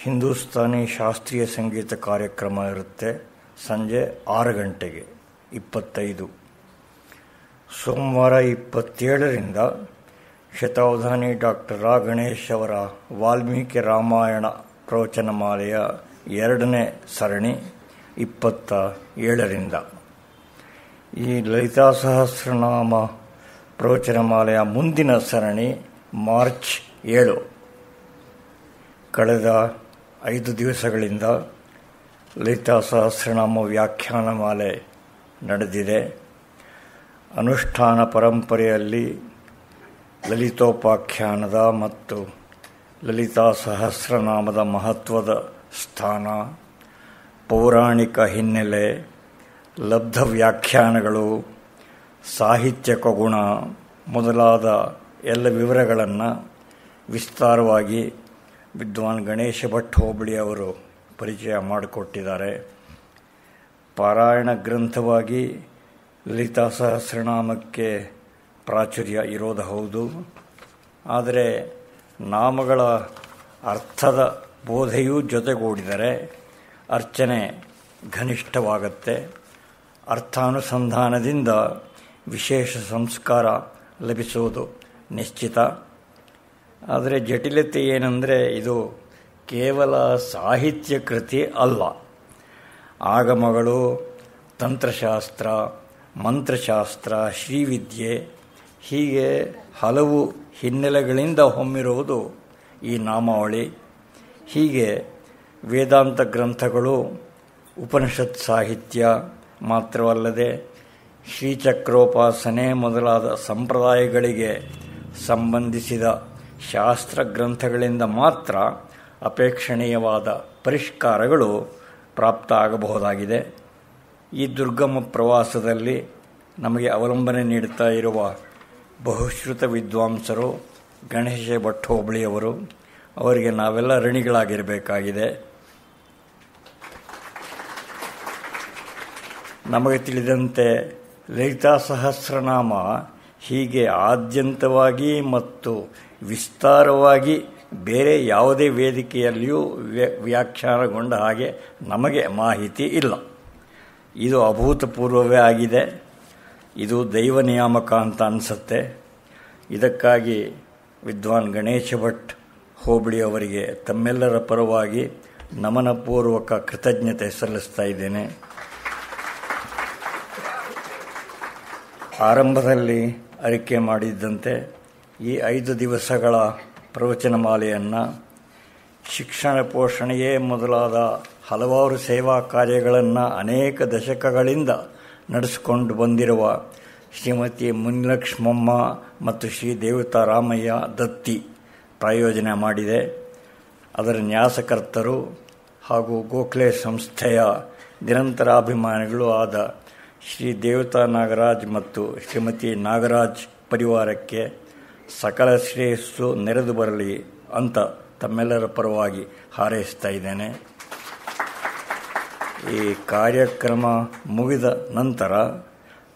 ಹಿಂದೂಸ್ತಾನಿ ಶಾಸ್ತ್ರೀಯ ಸಂಗೀತ ಕಾರ್ಯಕ್ರಮ ಇರುತ್ತೆ ಸಂಜೆ ಆರು ಗಂಟೆಗೆ ಇಪ್ಪತ್ತೈದು ಸೋಮವಾರ ಇಪ್ಪತ್ತೇಳರಿಂದ ಶತಾವಧಾನಿ ಡಾಕ್ಟರ್ ರಾ ಗಣೇಶ್ ಅವರ ವಾಲ್ಮೀಕಿ ರಾಮಾಯಣ ಪ್ರವಚನಮಾಲೆಯ ಎರಡನೇ ಸರಣಿ ಇಪ್ಪತ್ತ ಏಳರಿಂದ ಈ ಲಲಿತಾ ಸಹಸ್ರನಾಮ ಪ್ರವಚನಮಾಲೆಯ ಮುಂದಿನ ಸರಣಿ ಮಾರ್ಚ್ ಏಳು ಕಳೆದ ಐದು ದಿವಸಗಳಿಂದ ಲಲಿತಾ ಸಹಸ್ರನಾಮ ವ್ಯಾಖ್ಯಾನ ಮಾಲೆ ನಡೆದಿದೆ ಅನುಷ್ಠಾನ ಪರಂಪರೆಯಲ್ಲಿ ಲಲಿತೋಪಾಖ್ಯಾನದ ಮತ್ತು ಲಲಿತಾ ಸಹಸ್ರನಾಮದ ಮಹತ್ವದ ಸ್ಥಾನ ಪೌರಾಣಿಕ ಹಿನ್ನೆಲೆ ಲಬ್ಧ ವ್ಯಾಖ್ಯಾನಗಳು ಸಾಹಿತ್ಯಕ ಗುಣ ಮೊದಲಾದ ಎಲ್ಲ ವಿವರಗಳನ್ನು ವಿಸ್ತಾರವಾಗಿ ವಿದ್ವಾನ್ ಗಣೇಶ ಭಟ್ ಹೋಬಳಿ ಅವರು ಪರಿಚಯ ಮಾಡಿಕೊಟ್ಟಿದ್ದಾರೆ ಪಾರಾಯಣ ಗ್ರಂಥವಾಗಿ ಲಲಿತಾ ಸಹಸ್ರನಾಮಕ್ಕೆ ಪ್ರಾಚುರ್ಯ ಇರೋದು ಹೌದು ಆದರೆ ನಾಮಗಳ ಅರ್ಥದ ಬೋಧೆಯೂ ಜೊತೆಗೂಡಿದರೆ ಅರ್ಚನೆ ಘನಿಷ್ಠವಾಗತ್ತೆ ಅರ್ಥಾನುಸಂಧಾನದಿಂದ ವಿಶೇಷ ಸಂಸ್ಕಾರ ಲಭಿಸುವುದು ನಿಶ್ಚಿತ ಆದರೆ ಜಟಿಲತೆ ಏನಂದರೆ ಇದು ಕೇವಲ ಸಾಹಿತ್ಯ ಕೃತಿ ಅಲ್ಲ ಆಗಮಗಳು ತಂತ್ರಶಾಸ್ತ್ರ ಮಂತ್ರಶಾಸ್ತ್ರ ಶ್ರೀವಿದ್ಯೆ ಹೀಗೆ ಹಲವು ಹಿನ್ನೆಲೆಗಳಿಂದ ಹೊಮ್ಮಿರುವುದು ಈ ನಾಮಾವಳಿ ಹೀಗೆ ವೇದಾಂತ ಗ್ರಂಥಗಳು ಉಪನಿಷತ್ ಸಾಹಿತ್ಯ ಮಾತ್ರವಲ್ಲದೆ ಶ್ರೀಚಕ್ರೋಪಾಸನೆ ಮೊದಲಾದ ಸಂಪ್ರದಾಯಗಳಿಗೆ ಸಂಬಂಧಿಸಿದ ಶಾಸ್ತ್ರ ಗ್ರಂಥಗಳಿಂದ ಮಾತ್ರ ಅಪೇಕ್ಷಣೀಯವಾದ ಪರಿಷ್ಕಾರಗಳು ಪ್ರಾಪ್ತ ಆಗಬಹುದಾಗಿದೆ ಈ ದುರ್ಗಮ ಪ್ರವಾಸದಲ್ಲಿ ನಮಗೆ ಅವಲಂಬನೆ ನೀಡುತ್ತಾ ಇರುವ ಬಹುಶ್ರುತ ವಿದ್ವಾಂಸರು ಗಣೇಶ ಭಟ್ ಹೋಬಳಿಯವರು ಅವರಿಗೆ ನಾವೆಲ್ಲ ಋಣಿಗಳಾಗಿರಬೇಕಾಗಿದೆ ನಮಗೆ ತಿಳಿದಂತೆ ಲಲಿತಾ ಸಹಸ್ರನಾಮ ಹೀಗೆ ಆದ್ಯಂತವಾಗಿ ಮತ್ತು ವಿಸ್ತಾರವಾಗಿ ಬೇರೆ ಯಾವುದೇ ವೇದಿಕೆಯಲ್ಲಿಯೂ ವ್ಯಾಖ್ಯಾನಗೊಂಡ ಹಾಗೆ ನಮಗೆ ಮಾಹಿತಿ ಇಲ್ಲ ಇದು ಅಭೂತಪೂರ್ವವೇ ಆಗಿದೆ ಇದು ದೈವ ನಿಯಾಮಕ ಅಂತ ಅನಿಸುತ್ತೆ ಇದಕ್ಕಾಗಿ ವಿದ್ವಾನ್ ಗಣೇಶ ಭಟ್ ಹೋಬಳಿ ಅವರಿಗೆ ತಮ್ಮೆಲ್ಲರ ಪರವಾಗಿ ನಮನಪೂರ್ವಕ ಕೃತಜ್ಞತೆ ಸಲ್ಲಿಸ್ತಾ ಇದ್ದೇನೆ ಆರಂಭದಲ್ಲಿ ಅರಿಕೆ ಮಾಡಿದ್ದಂತೆ ಈ ಐದು ದಿವಸಗಳ ಪ್ರವಚನ ಮಾಲೆಯನ್ನು ಶಿಕ್ಷಣ ಪೋಷಣೆಯೇ ಮೊದಲಾದ ಹಲವಾರು ಸೇವಾ ಕಾರ್ಯಗಳನ್ನು ಅನೇಕ ದಶಕಗಳಿಂದ ನಡೆಸಿಕೊಂಡು ಬಂದಿರುವ ಶ್ರೀಮತಿ ಮುನಿಲಕ್ಷ್ಮಮ್ಮ ಮತ್ತು ಶ್ರೀ ದೇವತಾ ರಾಮಯ್ಯ ದತ್ತಿ ಪ್ರಾಯೋಜನೆ ಮಾಡಿದೆ ಅದರ ನ್ಯಾಸಕರ್ತರು ಹಾಗೂ ಗೋಖಲೆ ಸಂಸ್ಥೆಯ ಅಭಿಮಾನಿಗಳು ಆದ ಶ್ರೀ ದೇವತಾ ನಾಗರಾಜ್ ಮತ್ತು ಶ್ರೀಮತಿ ನಾಗರಾಜ್ ಪರಿವಾರಕ್ಕೆ ಸಕಲ ಶ್ರೇಯಸ್ಸು ನೆರೆದು ಬರಲಿ ಅಂತ ತಮ್ಮೆಲ್ಲರ ಪರವಾಗಿ ಹಾರೈಸ್ತಾ ಇದ್ದೇನೆ ಈ ಕಾರ್ಯಕ್ರಮ ಮುಗಿದ ನಂತರ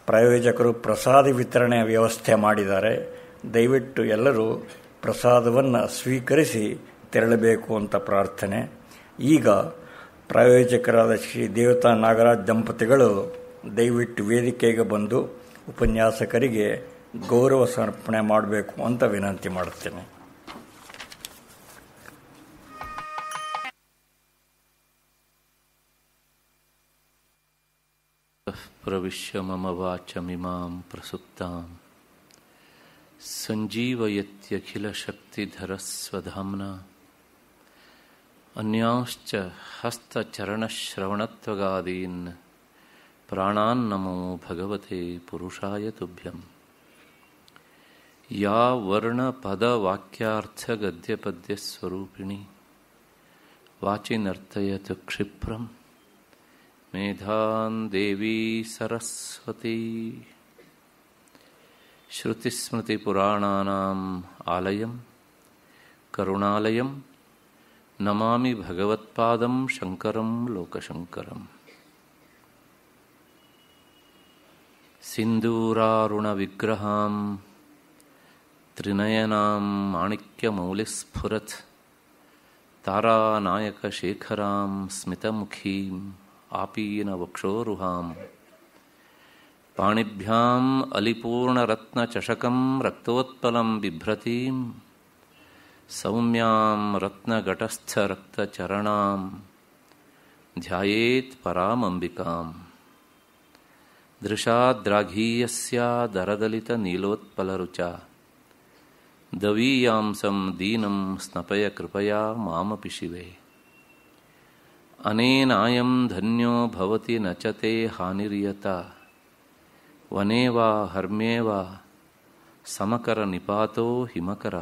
ಪ್ರಾಯೋಜಕರು ಪ್ರಸಾದ ವಿತರಣೆ ವ್ಯವಸ್ಥೆ ಮಾಡಿದ್ದಾರೆ ದಯವಿಟ್ಟು ಎಲ್ಲರೂ ಪ್ರಸಾದವನ್ನು ಸ್ವೀಕರಿಸಿ ತೆರಳಬೇಕು ಅಂತ ಪ್ರಾರ್ಥನೆ ಈಗ ಪ್ರಾಯೋಜಕರಾದ ಶ್ರೀ ದೇವತಾ ನಾಗರಾಜ್ ದಂಪತಿಗಳು ದಯವಿಟ್ಟು ವೇದಿಕೆಗೆ ಬಂದು ಉಪನ್ಯಾಸಕರಿಗೆ ಗೌರವ ಸಮರ್ಪಣೆ ಮಾಡಬೇಕು ಅಂತ ವಿನಂತಿ ಮಾಡುತ್ತೇನೆ प्रविश्य मम वाचमिमां प्रसुप्तां सञ्जीवयत्यखिलशक्तिधरस्वधाम्ना अन्यांश्च हस्तचरणश्रवणत्वगादीन् प्राणान्नमो भगवते पुरुषाय तुभ्यम् या वर्णपदवाक्यार्थगद्यपद्यस्वरूपिणि वाचिनर्तयतु क्षिप्रं देवी सरस्वती श्रुतिस्मृतिपुराणानाम् आलयम् करुणालयं नमामि भगवत्पादं शङ्करं लोकशङ्करम् सिन्दूरारुणविग्रहाम् त्रिनयनाम् माणिक्यमौलिस्फुरत् तारानायकशेखरां स्मितमुखीम् आपीनवक्षोरुहाम् पाणिभ्याम् अलिपूर्णरत्नचषकम् रक्तोत्पलं बिभ्रतीम् सौम्यां रत्नगटस्थरक्तचरणाम् ध्यायेत्परामम्बिकाम् दृशाद्राघीयस्यादरदलितनीलोत्पलरु च ದವೀಯಾಂಸಂ ದೀನಂ ಸ್ನಪಯ ಕೃಪಯ ಮಾಮಪಿ ಶಿವೆ ಅನೇನಾಯಂ ಧನ್ಯೋ ಭವತಿ ನಚತೆ ಹಾನಿರ್ಯತ ವನೇವಾ ಹರ್ಮೇವಾ ಸಮಕರ ನಿಪಾತೋ ಹಿಮಕರ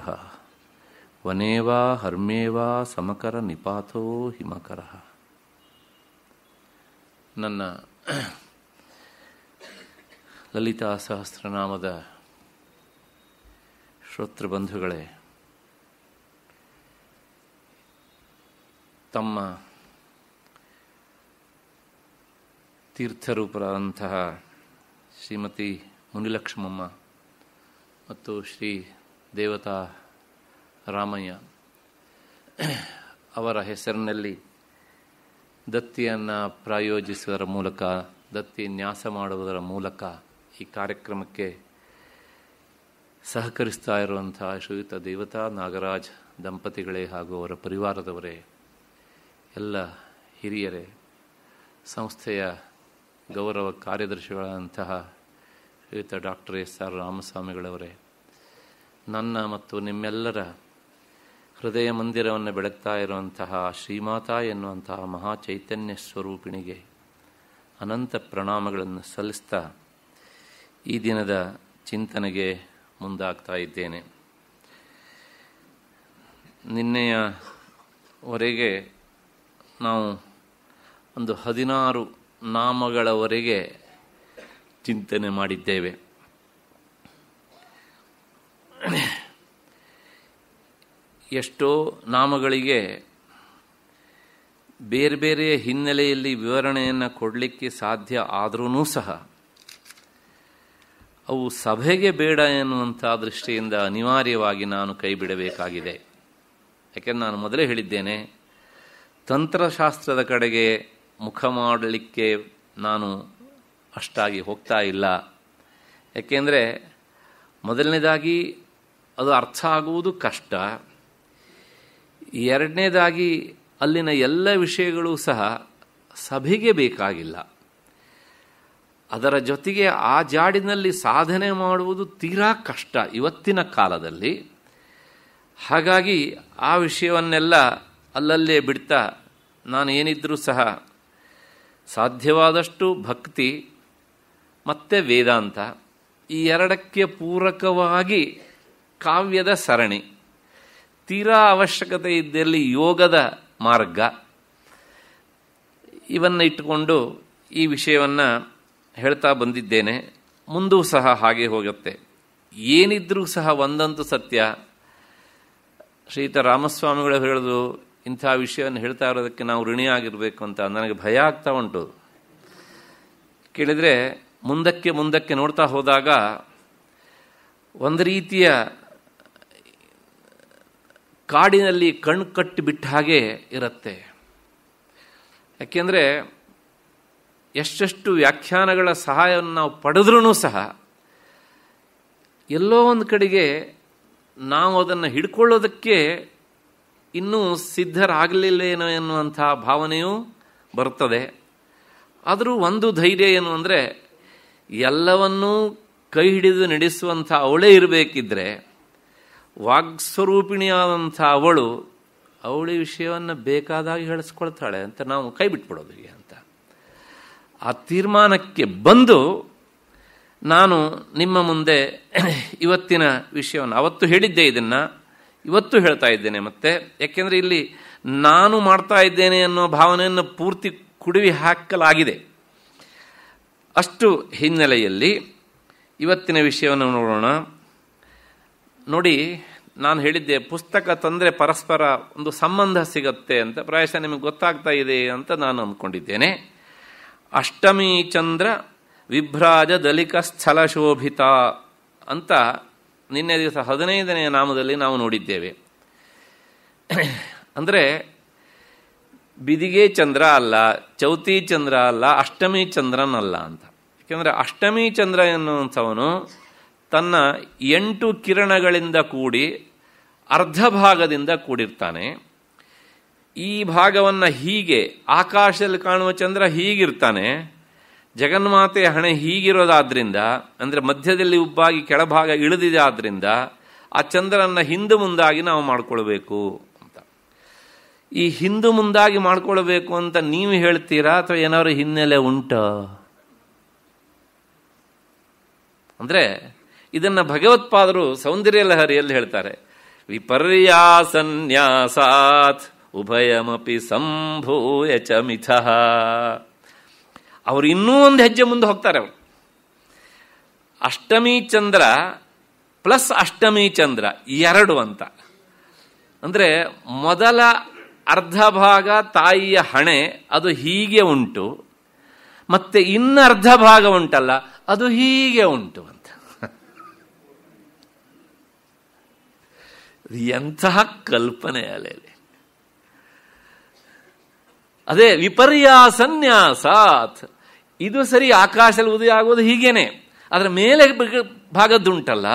ವನೇವಾ ಹರ್ಮೇವಾ ಸಮಕರ ನಿಪಾತೋ ಹಿಮಕರ ನನ್ನ ಲಲಿತಾ ಸಹಸ್ರನಾಮದ ಶ್ರೋತೃಬಂಧುಗಳೇ ತಮ್ಮ ತೀರ್ಥರೂಪರಾದಂತಹ ಶ್ರೀಮತಿ ಮುನಿಲಕ್ಷ್ಮಮ್ಮ ಮತ್ತು ಶ್ರೀ ದೇವತಾ ರಾಮಯ್ಯ ಅವರ ಹೆಸರಿನಲ್ಲಿ ದತ್ತಿಯನ್ನು ಪ್ರಾಯೋಜಿಸುವುದರ ಮೂಲಕ ದತ್ತಿ ನ್ಯಾಸ ಮಾಡುವುದರ ಮೂಲಕ ಈ ಕಾರ್ಯಕ್ರಮಕ್ಕೆ ಸಹಕರಿಸ್ತಾ ಇರುವಂತಹ ಶ್ರೀಯುತ ದೇವತಾ ನಾಗರಾಜ್ ದಂಪತಿಗಳೇ ಹಾಗೂ ಅವರ ಪರಿವಾರದವರೇ ಎಲ್ಲ ಹಿರಿಯರೇ ಸಂಸ್ಥೆಯ ಗೌರವ ಕಾರ್ಯದರ್ಶಿಗಳಂತಹ ಶ್ರೀಯುತ ಡಾಕ್ಟರ್ ಎಸ್ ಆರ್ ರಾಮಸ್ವಾಮಿಗಳವರೇ ನನ್ನ ಮತ್ತು ನಿಮ್ಮೆಲ್ಲರ ಹೃದಯ ಮಂದಿರವನ್ನು ಬೆಳಗ್ತಾ ಇರುವಂತಹ ಶ್ರೀಮಾತಾ ಎನ್ನುವಂತಹ ಮಹಾ ಚೈತನ್ಯ ಸ್ವರೂಪಿಣಿಗೆ ಅನಂತ ಪ್ರಣಾಮಗಳನ್ನು ಸಲ್ಲಿಸ್ತಾ ಈ ದಿನದ ಚಿಂತನೆಗೆ ಮುಂದಾಗ್ತಾ ಇದ್ದೇನೆ ನಿನ್ನೆಯವರೆಗೆ ನಾವು ಒಂದು ಹದಿನಾರು ನಾಮಗಳವರೆಗೆ ಚಿಂತನೆ ಮಾಡಿದ್ದೇವೆ ಎಷ್ಟೋ ನಾಮಗಳಿಗೆ ಬೇರೆ ಬೇರೆ ಹಿನ್ನೆಲೆಯಲ್ಲಿ ವಿವರಣೆಯನ್ನು ಕೊಡಲಿಕ್ಕೆ ಸಾಧ್ಯ ಆದ್ರೂ ಸಹ ಅವು ಸಭೆಗೆ ಬೇಡ ಎನ್ನುವಂಥ ದೃಷ್ಟಿಯಿಂದ ಅನಿವಾರ್ಯವಾಗಿ ನಾನು ಕೈ ಬಿಡಬೇಕಾಗಿದೆ ಯಾಕೆಂದ್ರೆ ನಾನು ಮೊದಲೇ ಹೇಳಿದ್ದೇನೆ ತಂತ್ರಶಾಸ್ತ್ರದ ಕಡೆಗೆ ಮುಖ ಮಾಡಲಿಕ್ಕೆ ನಾನು ಅಷ್ಟಾಗಿ ಹೋಗ್ತಾ ಇಲ್ಲ ಯಾಕೆಂದರೆ ಮೊದಲನೇದಾಗಿ ಅದು ಅರ್ಥ ಆಗುವುದು ಕಷ್ಟ ಎರಡನೇದಾಗಿ ಅಲ್ಲಿನ ಎಲ್ಲ ವಿಷಯಗಳೂ ಸಹ ಸಭೆಗೆ ಬೇಕಾಗಿಲ್ಲ ಅದರ ಜೊತೆಗೆ ಆ ಜಾಡಿನಲ್ಲಿ ಸಾಧನೆ ಮಾಡುವುದು ತೀರಾ ಕಷ್ಟ ಇವತ್ತಿನ ಕಾಲದಲ್ಲಿ ಹಾಗಾಗಿ ಆ ವಿಷಯವನ್ನೆಲ್ಲ ಅಲ್ಲಲ್ಲೇ ಬಿಡ್ತಾ ನಾನೇನಿದ್ರೂ ಸಹ ಸಾಧ್ಯವಾದಷ್ಟು ಭಕ್ತಿ ಮತ್ತು ವೇದಾಂತ ಈ ಎರಡಕ್ಕೆ ಪೂರಕವಾಗಿ ಕಾವ್ಯದ ಸರಣಿ ತೀರಾ ಅವಶ್ಯಕತೆ ಇದ್ದಲ್ಲಿ ಯೋಗದ ಮಾರ್ಗ ಇವನ್ನು ಇಟ್ಟುಕೊಂಡು ಈ ವಿಷಯವನ್ನು ಹೇಳ್ತಾ ಬಂದಿದ್ದೇನೆ ಮುಂದೂ ಸಹ ಹಾಗೆ ಹೋಗುತ್ತೆ ಏನಿದ್ರೂ ಸಹ ಒಂದಂತು ಸತ್ಯ ಶ್ರೀತ ರಾಮಸ್ವಾಮಿಗಳು ಹೇಳೋದು ಇಂಥ ವಿಷಯವನ್ನು ಹೇಳ್ತಾ ಇರೋದಕ್ಕೆ ನಾವು ಋಣಿಯಾಗಿರಬೇಕು ಅಂತ ನನಗೆ ಭಯ ಆಗ್ತಾ ಉಂಟು ಕೇಳಿದರೆ ಮುಂದಕ್ಕೆ ಮುಂದಕ್ಕೆ ನೋಡ್ತಾ ಹೋದಾಗ ಒಂದು ರೀತಿಯ ಕಾಡಿನಲ್ಲಿ ಕಣ್ಣು ಕಟ್ಟಿಬಿಟ್ಟ ಹಾಗೆ ಇರುತ್ತೆ ಯಾಕೆಂದರೆ ಎಷ್ಟೆಷ್ಟು ವ್ಯಾಖ್ಯಾನಗಳ ಸಹಾಯವನ್ನು ನಾವು ಪಡೆದ್ರೂ ಸಹ ಎಲ್ಲೋ ಒಂದು ಕಡೆಗೆ ನಾವು ಅದನ್ನು ಹಿಡ್ಕೊಳ್ಳೋದಕ್ಕೆ ಇನ್ನೂ ಸಿದ್ಧರಾಗಲಿಲ್ಲೇನೋ ಎನ್ನುವಂಥ ಭಾವನೆಯೂ ಬರ್ತದೆ ಆದರೂ ಒಂದು ಧೈರ್ಯ ಏನು ಅಂದರೆ ಎಲ್ಲವನ್ನೂ ಕೈ ಹಿಡಿದು ನಡೆಸುವಂಥ ಅವಳೇ ಇರಬೇಕಿದ್ರೆ ವಾಗ್ಸ್ವರೂಪಿಣಿಯಾದಂಥ ಅವಳು ಅವಳಿ ವಿಷಯವನ್ನು ಬೇಕಾದಾಗಿ ಹೇಳಿಸ್ಕೊಳ್ತಾಳೆ ಅಂತ ನಾವು ಕೈ ಬಿಟ್ಬಿಡೋದು ಈಗ ಆ ತೀರ್ಮಾನಕ್ಕೆ ಬಂದು ನಾನು ನಿಮ್ಮ ಮುಂದೆ ಇವತ್ತಿನ ವಿಷಯವನ್ನು ಅವತ್ತು ಹೇಳಿದ್ದೆ ಇದನ್ನು ಇವತ್ತು ಹೇಳ್ತಾ ಇದ್ದೇನೆ ಮತ್ತೆ ಯಾಕೆಂದರೆ ಇಲ್ಲಿ ನಾನು ಮಾಡ್ತಾ ಇದ್ದೇನೆ ಅನ್ನೋ ಭಾವನೆಯನ್ನು ಪೂರ್ತಿ ಕುಡಿವಿ ಹಾಕಲಾಗಿದೆ ಅಷ್ಟು ಹಿನ್ನೆಲೆಯಲ್ಲಿ ಇವತ್ತಿನ ವಿಷಯವನ್ನು ನೋಡೋಣ ನೋಡಿ ನಾನು ಹೇಳಿದ್ದೆ ಪುಸ್ತಕ ತಂದರೆ ಪರಸ್ಪರ ಒಂದು ಸಂಬಂಧ ಸಿಗತ್ತೆ ಅಂತ ಪ್ರಾಯಶಃ ನಿಮಗೆ ಗೊತ್ತಾಗ್ತಾ ಇದೆ ಅಂತ ನಾನು ಅಂದ್ಕೊಂಡಿದ್ದೇನೆ ಅಷ್ಟಮಿ ಚಂದ್ರ ವಿಭ್ರಾಜ ದಲಿಕ ಸ್ಥಳ ಶೋಭಿತ ಅಂತ ನಿನ್ನೆ ದಿವಸ ಹದಿನೈದನೆಯ ನಾಮದಲ್ಲಿ ನಾವು ನೋಡಿದ್ದೇವೆ ಅಂದರೆ ಬಿದಿಗೆ ಚಂದ್ರ ಅಲ್ಲ ಚೌತಿ ಚಂದ್ರ ಅಲ್ಲ ಅಷ್ಟಮಿ ಚಂದ್ರನಲ್ಲ ಅಂತ ಯಾಕೆಂದರೆ ಅಷ್ಟಮಿ ಚಂದ್ರ ಎನ್ನುವಂಥವನು ತನ್ನ ಎಂಟು ಕಿರಣಗಳಿಂದ ಕೂಡಿ ಅರ್ಧ ಭಾಗದಿಂದ ಕೂಡಿರ್ತಾನೆ ಈ ಭಾಗವನ್ನು ಹೀಗೆ ಆಕಾಶದಲ್ಲಿ ಕಾಣುವ ಚಂದ್ರ ಹೀಗಿರ್ತಾನೆ ಜಗನ್ಮಾತೆಯ ಹಣೆ ಹೀಗಿರೋದಾದ್ರಿಂದ ಅಂದರೆ ಮಧ್ಯದಲ್ಲಿ ಉಬ್ಬಾಗಿ ಕೆಳಭಾಗ ಇಳಿದಿದೆ ಆದ್ದರಿಂದ ಆ ಚಂದ್ರನ ಹಿಂದೆ ಮುಂದಾಗಿ ನಾವು ಮಾಡಿಕೊಳ್ಬೇಕು ಅಂತ ಈ ಹಿಂದೆ ಮುಂದಾಗಿ ಮಾಡಿಕೊಳ್ಬೇಕು ಅಂತ ನೀವು ಹೇಳ್ತೀರಾ ಅಥವಾ ಏನಾದ್ರು ಹಿನ್ನೆಲೆ ಉಂಟ ಅಂದರೆ ಇದನ್ನು ಭಗವತ್ಪಾದರು ಸೌಂದರ್ಯ ಲಹರಿಯಲ್ಲಿ ಹೇಳ್ತಾರೆ ವಿಪರ್ಯಾಸನ್ಯಾಸಾತ್ ಉಭಯಮಪಿ ಸಂಭೂಯ ಚ ಮಿಥ ಅವರು ಇನ್ನೂ ಒಂದು ಹೆಜ್ಜೆ ಮುಂದೆ ಹೋಗ್ತಾರೆ ಅವರು ಅಷ್ಟಮಿ ಚಂದ್ರ ಪ್ಲಸ್ ಅಷ್ಟಮಿ ಚಂದ್ರ ಎರಡು ಅಂತ ಅಂದರೆ ಮೊದಲ ಅರ್ಧ ಭಾಗ ತಾಯಿಯ ಹಣೆ ಅದು ಹೀಗೆ ಉಂಟು ಮತ್ತೆ ಇನ್ನು ಅರ್ಧ ಭಾಗ ಉಂಟಲ್ಲ ಅದು ಹೀಗೆ ಉಂಟು ಅಂತ ಎಂತಹ ಕಲ್ಪನೆ ಅಲೆಯಲ್ಲಿ ಅದೇ ವಿಪರ್ಯಾಸನ್ಯಾಸಾತ್ ಇದು ಸರಿ ಆಕಾಶದಲ್ಲಿ ಉದಯ ಆಗುವುದು ಹೀಗೇನೆ ಅದರ ಮೇಲೆ ಭಾಗದ್ದುಂಟಲ್ಲ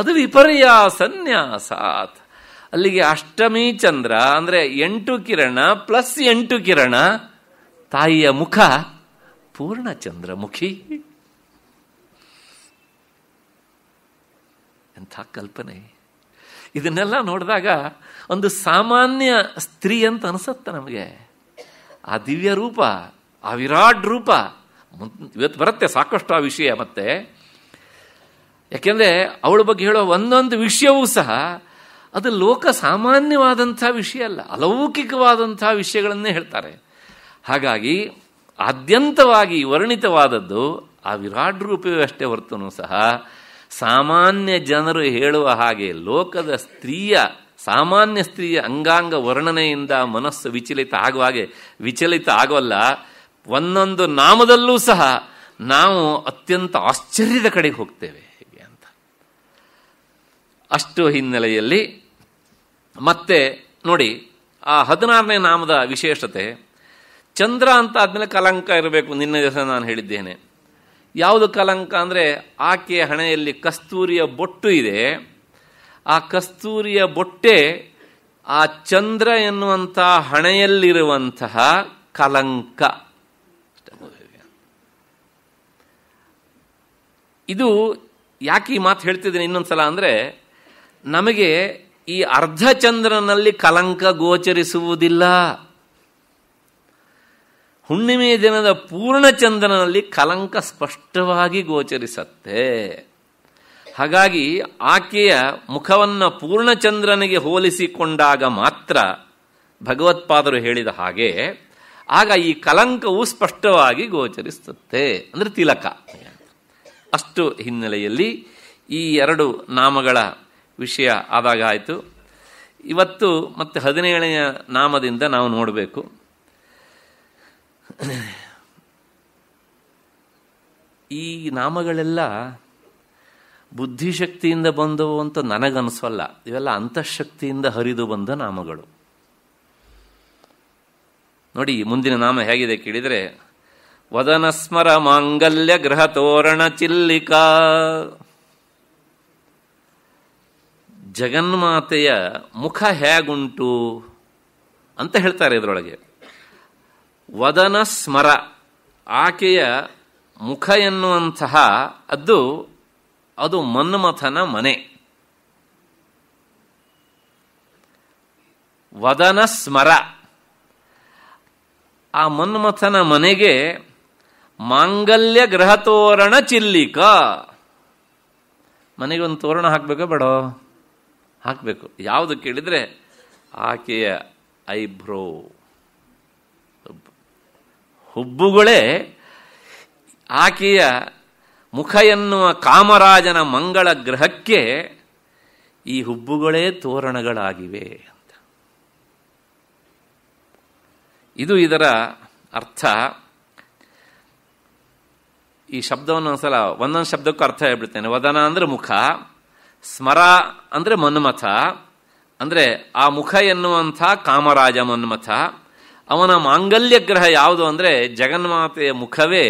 ಅದು ವಿಪರ್ಯಾಸನ್ಯಾಸಾತ್ ಅಲ್ಲಿಗೆ ಅಷ್ಟಮಿ ಚಂದ್ರ ಅಂದರೆ ಎಂಟು ಕಿರಣ ಪ್ಲಸ್ ಎಂಟು ಕಿರಣ ತಾಯಿಯ ಮುಖ ಪೂರ್ಣ ಚಂದ್ರಮುಖಿ ಎಂಥ ಕಲ್ಪನೆ ಇದನ್ನೆಲ್ಲ ನೋಡಿದಾಗ ಒಂದು ಸಾಮಾನ್ಯ ಸ್ತ್ರೀ ಅಂತ ಅನಿಸುತ್ತೆ ನಮಗೆ ಆ ದಿವ್ಯ ರೂಪ ಆ ವಿರಾಟ್ ರೂಪ ಇವತ್ತು ಬರುತ್ತೆ ಸಾಕಷ್ಟು ಆ ವಿಷಯ ಮತ್ತೆ ಯಾಕೆಂದರೆ ಅವಳ ಬಗ್ಗೆ ಹೇಳೋ ಒಂದೊಂದು ವಿಷಯವೂ ಸಹ ಅದು ಲೋಕ ಸಾಮಾನ್ಯವಾದಂಥ ವಿಷಯ ಅಲ್ಲ ಅಲೌಕಿಕವಾದಂಥ ವಿಷಯಗಳನ್ನೇ ಹೇಳ್ತಾರೆ ಹಾಗಾಗಿ ಆದ್ಯಂತವಾಗಿ ವರ್ಣಿತವಾದದ್ದು ಆ ವಿರಾಟ್ ರೂಪವೇ ಅಷ್ಟೇ ಹೊರತೂ ಸಹ ಸಾಮಾನ್ಯ ಜನರು ಹೇಳುವ ಹಾಗೆ ಲೋಕದ ಸ್ತ್ರೀಯ ಸಾಮಾನ್ಯ ಸ್ತ್ರೀಯ ಅಂಗಾಂಗ ವರ್ಣನೆಯಿಂದ ಮನಸ್ಸು ವಿಚಲಿತ ಆಗುವ ಹಾಗೆ ವಿಚಲಿತ ಆಗೋಲ್ಲ ಒಂದೊಂದು ನಾಮದಲ್ಲೂ ಸಹ ನಾವು ಅತ್ಯಂತ ಆಶ್ಚರ್ಯದ ಕಡೆಗೆ ಹೋಗ್ತೇವೆ ಹೇಗೆ ಅಂತ ಅಷ್ಟು ಹಿನ್ನೆಲೆಯಲ್ಲಿ ಮತ್ತೆ ನೋಡಿ ಆ ಹದಿನಾರನೇ ನಾಮದ ವಿಶೇಷತೆ ಚಂದ್ರ ಅಂತ ಆದಮೇಲೆ ಕಲಂಕ ಇರಬೇಕು ನಿನ್ನೆ ದಿವಸ ನಾನು ಹೇಳಿದ್ದೇನೆ ಯಾವುದು ಕಲಂಕ ಅಂದರೆ ಆಕೆಯ ಹಣೆಯಲ್ಲಿ ಕಸ್ತೂರಿಯ ಬೊಟ್ಟು ಇದೆ ಆ ಕಸ್ತೂರಿಯ ಬೊಟ್ಟೆ ಆ ಚಂದ್ರ ಎನ್ನುವಂತಹ ಹಣೆಯಲ್ಲಿರುವಂತಹ ಕಲಂಕ ಇದು ಯಾಕೆ ಈ ಮಾತು ಹೇಳ್ತಿದ್ದೀನಿ ಇನ್ನೊಂದ್ಸಲ ಅಂದರೆ ನಮಗೆ ಈ ಅರ್ಧ ಚಂದ್ರನಲ್ಲಿ ಕಲಂಕ ಗೋಚರಿಸುವುದಿಲ್ಲ ಹುಣ್ಣಿಮೆ ದಿನದ ಪೂರ್ಣ ಚಂದ್ರನಲ್ಲಿ ಕಲಂಕ ಸ್ಪಷ್ಟವಾಗಿ ಗೋಚರಿಸತ್ತೆ ಹಾಗಾಗಿ ಆಕೆಯ ಮುಖವನ್ನು ಪೂರ್ಣಚಂದ್ರನಿಗೆ ಹೋಲಿಸಿಕೊಂಡಾಗ ಮಾತ್ರ ಭಗವತ್ಪಾದರು ಹೇಳಿದ ಹಾಗೆ ಆಗ ಈ ಕಲಂಕವು ಸ್ಪಷ್ಟವಾಗಿ ಗೋಚರಿಸುತ್ತೆ ಅಂದರೆ ತಿಲಕ ಅಷ್ಟು ಹಿನ್ನೆಲೆಯಲ್ಲಿ ಈ ಎರಡು ನಾಮಗಳ ವಿಷಯ ಆದಾಗ ಆಯಿತು ಇವತ್ತು ಮತ್ತೆ ಹದಿನೇಳನೆಯ ನಾಮದಿಂದ ನಾವು ನೋಡಬೇಕು ಈ ನಾಮಗಳೆಲ್ಲ ಬುದ್ಧಿಶಕ್ತಿಯಿಂದ ಬಂದವು ಅಂತ ನನಗನ್ಸೋಲ್ಲ ಇವೆಲ್ಲ ಅಂತಃಶಕ್ತಿಯಿಂದ ಹರಿದು ಬಂದ ನಾಮಗಳು ನೋಡಿ ಮುಂದಿನ ನಾಮ ಹೇಗಿದೆ ಕೇಳಿದರೆ ವದನ ಸ್ಮರ ಮಾಂಗಲ್ಯ ಗ್ರಹ ತೋರಣ ಚಿಲ್ಲಿಕಾ ಜಗನ್ಮಾತೆಯ ಮುಖ ಹೇಗುಂಟು ಅಂತ ಹೇಳ್ತಾರೆ ಇದರೊಳಗೆ ವದನ ಸ್ಮರ ಆಕೆಯ ಮುಖ ಎನ್ನುವಂತಹ ಅದು ಅದು ಮನ್ಮಥನ ಮನೆ ವದನ ಸ್ಮರ ಆ ಮನ್ಮಥನ ಮನೆಗೆ ಮಾಂಗಲ್ಯ ಗ್ರಹ ತೋರಣ ಚಿಲ್ಲಿಕ ಮನೆಗೆ ಒಂದು ತೋರಣ ಹಾಕಬೇಕು ಬೇಡೋ ಹಾಕಬೇಕು ಯಾವುದು ಕೇಳಿದರೆ ಆಕೆಯ ಐಬ್ರೋ ಹುಬ್ಬುಗಳೇ ಆಕೆಯ ಮುಖ ಎನ್ನುವ ಕಾಮರಾಜನ ಮಂಗಳ ಗ್ರಹಕ್ಕೆ ಈ ಹುಬ್ಬುಗಳೇ ತೋರಣಗಳಾಗಿವೆ ಅಂತ ಇದು ಇದರ ಅರ್ಥ ಈ ಶಬ್ದವನ್ನು ಒಂದ್ಸಲ ಒಂದೊಂದು ಶಬ್ದಕ್ಕೂ ಅರ್ಥ ಹೇಳ್ಬಿಡ್ತೇನೆ ವದನ ಅಂದರೆ ಮುಖ ಸ್ಮರ ಅಂದರೆ ಮನ್ಮಥ ಅಂದರೆ ಆ ಮುಖ ಎನ್ನುವಂಥ ಕಾಮರಾಜ ಮನ್ಮಥ ಅವನ ಮಾಂಗಲ್ಯ ಗ್ರಹ ಯಾವುದು ಅಂದರೆ ಜಗನ್ಮಾತೆಯ ಮುಖವೇ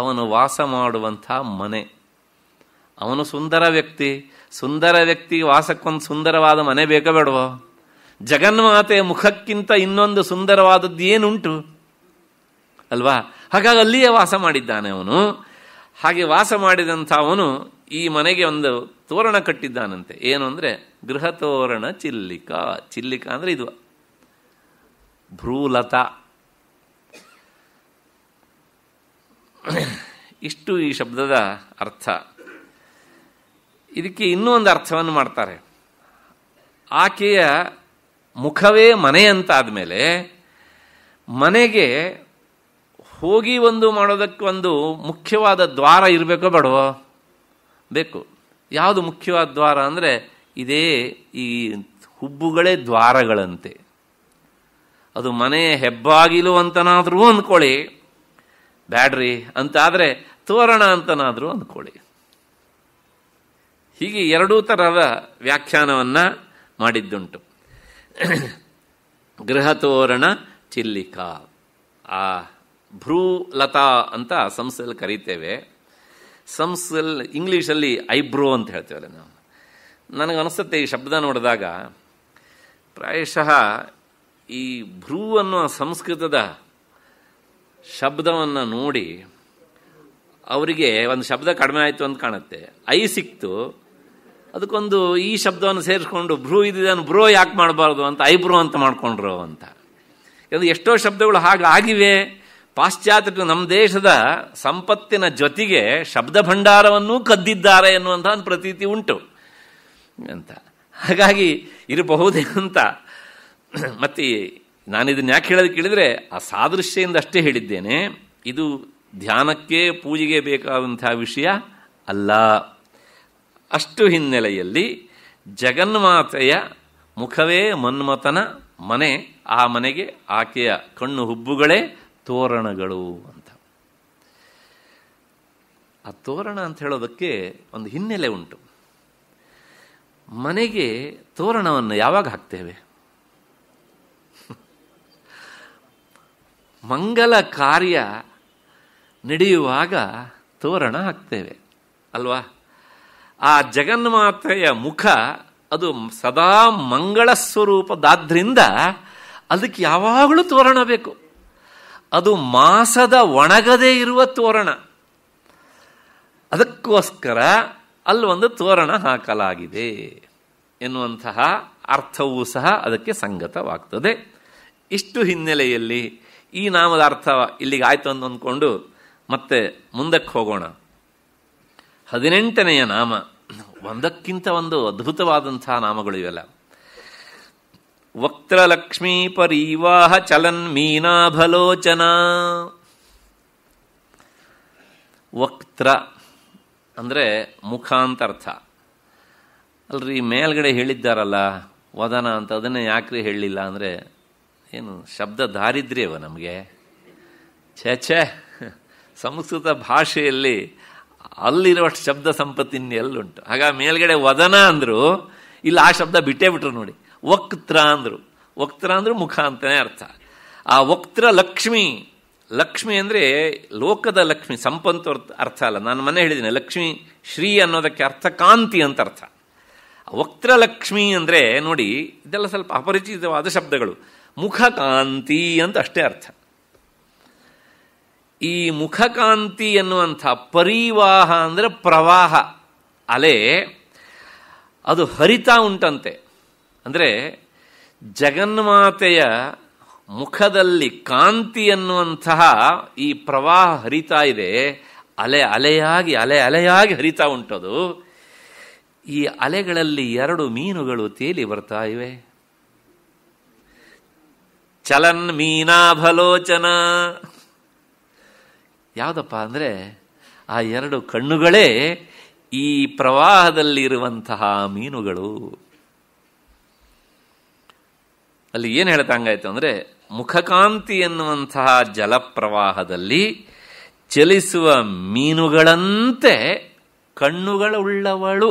ಅವನು ವಾಸ ಮಾಡುವಂಥ ಮನೆ ಅವನು ಸುಂದರ ವ್ಯಕ್ತಿ ಸುಂದರ ವ್ಯಕ್ತಿ ವಾಸಕ್ಕೊಂದು ಸುಂದರವಾದ ಮನೆ ಬೇಕ ಬೇಡವೋ ಜಗನ್ಮಾತೆ ಮುಖಕ್ಕಿಂತ ಇನ್ನೊಂದು ಸುಂದರವಾದದ್ದು ಏನುಂಟು ಅಲ್ವಾ ಹಾಗಾಗಿ ಅಲ್ಲಿಯೇ ವಾಸ ಮಾಡಿದ್ದಾನೆ ಅವನು ಹಾಗೆ ವಾಸ ಮಾಡಿದಂಥ ಅವನು ಈ ಮನೆಗೆ ಒಂದು ತೋರಣ ಕಟ್ಟಿದ್ದಾನಂತೆ ಏನು ಅಂದರೆ ಗೃಹ ತೋರಣ ಚಿಲ್ಲಿಕಾ ಚಿಲ್ಲಿಕ ಅಂದರೆ ಇದು ಭ್ರೂಲತಾ ಇಷ್ಟು ಈ ಶಬ್ದದ ಅರ್ಥ ಇದಕ್ಕೆ ಇನ್ನೂ ಒಂದು ಅರ್ಥವನ್ನು ಮಾಡ್ತಾರೆ ಆಕೆಯ ಮುಖವೇ ಮನೆ ಅಂತಾದ ಮೇಲೆ ಮನೆಗೆ ಹೋಗಿ ಒಂದು ಮಾಡೋದಕ್ಕೆ ಒಂದು ಮುಖ್ಯವಾದ ದ್ವಾರ ಇರಬೇಕೋ ಬೇಡವೋ ಬೇಕು ಯಾವುದು ಮುಖ್ಯವಾದ ದ್ವಾರ ಅಂದರೆ ಇದೇ ಈ ಹುಬ್ಬುಗಳೇ ದ್ವಾರಗಳಂತೆ ಅದು ಮನೆಯ ಹೆಬ್ಬಾಗಿಲು ಅಂತನಾದರೂ ಅಂದ್ಕೊಳ್ಳಿ ಬ್ಯಾಡ್ರಿ ಅಂತ ಆದರೆ ತೋರಣ ಅಂತನಾದರೂ ಅಂದ್ಕೊಳ್ಳಿ ಹೀಗೆ ಎರಡೂ ಥರದ ವ್ಯಾಖ್ಯಾನವನ್ನು ಮಾಡಿದ್ದುಂಟು ಗೃಹ ತೋರಣ ಚಿಲ್ಲಿಕಾ ಆ ಲತಾ ಅಂತ ಸಂಸ್ಕೃತದಲ್ಲಿ ಕರೀತೇವೆ ಸಂಸ್ಕೃಲ್ ಇಂಗ್ಲೀಷಲ್ಲಿ ಐಬ್ರೋ ಅಂತ ಹೇಳ್ತೇವಲ್ಲ ನಾವು ನನಗೆ ಅನಿಸುತ್ತೆ ಈ ಶಬ್ದ ನೋಡಿದಾಗ ಪ್ರಾಯಶಃ ಈ ಭ್ರೂ ಅನ್ನುವ ಸಂಸ್ಕೃತದ ಶಬ್ದವನ್ನು ನೋಡಿ ಅವರಿಗೆ ಒಂದು ಶಬ್ದ ಕಡಿಮೆ ಆಯಿತು ಅಂತ ಕಾಣುತ್ತೆ ಐ ಸಿಕ್ತು ಅದಕ್ಕೊಂದು ಈ ಶಬ್ದವನ್ನು ಸೇರಿಸ್ಕೊಂಡು ಭ್ರೂ ಇದನ್ನು ಬ್ರೋ ಯಾಕೆ ಮಾಡಬಾರ್ದು ಅಂತ ಐ ಬ್ರೋ ಅಂತ ಮಾಡಿಕೊಂಡ್ರು ಅಂತ ಯಾಕಂದರೆ ಎಷ್ಟೋ ಶಬ್ದಗಳು ಹಾಗೆ ಆಗಿವೆ ಪಾಶ್ಚಾತ್ಯ ನಮ್ಮ ದೇಶದ ಸಂಪತ್ತಿನ ಜೊತೆಗೆ ಶಬ್ದ ಭಂಡಾರವನ್ನೂ ಕದ್ದಿದ್ದಾರೆ ಎನ್ನುವಂಥ ಒಂದು ಪ್ರತೀತಿ ಉಂಟು ಅಂತ ಹಾಗಾಗಿ ಇರಬಹುದೇ ಅಂತ ಮತ್ತು ನಾನು ಇದನ್ನು ಯಾಕೆ ಹೇಳೋದಕ್ಕೆ ಕೇಳಿದರೆ ಆ ಸಾದೃಶ್ಯದಿಂದ ಅಷ್ಟೇ ಹೇಳಿದ್ದೇನೆ ಇದು ಧ್ಯಾನಕ್ಕೆ ಪೂಜೆಗೆ ಬೇಕಾದಂಥ ವಿಷಯ ಅಲ್ಲ ಅಷ್ಟು ಹಿನ್ನೆಲೆಯಲ್ಲಿ ಜಗನ್ಮಾತೆಯ ಮುಖವೇ ಮನ್ಮಥನ ಮನೆ ಆ ಮನೆಗೆ ಆಕೆಯ ಕಣ್ಣು ಹುಬ್ಬುಗಳೇ ತೋರಣಗಳು ಅಂತ ಆ ತೋರಣ ಅಂತ ಹೇಳೋದಕ್ಕೆ ಒಂದು ಹಿನ್ನೆಲೆ ಉಂಟು ಮನೆಗೆ ತೋರಣವನ್ನು ಯಾವಾಗ ಹಾಕ್ತೇವೆ ಮಂಗಲ ಕಾರ್ಯ ನಡೆಯುವಾಗ ತೋರಣ ಹಾಕ್ತೇವೆ ಅಲ್ವಾ ಆ ಜಗನ್ಮಾತೆಯ ಮುಖ ಅದು ಸದಾ ಮಂಗಳ ಸ್ವರೂಪದಾದ್ರಿಂದ ಅದಕ್ಕೆ ಯಾವಾಗಲೂ ತೋರಣ ಬೇಕು ಅದು ಮಾಸದ ಒಣಗದೇ ಇರುವ ತೋರಣ ಅದಕ್ಕೋಸ್ಕರ ಅಲ್ಲೊಂದು ತೋರಣ ಹಾಕಲಾಗಿದೆ ಎನ್ನುವಂತಹ ಅರ್ಥವೂ ಸಹ ಅದಕ್ಕೆ ಸಂಗತವಾಗ್ತದೆ ಇಷ್ಟು ಹಿನ್ನೆಲೆಯಲ್ಲಿ ಈ ನಾಮದ ಅರ್ಥ ಇಲ್ಲಿಗೆ ಆಯಿತು ಅಂತ ಅಂದ್ಕೊಂಡು ಮತ್ತೆ ಮುಂದಕ್ಕೆ ಹೋಗೋಣ ಹದಿನೆಂಟನೆಯ ನಾಮ ಒಂದಕ್ಕಿಂತ ಒಂದು ಅದ್ಭುತವಾದಂತಹ ನಾಮಗಳು ಇವೆಲ್ಲ ವಕ್ತ್ರಲಕ್ಷ್ಮೀ ಪರಿವಾಹ ಚಲನ್ ಮೀನಾಭಲೋಚನ ವಕ್ತ್ರ ಅಂದರೆ ಅರ್ಥ ಅಲ್ರಿ ಮೇಲ್ಗಡೆ ಹೇಳಿದ್ದಾರಲ್ಲ ವದನ ಅಂತ ಅದನ್ನೇ ಯಾಕ್ರಿ ಹೇಳಲಿಲ್ಲ ಅಂದರೆ ಏನು ಶಬ್ದ ದಾರಿದ್ರ್ಯವ ನಮಗೆ ಛೇ ಛೇ ಸಂಸ್ಕೃತ ಭಾಷೆಯಲ್ಲಿ ಅಲ್ಲಿರುವಷ್ಟು ಶಬ್ದ ಸಂಪತ್ತಿನ ಎಲ್ಲುಂಟು ಆಗ ಮೇಲ್ಗಡೆ ವದನ ಅಂದರು ಇಲ್ಲಿ ಆ ಶಬ್ದ ಬಿಟ್ಟೇ ಬಿಟ್ರು ನೋಡಿ ವಕ್ತ್ರ ಅಂದರು ವಕ್ತ್ರ ಅಂದರು ಮುಖ ಅಂತಲೇ ಅರ್ಥ ಆ ವಕ್ತ್ರ ಲಕ್ಷ್ಮಿ ಲಕ್ಷ್ಮಿ ಅಂದರೆ ಲೋಕದ ಲಕ್ಷ್ಮಿ ಸಂಪಂತ ಅರ್ಥ ಅಲ್ಲ ನಾನು ಮನೆ ಹೇಳಿದ್ದೀನಿ ಲಕ್ಷ್ಮಿ ಶ್ರೀ ಅನ್ನೋದಕ್ಕೆ ಅರ್ಥ ಕಾಂತಿ ಅಂತ ಅರ್ಥ ವಕ್ತ್ರ ಲಕ್ಷ್ಮಿ ಅಂದರೆ ನೋಡಿ ಇದೆಲ್ಲ ಸ್ವಲ್ಪ ಅಪರಿಚಿತವಾದ ಶಬ್ದಗಳು ಮುಖಕಾಂತಿ ಅಂತ ಅಷ್ಟೇ ಅರ್ಥ ಈ ಮುಖಕಾಂತಿ ಎನ್ನುವಂಥ ಪರಿವಾಹ ಅಂದರೆ ಪ್ರವಾಹ ಅಲೆ ಅದು ಹರಿತಾ ಉಂಟಂತೆ ಅಂದರೆ ಜಗನ್ಮಾತೆಯ ಮುಖದಲ್ಲಿ ಕಾಂತಿ ಅನ್ನುವಂತಹ ಈ ಪ್ರವಾಹ ಹರಿತಾ ಇದೆ ಅಲೆ ಅಲೆಯಾಗಿ ಅಲೆ ಅಲೆಯಾಗಿ ಹರಿತಾ ಉಂಟದು ಈ ಅಲೆಗಳಲ್ಲಿ ಎರಡು ಮೀನುಗಳು ತೇಲಿ ಬರ್ತಾ ಇವೆ ಚಲನ್ ಮೀನಾಭಲೋಚನ ಯಾವುದಪ್ಪ ಅಂದರೆ ಆ ಎರಡು ಕಣ್ಣುಗಳೇ ಈ ಪ್ರವಾಹದಲ್ಲಿರುವಂತಹ ಮೀನುಗಳು ಅಲ್ಲಿ ಏನು ಹೇಳ್ತಂಗಾಯ್ತು ಅಂದರೆ ಮುಖಕಾಂತಿ ಎನ್ನುವಂತಹ ಜಲಪ್ರವಾಹದಲ್ಲಿ ಚಲಿಸುವ ಮೀನುಗಳಂತೆ ಕಣ್ಣುಗಳುಳ್ಳವಳು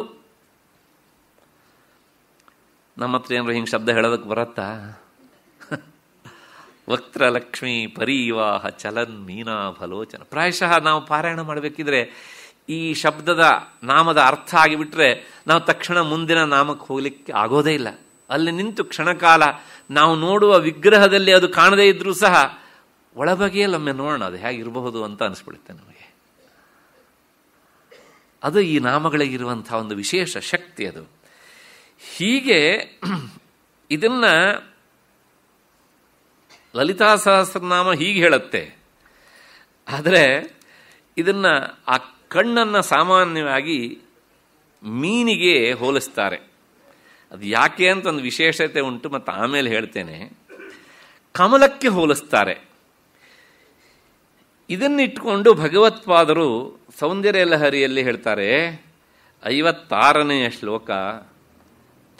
ನಮ್ಮ ಹತ್ರ ಏನಾರು ಹಿಂಗೆ ಶಬ್ದ ಹೇಳೋದಕ್ಕೆ ಬರತ್ತಾ ಲಕ್ಷ್ಮಿ ಪರಿವಾಹ ಚಲನ್ ಮೀನಾಫಲೋಚನ ಪ್ರಾಯಶಃ ನಾವು ಪಾರಾಯಣ ಮಾಡಬೇಕಿದ್ರೆ ಈ ಶಬ್ದದ ನಾಮದ ಅರ್ಥ ಆಗಿಬಿಟ್ರೆ ನಾವು ತಕ್ಷಣ ಮುಂದಿನ ನಾಮಕ್ಕೆ ಹೋಗಲಿಕ್ಕೆ ಆಗೋದೇ ಇಲ್ಲ ಅಲ್ಲಿ ನಿಂತು ಕ್ಷಣಕಾಲ ನಾವು ನೋಡುವ ವಿಗ್ರಹದಲ್ಲಿ ಅದು ಕಾಣದೇ ಇದ್ರೂ ಸಹ ಒಳಬಗೆಯಲ್ಲಿ ಒಮ್ಮೆ ನೋಡೋಣ ಅದು ಹೇಗಿರಬಹುದು ಅಂತ ಅನಿಸ್ಬಿಡುತ್ತೆ ನಮಗೆ ಅದು ಈ ನಾಮಗಳಿಗಿರುವಂತಹ ಒಂದು ವಿಶೇಷ ಶಕ್ತಿ ಅದು ಹೀಗೆ ಇದನ್ನು ಲಲಿತಾ ಸಹಸ್ರನಾಮ ಹೀಗೆ ಹೇಳುತ್ತೆ ಆದರೆ ಇದನ್ನು ಆ ಕಣ್ಣನ್ನು ಸಾಮಾನ್ಯವಾಗಿ ಮೀನಿಗೆ ಹೋಲಿಸ್ತಾರೆ ಅದು ಯಾಕೆ ಅಂತ ಒಂದು ವಿಶೇಷತೆ ಉಂಟು ಮತ್ತು ಆಮೇಲೆ ಹೇಳ್ತೇನೆ ಕಮಲಕ್ಕೆ ಹೋಲಿಸ್ತಾರೆ ಇದನ್ನಿಟ್ಕೊಂಡು ಭಗವತ್ಪಾದರು ಸೌಂದರ್ಯ ಲಹರಿಯಲ್ಲಿ ಹೇಳ್ತಾರೆ ಐವತ್ತಾರನೆಯ ಶ್ಲೋಕ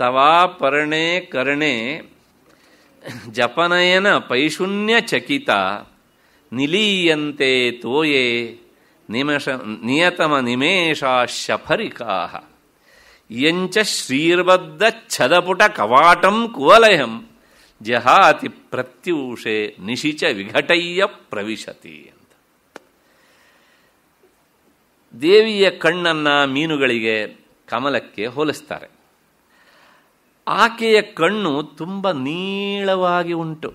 ತವಾ ಪರ್ಣೆ ಕರ್ಣೆ ಜಪನಯನ ಪೈಶುನ್ಯ ಚಕಿತ ನಿಲೀಯಂತೆ ತೋಯೆ ನಿಮಷ ನಿಯತಮ ಶಫರಿಕಾ ಯಂಚ ಶ್ರೀರ್ಬದ್ಧ ಛದಪುಟ ಕವಾಟಂ ಕುವಲಯಂ ಜಹಾತಿ ಪ್ರತ್ಯೂಷೆ ನಿಶಿಚ ವಿಘಟಯ್ಯ ಪ್ರವಿಶತಿ ಅಂತ ದೇವಿಯ ಕಣ್ಣನ್ನ ಮೀನುಗಳಿಗೆ ಕಮಲಕ್ಕೆ ಹೋಲಿಸ್ತಾರೆ ಆಕೆಯ ಕಣ್ಣು ತುಂಬ ನೀಳವಾಗಿ ಉಂಟು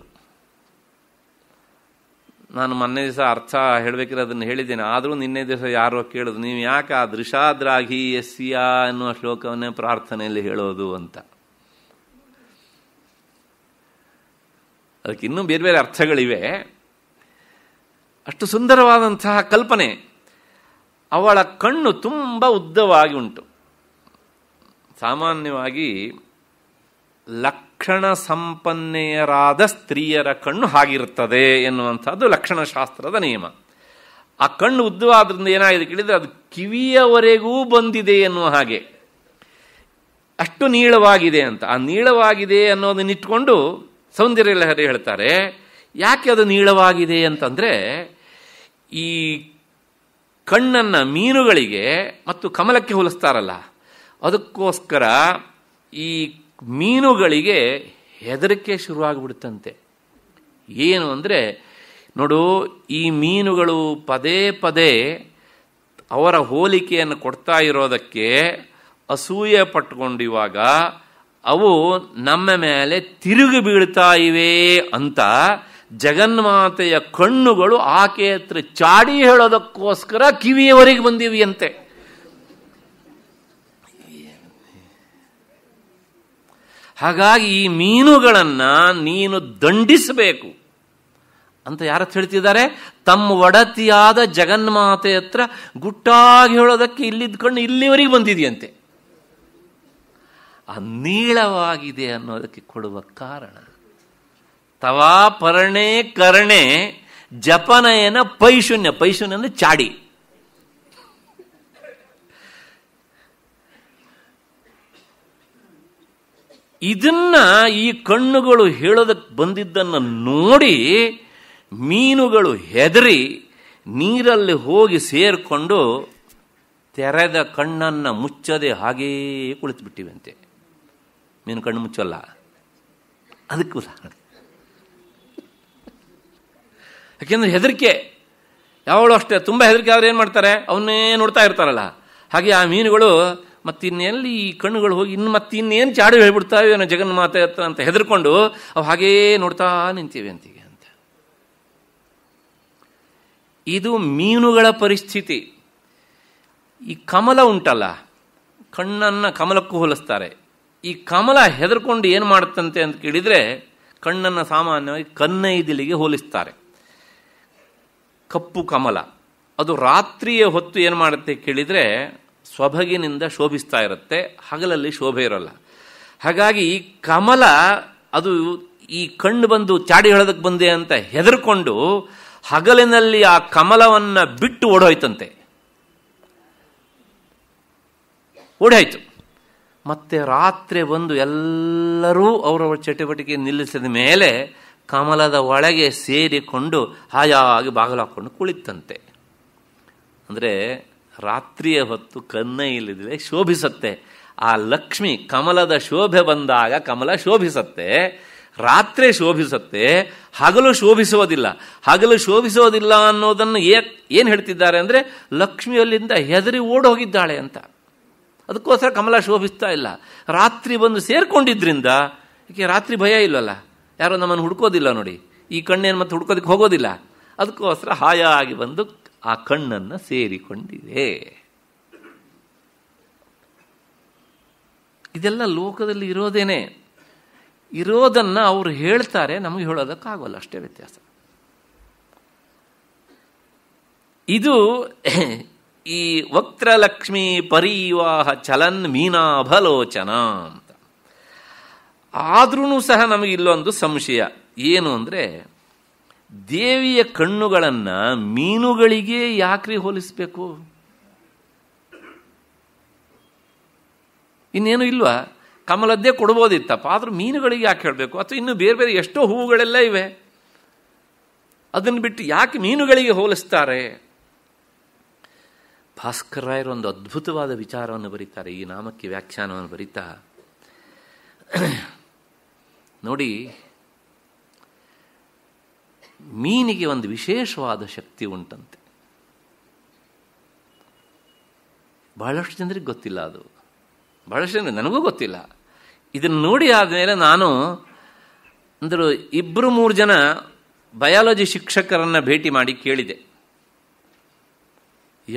ನಾನು ಮೊನ್ನೆ ದಿವಸ ಅರ್ಥ ಹೇಳಬೇಕಿರೋ ಅದನ್ನು ಹೇಳಿದ್ದೇನೆ ಆದರೂ ನಿನ್ನೆ ದಿವಸ ಯಾರೋ ಕೇಳೋದು ನೀವು ಯಾಕೆ ಆ ದೃಶಾದ್ರಾಘಿ ಎಸ್ಸಿಯಾ ಅನ್ನುವ ಶ್ಲೋಕವನ್ನೇ ಪ್ರಾರ್ಥನೆಯಲ್ಲಿ ಹೇಳೋದು ಅಂತ ಅದಕ್ಕೆ ಇನ್ನೂ ಬೇರೆ ಬೇರೆ ಅರ್ಥಗಳಿವೆ ಅಷ್ಟು ಸುಂದರವಾದಂತಹ ಕಲ್ಪನೆ ಅವಳ ಕಣ್ಣು ತುಂಬ ಉದ್ದವಾಗಿ ಉಂಟು ಸಾಮಾನ್ಯವಾಗಿ ಲಕ್ಷಣ ಸಂಪನ್ನೆಯರಾದ ಸ್ತ್ರೀಯರ ಕಣ್ಣು ಹಾಗಿರುತ್ತದೆ ಎನ್ನುವಂಥದ್ದು ಲಕ್ಷಣಶಾಸ್ತ್ರದ ನಿಯಮ ಆ ಕಣ್ಣು ಉದ್ದವಾದ್ರಿಂದ ಏನಾಗಿದೆ ಕೇಳಿದರೆ ಅದು ಕಿವಿಯವರೆಗೂ ಬಂದಿದೆ ಎನ್ನುವ ಹಾಗೆ ಅಷ್ಟು ನೀಳವಾಗಿದೆ ಅಂತ ಆ ನೀಳವಾಗಿದೆ ಅನ್ನೋದನ್ನಿಟ್ಕೊಂಡು ಸೌಂದರ್ಯ ಲಹರಿ ಹೇಳ್ತಾರೆ ಯಾಕೆ ಅದು ನೀಳವಾಗಿದೆ ಅಂತಂದರೆ ಈ ಕಣ್ಣನ್ನು ಮೀನುಗಳಿಗೆ ಮತ್ತು ಕಮಲಕ್ಕೆ ಹೋಲಿಸ್ತಾರಲ್ಲ ಅದಕ್ಕೋಸ್ಕರ ಈ ಮೀನುಗಳಿಗೆ ಹೆದರಿಕೆ ಶುರುವಾಗಿಬಿಡುತ್ತಂತೆ ಏನು ಅಂದರೆ ನೋಡು ಈ ಮೀನುಗಳು ಪದೇ ಪದೇ ಅವರ ಹೋಲಿಕೆಯನ್ನು ಕೊಡ್ತಾ ಇರೋದಕ್ಕೆ ಅಸೂಯೆ ಪಟ್ಕೊಂಡಿವಾಗ ಅವು ನಮ್ಮ ಮೇಲೆ ತಿರುಗಿ ಬೀಳ್ತಾ ಇವೆ ಅಂತ ಜಗನ್ಮಾತೆಯ ಕಣ್ಣುಗಳು ಆಕೆ ಹತ್ರ ಚಾಡಿ ಹೇಳೋದಕ್ಕೋಸ್ಕರ ಕಿವಿಯವರೆಗೆ ಬಂದಿವೆಯಂತೆ ಹಾಗಾಗಿ ಈ ಮೀನುಗಳನ್ನು ನೀನು ದಂಡಿಸಬೇಕು ಅಂತ ಯಾರು ಹೇಳ್ತಿದ್ದಾರೆ ತಮ್ಮ ಒಡತಿಯಾದ ಜಗನ್ಮಾತೆ ಹತ್ರ ಗುಟ್ಟಾಗಿ ಹೇಳೋದಕ್ಕೆ ಇಲ್ಲಿದ್ಕೊಂಡು ಇಲ್ಲಿವರೆಗೆ ಬಂದಿದೆಯಂತೆ ಅನ್ನೀಳವಾಗಿದೆ ಅನ್ನೋದಕ್ಕೆ ಕೊಡುವ ಕಾರಣ ತವಾ ಪರಣೆ ಕರ್ಣೆ ಜಪನಯನ ಪೈಶೂನ್ಯ ಪೈಶೂನ್ಯ ಚಾಡಿ ಇದನ್ನ ಈ ಕಣ್ಣುಗಳು ಹೇಳೋದಕ್ಕೆ ಬಂದಿದ್ದನ್ನು ನೋಡಿ ಮೀನುಗಳು ಹೆದರಿ ನೀರಲ್ಲಿ ಹೋಗಿ ಸೇರಿಕೊಂಡು ತೆರೆದ ಕಣ್ಣನ್ನು ಮುಚ್ಚದೆ ಹಾಗೇ ಕುಳಿತು ಬಿಟ್ಟಿವಂತೆ ಮೀನು ಕಣ್ಣು ಮುಚ್ಚಲ್ಲ ಅದಕ್ಕೆ ಉದಾಹರಣೆ ಯಾಕೆಂದ್ರೆ ಹೆದರಿಕೆ ಯಾವಳು ಅಷ್ಟೇ ತುಂಬ ಹೆದರಿಕೆ ಆದರೆ ಏನು ಮಾಡ್ತಾರೆ ಅವನ್ನೇ ನೋಡ್ತಾ ಇರ್ತಾರಲ್ಲ ಹಾಗೆ ಆ ಮೀನುಗಳು ಮತ್ತಿನ್ನೆಲ್ಲಿ ಈ ಕಣ್ಣುಗಳು ಹೋಗಿ ಇನ್ನು ಮತ್ತಿನ್ನೇನು ಚಾಡು ಹೇಳ್ಬಿಡ್ತಾವೆ ಅನ್ನೋ ಜಗನ್ಮಾತೆ ಹತ್ರ ಅಂತ ಹೆದರ್ಕೊಂಡು ಅವು ಹಾಗೇ ನೋಡ್ತಾ ನಿಂತೀವಿ ಅಂತೀವಿ ಅಂತ ಇದು ಮೀನುಗಳ ಪರಿಸ್ಥಿತಿ ಈ ಕಮಲ ಉಂಟಲ್ಲ ಕಣ್ಣನ್ನು ಕಮಲಕ್ಕೂ ಹೋಲಿಸ್ತಾರೆ ಈ ಕಮಲ ಹೆದರ್ಕೊಂಡು ಏನು ಮಾಡುತ್ತಂತೆ ಅಂತ ಕೇಳಿದರೆ ಕಣ್ಣನ್ನು ಸಾಮಾನ್ಯವಾಗಿ ಕನ್ನೈದಿಲಿಗೆ ಹೋಲಿಸ್ತಾರೆ ಕಪ್ಪು ಕಮಲ ಅದು ರಾತ್ರಿಯ ಹೊತ್ತು ಏನು ಮಾಡುತ್ತೆ ಕೇಳಿದರೆ ಸ್ವಭಗಿನಿಂದ ಶೋಭಿಸ್ತಾ ಇರುತ್ತೆ ಹಗಲಲ್ಲಿ ಶೋಭೆ ಇರೋಲ್ಲ ಹಾಗಾಗಿ ಕಮಲ ಅದು ಈ ಕಣ್ಣು ಬಂದು ಚಾಡಿ ಹೇಳೋದಕ್ಕೆ ಬಂದೆ ಅಂತ ಹೆದರ್ಕೊಂಡು ಹಗಲಿನಲ್ಲಿ ಆ ಕಮಲವನ್ನು ಬಿಟ್ಟು ಓಡೋಯ್ತಂತೆ ಓಡೋಯ್ತು ಮತ್ತೆ ರಾತ್ರಿ ಬಂದು ಎಲ್ಲರೂ ಅವರವರ ಚಟುವಟಿಕೆ ನಿಲ್ಲಿಸಿದ ಮೇಲೆ ಕಮಲದ ಒಳಗೆ ಸೇರಿಕೊಂಡು ಹಾಯಾಗಿ ಬಾಗಿಲು ಹಾಕ್ಕೊಂಡು ಕುಳಿತಂತೆ ಅಂದರೆ ರಾತ್ರಿಯ ಹೊತ್ತು ಕನ್ನ ಇಲ್ಲದೆ ಶೋಭಿಸತ್ತೆ ಆ ಲಕ್ಷ್ಮಿ ಕಮಲದ ಶೋಭೆ ಬಂದಾಗ ಕಮಲ ಶೋಭಿಸತ್ತೆ ರಾತ್ರಿ ಶೋಭಿಸತ್ತೆ ಹಗಲು ಶೋಭಿಸುವುದಿಲ್ಲ ಹಗಲು ಶೋಭಿಸುವುದಿಲ್ಲ ಅನ್ನೋದನ್ನು ಏನು ಹೇಳ್ತಿದ್ದಾರೆ ಅಂದರೆ ಲಕ್ಷ್ಮಿಯಲ್ಲಿಂದ ಹೆದರಿ ಓಡೋಗಿದ್ದಾಳೆ ಅಂತ ಅದಕ್ಕೋಸ್ಕರ ಕಮಲ ಶೋಭಿಸ್ತಾ ಇಲ್ಲ ರಾತ್ರಿ ಬಂದು ಸೇರ್ಕೊಂಡಿದ್ದರಿಂದ ರಾತ್ರಿ ಭಯ ಇಲ್ಲವಲ್ಲ ಯಾರೋ ನಮ್ಮನ್ನು ಹುಡ್ಕೋದಿಲ್ಲ ನೋಡಿ ಈ ಕಣ್ಣೇನು ಮತ್ತೆ ಹುಡ್ಕೋದಕ್ಕೆ ಹೋಗೋದಿಲ್ಲ ಅದಕ್ಕೋಸ್ಕರ ಹಾಯಾಗಿ ಬಂದು ಆ ಕಣ್ಣನ್ನು ಸೇರಿಕೊಂಡಿದೆ ಇದೆಲ್ಲ ಲೋಕದಲ್ಲಿ ಇರೋದೇನೆ ಇರೋದನ್ನು ಅವರು ಹೇಳ್ತಾರೆ ನಮಗೆ ಹೇಳೋದಕ್ಕಾಗಲ್ಲ ಅಷ್ಟೇ ವ್ಯತ್ಯಾಸ ಇದು ಈ ವಕ್ರಲಕ್ಷ್ಮಿ ಪರಿವಾಹ ಚಲನ್ ಮೀನಾಭಲೋಚನ ಅಂತ ಆದ್ರೂ ಸಹ ನಮಗೆ ಇಲ್ಲೊಂದು ಸಂಶಯ ಏನು ಅಂದರೆ ದೇವಿಯ ಕಣ್ಣುಗಳನ್ನು ಮೀನುಗಳಿಗೆ ಯಾಕ್ರಿ ಹೋಲಿಸಬೇಕು ಇನ್ನೇನು ಇಲ್ವಾ ಕಮಲದ್ದೇ ಕೊಡ್ಬೋದಿತ್ತಪ್ಪ ಆದರೂ ಮೀನುಗಳಿಗೆ ಯಾಕೆ ಹೇಳಬೇಕು ಅಥವಾ ಇನ್ನೂ ಬೇರೆ ಬೇರೆ ಎಷ್ಟೋ ಹೂವುಗಳೆಲ್ಲ ಇವೆ ಅದನ್ನು ಬಿಟ್ಟು ಯಾಕೆ ಮೀನುಗಳಿಗೆ ಹೋಲಿಸ್ತಾರೆ ಭಾಸ್ಕರ್ ಒಂದು ಅದ್ಭುತವಾದ ವಿಚಾರವನ್ನು ಬರೀತಾರೆ ಈ ನಾಮಕ್ಕೆ ವ್ಯಾಖ್ಯಾನವನ್ನು ಬರೀತಾ ನೋಡಿ ಮೀನಿಗೆ ಒಂದು ವಿಶೇಷವಾದ ಶಕ್ತಿ ಉಂಟಂತೆ ಬಹಳಷ್ಟು ಜನರಿಗೆ ಗೊತ್ತಿಲ್ಲ ಅದು ಬಹಳಷ್ಟು ಜನರಿಗೆ ನನಗೂ ಗೊತ್ತಿಲ್ಲ ಇದನ್ನು ನೋಡಿ ಆದಮೇಲೆ ನಾನು ಅಂದರು ಇಬ್ಬರು ಮೂರು ಜನ ಬಯಾಲಜಿ ಶಿಕ್ಷಕರನ್ನು ಭೇಟಿ ಮಾಡಿ ಕೇಳಿದೆ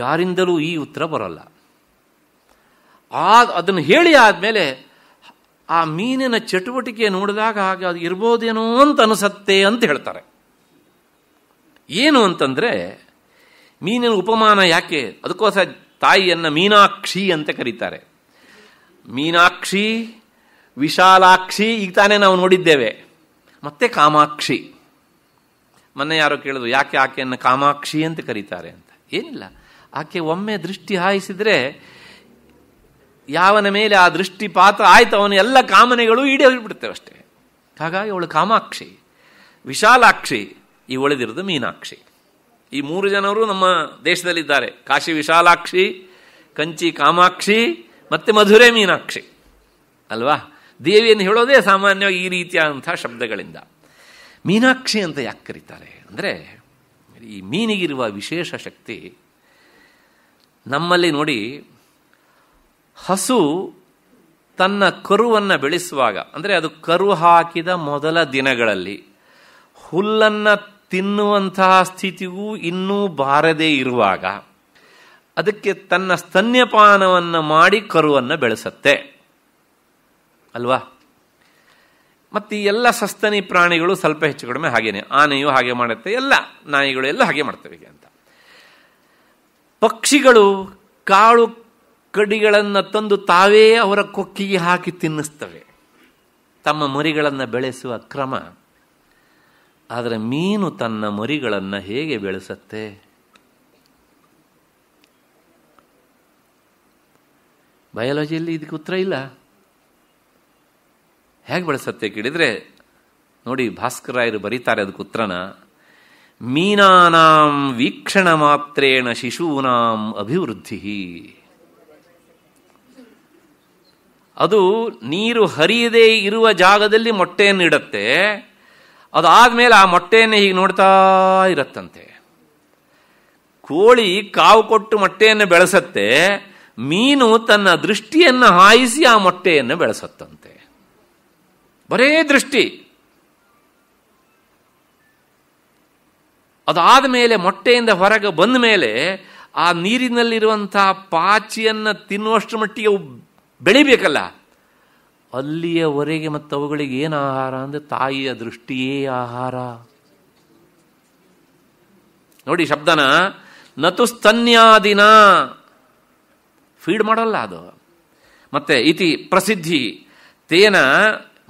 ಯಾರಿಂದಲೂ ಈ ಉತ್ತರ ಬರೋಲ್ಲ ಆ ಅದನ್ನು ಹೇಳಿ ಆದಮೇಲೆ ಆ ಮೀನಿನ ಚಟುವಟಿಕೆ ನೋಡಿದಾಗ ಹಾಗೆ ಅದು ಇರ್ಬೋದೇನೋ ಅಂತ ಅನಿಸತ್ತೆ ಅಂತ ಹೇಳ್ತಾರೆ ಏನು ಅಂತಂದರೆ ಮೀನಿನ ಉಪಮಾನ ಯಾಕೆ ಅದಕ್ಕೋಸ್ಕರ ತಾಯಿಯನ್ನು ಮೀನಾಕ್ಷಿ ಅಂತ ಕರೀತಾರೆ ಮೀನಾಕ್ಷಿ ವಿಶಾಲಾಕ್ಷಿ ಈಗ ತಾನೇ ನಾವು ನೋಡಿದ್ದೇವೆ ಮತ್ತೆ ಕಾಮಾಕ್ಷಿ ಮೊನ್ನೆ ಯಾರೋ ಕೇಳಿದ್ರು ಯಾಕೆ ಆಕೆಯನ್ನು ಕಾಮಾಕ್ಷಿ ಅಂತ ಕರೀತಾರೆ ಅಂತ ಏನಿಲ್ಲ ಆಕೆ ಒಮ್ಮೆ ದೃಷ್ಟಿ ಹಾಯಿಸಿದ್ರೆ ಯಾವನ ಮೇಲೆ ಆ ದೃಷ್ಟಿ ಪಾತ್ರ ಆಯ್ತು ಅವನ ಎಲ್ಲ ಕಾಮನೆಗಳು ಈಡೇರಿಬಿಡ್ತೇವೆ ಅಷ್ಟೇ ಹಾಗಾಗಿ ಅವಳು ಕಾಮಾಕ್ಷಿ ವಿಶಾಲಾಕ್ಷಿ ಈ ಉಳಿದಿರೋದು ಮೀನಾಕ್ಷಿ ಈ ಮೂರು ಜನರು ನಮ್ಮ ದೇಶದಲ್ಲಿದ್ದಾರೆ ಕಾಶಿ ವಿಶಾಲಾಕ್ಷಿ ಕಂಚಿ ಕಾಮಾಕ್ಷಿ ಮತ್ತು ಮಧುರೆ ಮೀನಾಕ್ಷಿ ಅಲ್ವಾ ದೇವಿಯನ್ನು ಹೇಳೋದೇ ಸಾಮಾನ್ಯವಾಗಿ ಈ ರೀತಿಯಾದಂಥ ಶಬ್ದಗಳಿಂದ ಮೀನಾಕ್ಷಿ ಅಂತ ಯಾಕೆ ಕರೀತಾರೆ ಅಂದರೆ ಈ ಮೀನಿಗಿರುವ ವಿಶೇಷ ಶಕ್ತಿ ನಮ್ಮಲ್ಲಿ ನೋಡಿ ಹಸು ತನ್ನ ಕರುವನ್ನು ಬೆಳೆಸುವಾಗ ಅಂದರೆ ಅದು ಕರು ಹಾಕಿದ ಮೊದಲ ದಿನಗಳಲ್ಲಿ ಹುಲ್ಲನ್ನು ತಿನ್ನುವಂತಹ ಸ್ಥಿತಿಗೂ ಇನ್ನೂ ಬಾರದೇ ಇರುವಾಗ ಅದಕ್ಕೆ ತನ್ನ ಸ್ತನ್ಯಪಾನವನ್ನು ಮಾಡಿ ಕರುವನ್ನು ಬೆಳೆಸತ್ತೆ ಅಲ್ವಾ ಮತ್ತು ಎಲ್ಲ ಸಸ್ತನಿ ಪ್ರಾಣಿಗಳು ಸ್ವಲ್ಪ ಹೆಚ್ಚು ಕಡಿಮೆ ಹಾಗೇನೆ ಆನೆಯು ಹಾಗೆ ಮಾಡುತ್ತೆ ಎಲ್ಲ ನಾಯಿಗಳು ಎಲ್ಲ ಹಾಗೆ ಮಾಡ್ತವೆ ಅಂತ ಪಕ್ಷಿಗಳು ಕಾಳು ಕಡಿಗಳನ್ನು ತಂದು ತಾವೇ ಅವರ ಕೊಕ್ಕಿಗೆ ಹಾಕಿ ತಿನ್ನಿಸ್ತವೆ ತಮ್ಮ ಮರಿಗಳನ್ನು ಬೆಳೆಸುವ ಕ್ರಮ ಆದರೆ ಮೀನು ತನ್ನ ಮರಿಗಳನ್ನು ಹೇಗೆ ಬೆಳೆಸತ್ತೆ ಬಯಾಲಜಿಯಲ್ಲಿ ಇದಕ್ಕೆ ಉತ್ತರ ಇಲ್ಲ ಹೇಗೆ ಬೆಳೆಸತ್ತೆ ಕೇಳಿದರೆ ನೋಡಿ ಭಾಸ್ಕರಾಯರು ಬರೀತಾರೆ ಅದಕ್ಕೆ ಉತ್ತರನ ಮೀನಾನಾಂ ವೀಕ್ಷಣ ಮಾತ್ರೇಣ ಶಿಶೂನಾಂ ಅಭಿವೃದ್ಧಿ ಅದು ನೀರು ಹರಿಯದೇ ಇರುವ ಜಾಗದಲ್ಲಿ ಮೊಟ್ಟೆಯನ್ನು ಇಡತ್ತೆ ಅದಾದಮೇಲೆ ಆ ಮೊಟ್ಟೆಯನ್ನು ಹೀಗೆ ನೋಡ್ತಾ ಇರತ್ತಂತೆ ಕೋಳಿ ಕಾವು ಕೊಟ್ಟು ಮೊಟ್ಟೆಯನ್ನು ಬೆಳೆಸತ್ತೆ ಮೀನು ತನ್ನ ದೃಷ್ಟಿಯನ್ನು ಹಾಯಿಸಿ ಆ ಮೊಟ್ಟೆಯನ್ನು ಬೆಳೆಸತ್ತಂತೆ ಬರೇ ದೃಷ್ಟಿ ಅದಾದ ಮೇಲೆ ಮೊಟ್ಟೆಯಿಂದ ಹೊರಗೆ ಬಂದ ಮೇಲೆ ಆ ನೀರಿನಲ್ಲಿರುವಂತಹ ಪಾಚಿಯನ್ನು ತಿನ್ನುವಷ್ಟು ಮಟ್ಟಿಗೆ ಬೆಳಿಬೇಕಲ್ಲ ಅಲ್ಲಿಯವರೆಗೆ ಮತ್ತು ಅವುಗಳಿಗೆ ಏನು ಆಹಾರ ಅಂದರೆ ತಾಯಿಯ ದೃಷ್ಟಿಯೇ ಆಹಾರ ನೋಡಿ ಶಬ್ದನ ನತು ಸ್ತನ್ಯಾದಿನ ಫೀಡ್ ಮಾಡಲ್ಲ ಅದು ಮತ್ತೆ ಇತಿ ಪ್ರಸಿದ್ಧಿ ತೇನ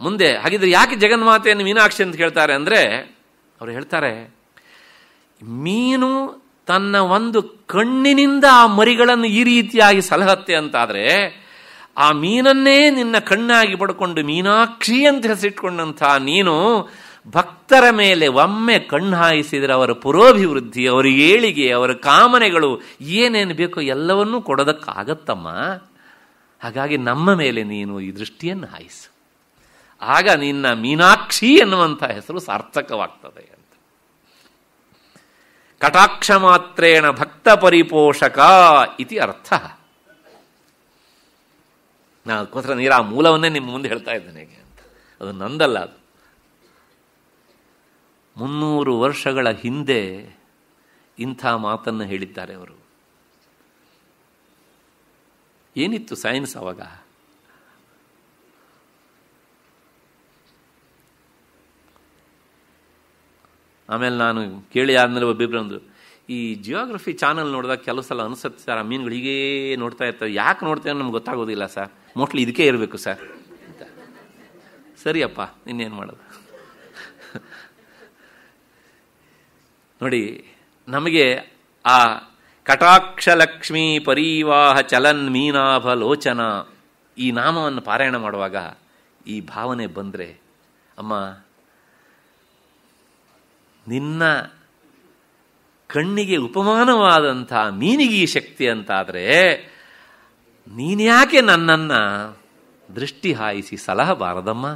ಮುಂದೆ ಹಾಗಿದ್ರೆ ಯಾಕೆ ಜಗನ್ಮಾತೆಯನ್ನು ಮೀನಾಕ್ಷಿ ಅಂತ ಹೇಳ್ತಾರೆ ಅಂದರೆ ಅವರು ಹೇಳ್ತಾರೆ ಮೀನು ತನ್ನ ಒಂದು ಕಣ್ಣಿನಿಂದ ಆ ಮರಿಗಳನ್ನು ಈ ರೀತಿಯಾಗಿ ಸಲಹತ್ತೆ ಅಂತಾದರೆ ಆ ಮೀನನ್ನೇ ನಿನ್ನ ಕಣ್ಣಾಗಿ ಪಡ್ಕೊಂಡು ಮೀನಾಕ್ಷಿ ಅಂತ ಹೆಸರಿಟ್ಕೊಂಡಂಥ ನೀನು ಭಕ್ತರ ಮೇಲೆ ಒಮ್ಮೆ ಕಣ್ಣು ಹಾಯಿಸಿದರೆ ಅವರ ಪುರೋಭಿವೃದ್ಧಿ ಅವರ ಏಳಿಗೆ ಅವರ ಕಾಮನೆಗಳು ಏನೇನು ಬೇಕೋ ಎಲ್ಲವನ್ನೂ ಕೊಡೋದಕ್ಕಾಗತ್ತಮ್ಮ ಹಾಗಾಗಿ ನಮ್ಮ ಮೇಲೆ ನೀನು ಈ ದೃಷ್ಟಿಯನ್ನು ಹಾಯಿಸು ಆಗ ನಿನ್ನ ಮೀನಾಕ್ಷಿ ಎನ್ನುವಂಥ ಹೆಸರು ಸಾರ್ಥಕವಾಗ್ತದೆ ಅಂತ ಕಟಾಕ್ಷ ಮಾತ್ರೇಣ ಭಕ್ತ ಪರಿಪೋಷಕ ಇತಿ ಅರ್ಥ ನಾನು ಅದಕ್ಕೋಸ್ಕರ ನೀರು ಆ ಮೂಲವನ್ನೇ ನಿಮ್ಮ ಮುಂದೆ ಹೇಳ್ತಾ ಇದ್ದೇನೆ ಅಂತ ಅದು ನಂದಲ್ಲ ಅದು ಮುನ್ನೂರು ವರ್ಷಗಳ ಹಿಂದೆ ಇಂಥ ಮಾತನ್ನು ಹೇಳಿದ್ದಾರೆ ಅವರು ಏನಿತ್ತು ಸೈನ್ಸ್ ಅವಾಗ ಆಮೇಲೆ ನಾನು ಕೇಳಿ ಆದಮೇಲೆ ಒಬ್ಬಿಬ್ರಂದು ಈ ಜಿಯೋಗ್ರಫಿ ಚಾನಲ್ ನೋಡಿದಾಗ ಕೆಲವು ಸಲ ಅನಿಸುತ್ತೆ ಸರ್ ಆ ಮೀನುಗಳು ಹೀಗೆ ನೋಡ್ತಾ ಇರ್ತವೆ ಯಾಕೆ ನೋಡ್ತೇವೆ ನಮ್ಗೆ ಗೊತ್ತಾಗೋದಿಲ್ಲ ಸರ್ ಮೋಸ್ಟ್ಲಿ ಇದಕ್ಕೆ ಇರಬೇಕು ಸರ್ ಅಂತ ಸರಿಯಪ್ಪ ಇನ್ನೇನು ಮಾಡೋದು ನೋಡಿ ನಮಗೆ ಆ ಕಟಾಕ್ಷ ಲಕ್ಷ್ಮೀ ಪರಿವಾಹ ಚಲನ್ ಮೀನಾಭ ಲೋಚನ ಈ ನಾಮವನ್ನು ಪಾರಾಯಣ ಮಾಡುವಾಗ ಈ ಭಾವನೆ ಬಂದರೆ ಅಮ್ಮ ನಿನ್ನ ಕಣ್ಣಿಗೆ ಉಪಮಾನವಾದಂಥ ಮೀನಿಗೆ ಈ ಶಕ್ತಿ ಅಂತಾದರೆ ನೀನ್ಯಾಕೆ ನನ್ನನ್ನು ದೃಷ್ಟಿ ಹಾಯಿಸಿ ಸಲಹಬಾರದಮ್ಮ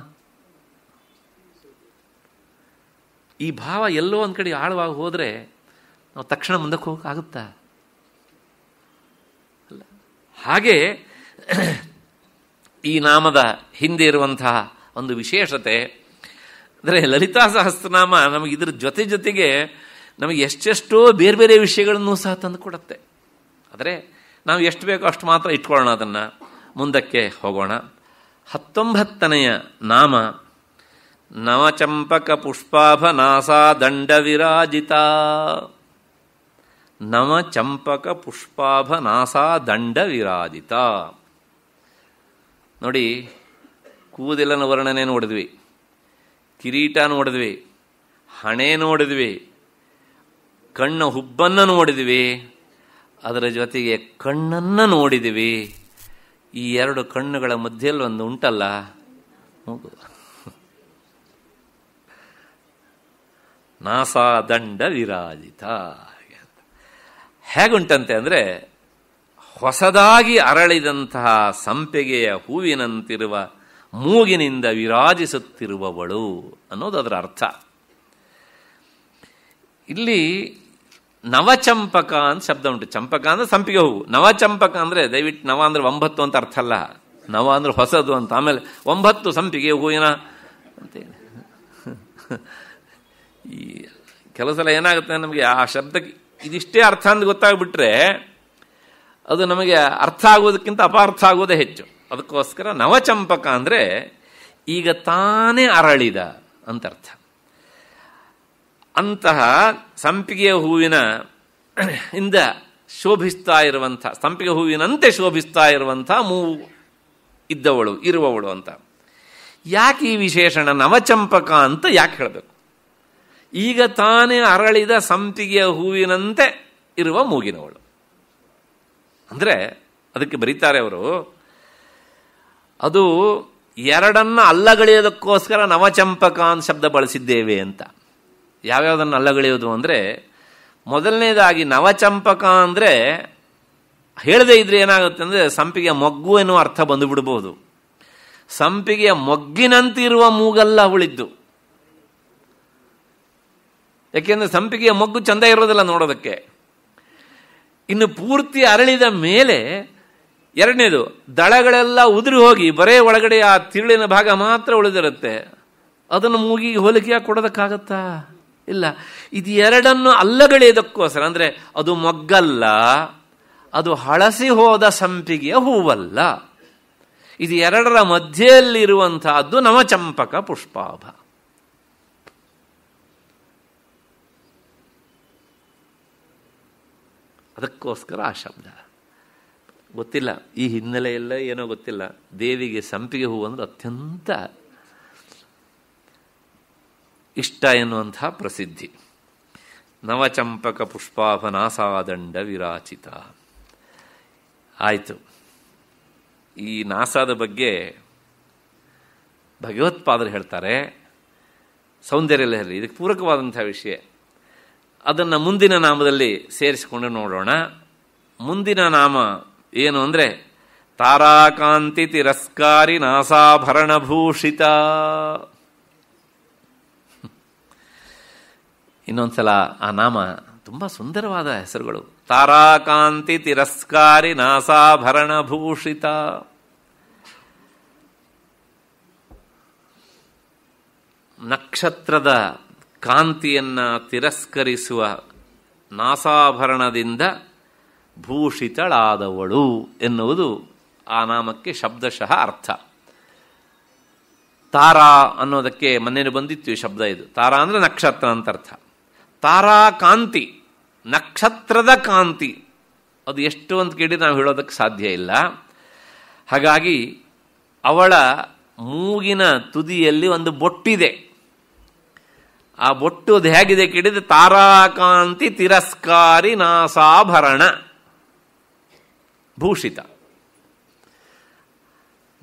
ಈ ಭಾವ ಎಲ್ಲೋ ಒಂದು ಕಡೆ ಆಳವಾಗಿ ಹೋದರೆ ನಾವು ತಕ್ಷಣ ಮುಂದಕ್ಕೆ ಹೋಗಕ್ಕಾಗುತ್ತಾ ಹಾಗೆ ಈ ನಾಮದ ಹಿಂದೆ ಇರುವಂತಹ ಒಂದು ವಿಶೇಷತೆ ಅಂದರೆ ಲಲಿತಾ ಸಹಸ್ರನಾಮ ನಮಗಿದ್ರ ಜೊತೆ ಜೊತೆಗೆ ನಮಗೆ ಎಷ್ಟೆಷ್ಟೋ ಬೇರೆ ಬೇರೆ ವಿಷಯಗಳನ್ನು ಸಹ ತಂದು ಕೊಡುತ್ತೆ ಆದರೆ ನಾವು ಎಷ್ಟು ಬೇಕೋ ಅಷ್ಟು ಮಾತ್ರ ಇಟ್ಕೊಳ್ಳೋಣ ಅದನ್ನು ಮುಂದಕ್ಕೆ ಹೋಗೋಣ ಹತ್ತೊಂಬತ್ತನೆಯ ನಾಮ ನವಚಂಪಕ ನಾಸಾ ದಂಡ ವಿರಾಜಿತ ಪುಷ್ಪಾಭ ನಾಸಾ ದಂಡ ವಿರಾಜಿತ ನೋಡಿ ಕೂದಲನ ವರ್ಣನೆ ನೋಡಿದ್ವಿ ಕಿರೀಟ ನೋಡಿದ್ವಿ ಹಣೆ ನೋಡಿದ್ವಿ ಕಣ್ಣ ಹುಬ್ಬನ್ನು ನೋಡಿದ್ವಿ ಅದರ ಜೊತೆಗೆ ಕಣ್ಣನ್ನು ನೋಡಿದ್ವಿ ಈ ಎರಡು ಕಣ್ಣುಗಳ ಮಧ್ಯೆಯಲ್ಲಿ ಒಂದು ಉಂಟಲ್ಲ ನಾಸಾ ದಂಡ ವಿರಾಜಿತ ಹೇಗುಂಟಂತೆ ಅಂದರೆ ಹೊಸದಾಗಿ ಅರಳಿದಂತಹ ಸಂಪಿಗೆಯ ಹೂವಿನಂತಿರುವ ಮೂಗಿನಿಂದ ವಿರಾಜಿಸುತ್ತಿರುವವಳು ಅನ್ನೋದು ಅದರ ಅರ್ಥ ಇಲ್ಲಿ ನವಚಂಪಕ ಅಂತ ಶಬ್ದ ಉಂಟು ಚಂಪಕ ಅಂದ್ರೆ ಸಂಪಿಗೆ ಹೂವು ನವಚಂಪಕ ಅಂದರೆ ದಯವಿಟ್ಟು ನವ ಅಂದ್ರೆ ಒಂಬತ್ತು ಅಂತ ಅರ್ಥ ಅಲ್ಲ ನವ ಅಂದ್ರೆ ಹೊಸದು ಅಂತ ಆಮೇಲೆ ಒಂಬತ್ತು ಸಂಪಿಗೆ ಹೂವಿನ ಅಂತೇಳಿ ಈ ಕೆಲವು ಏನಾಗುತ್ತೆ ನಮಗೆ ಆ ಶಬ್ದಕ್ಕೆ ಇದಿಷ್ಟೇ ಅರ್ಥ ಅಂತ ಗೊತ್ತಾಗ್ಬಿಟ್ರೆ ಅದು ನಮಗೆ ಅರ್ಥ ಆಗೋದಕ್ಕಿಂತ ಅಪಾರ್ಥ ಆಗೋದೇ ಹೆಚ್ಚು ಅದಕ್ಕೋಸ್ಕರ ನವಚಂಪಕ ಅಂದರೆ ಈಗ ತಾನೇ ಅರಳಿದ ಅಂತ ಅರ್ಥ ಅಂತಹ ಸಂಪಿಗೆಯ ಹೂವಿನ ಇಂದ ಶೋಭಿಸ್ತಾ ಇರುವಂಥ ಸಂಪಿಗೆ ಹೂವಿನಂತೆ ಶೋಭಿಸ್ತಾ ಇರುವಂಥ ಮೂವು ಇದ್ದವಳು ಇರುವವಳು ಅಂತ ಯಾಕೆ ಈ ವಿಶೇಷಣ ನವಚಂಪಕ ಅಂತ ಯಾಕೆ ಹೇಳಬೇಕು ಈಗ ತಾನೇ ಅರಳಿದ ಸಂಪಿಗೆಯ ಹೂವಿನಂತೆ ಇರುವ ಮೂಗಿನವಳು ಅಂದರೆ ಅದಕ್ಕೆ ಬರೀತಾರೆ ಅವರು ಅದು ಎರಡನ್ನ ಅಲ್ಲಗಳೆಯೋದಕ್ಕೋಸ್ಕರ ನವಚಂಪಕ ಅಂತ ಶಬ್ದ ಬಳಸಿದ್ದೇವೆ ಅಂತ ಯಾವ್ಯಾವುದನ್ನು ಅಲ್ಲಗಳೆಯೋದು ಅಂದರೆ ಮೊದಲನೇದಾಗಿ ನವಚಂಪಕ ಅಂದರೆ ಹೇಳದೇ ಇದ್ರೆ ಏನಾಗುತ್ತೆ ಅಂದರೆ ಸಂಪಿಗೆ ಮೊಗ್ಗು ಎನ್ನುವ ಅರ್ಥ ಬಂದುಬಿಡ್ಬೋದು ಸಂಪಿಗೆಯ ಮೊಗ್ಗಿನಂತಿರುವ ಮೂಗಲ್ಲ ಉಳಿದ್ದು ಯಾಕೆಂದರೆ ಸಂಪಿಗೆಯ ಮೊಗ್ಗು ಚಂದ ಇರೋದಿಲ್ಲ ನೋಡೋದಕ್ಕೆ ಇನ್ನು ಪೂರ್ತಿ ಅರಳಿದ ಮೇಲೆ ಎರಡನೇದು ದಳಗಳೆಲ್ಲ ಉದುರಿ ಹೋಗಿ ಬರೇ ಒಳಗಡೆ ಆ ತಿರುಳಿನ ಭಾಗ ಮಾತ್ರ ಉಳಿದಿರುತ್ತೆ ಅದನ್ನು ಮೂಗಿಗೆ ಹೋಲಿಕೆಯಾಗಿ ಕೊಡೋದಕ್ಕಾಗತ್ತಾ ಇಲ್ಲ ಇದು ಎರಡನ್ನು ಅಲ್ಲಗಳೆಯೋದಕ್ಕೋಸ್ಕರ ಅಂದರೆ ಅದು ಮೊಗ್ಗಲ್ಲ ಅದು ಹಳಸಿ ಹೋದ ಸಂಪಿಗೆಯ ಹೂವಲ್ಲ ಇದು ಎರಡರ ಮಧ್ಯೆಯಲ್ಲಿರುವಂತಹದ್ದು ನವಚಂಪಕ ಪುಷ್ಪಾಭ ಅದಕ್ಕೋಸ್ಕರ ಆ ಶಬ್ದ ಗೊತ್ತಿಲ್ಲ ಈ ಹಿನ್ನೆಲೆಯಲ್ಲ ಏನೋ ಗೊತ್ತಿಲ್ಲ ದೇವಿಗೆ ಸಂಪಿಗೆ ಹೂವು ಅಂದ್ರೆ ಅತ್ಯಂತ ಇಷ್ಟ ಎನ್ನುವಂತಹ ಪ್ರಸಿದ್ಧಿ ನವಚಂಪಕ ಪುಷ್ಪಾಭನಾಸಾದಂಡ ವಿರಾಚಿತ ಆಯಿತು ಈ ನಾಸಾದ ಬಗ್ಗೆ ಭಗವತ್ಪಾದರು ಹೇಳ್ತಾರೆ ಸೌಂದರ್ಯ ಲಹರಿ ಇದಕ್ಕೆ ಪೂರಕವಾದಂಥ ವಿಷಯ ಅದನ್ನು ಮುಂದಿನ ನಾಮದಲ್ಲಿ ಸೇರಿಸಿಕೊಂಡು ನೋಡೋಣ ಮುಂದಿನ ನಾಮ ಏನು ಅಂದರೆ ತಾರಾಕಾಂತಿ ತಿರಸ್ಕಾರಿ ನಾಸಾಭರಣಭೂಷಿತ ಇನ್ನೊಂದ್ಸಲ ಆ ನಾಮ ತುಂಬ ಸುಂದರವಾದ ಹೆಸರುಗಳು ತಾರಾಕಾಂತಿ ತಿರಸ್ಕಾರಿ ನಾಸಾಭರಣ ಭೂಷಿತ ನಕ್ಷತ್ರದ ಕಾಂತಿಯನ್ನ ತಿರಸ್ಕರಿಸುವ ನಾಸಾಭರಣದಿಂದ ಭೂಷಿತಳಾದವಳು ಎನ್ನುವುದು ಆ ನಾಮಕ್ಕೆ ಶಬ್ದಶಃ ಅರ್ಥ ತಾರಾ ಅನ್ನೋದಕ್ಕೆ ಮನೇಲಿ ಬಂದಿತ್ತು ಈ ಶಬ್ದ ಇದು ತಾರಾ ಅಂದರೆ ನಕ್ಷತ್ರ ಅಂತ ಅರ್ಥ ತಾರಾಕಾಂತಿ ನಕ್ಷತ್ರದ ಕಾಂತಿ ಅದು ಎಷ್ಟು ಅಂತ ಕೇಳಿ ನಾವು ಹೇಳೋದಕ್ಕೆ ಸಾಧ್ಯ ಇಲ್ಲ ಹಾಗಾಗಿ ಅವಳ ಮೂಗಿನ ತುದಿಯಲ್ಲಿ ಒಂದು ಬೊಟ್ಟಿದೆ ಆ ಬೊಟ್ಟು ಅದು ಹೇಗಿದೆ ಕೇಳಿದ ತಾರಾಕಾಂತಿ ತಿರಸ್ಕಾರಿ ನಾಸಾಭರಣ ಭೂಷಿತ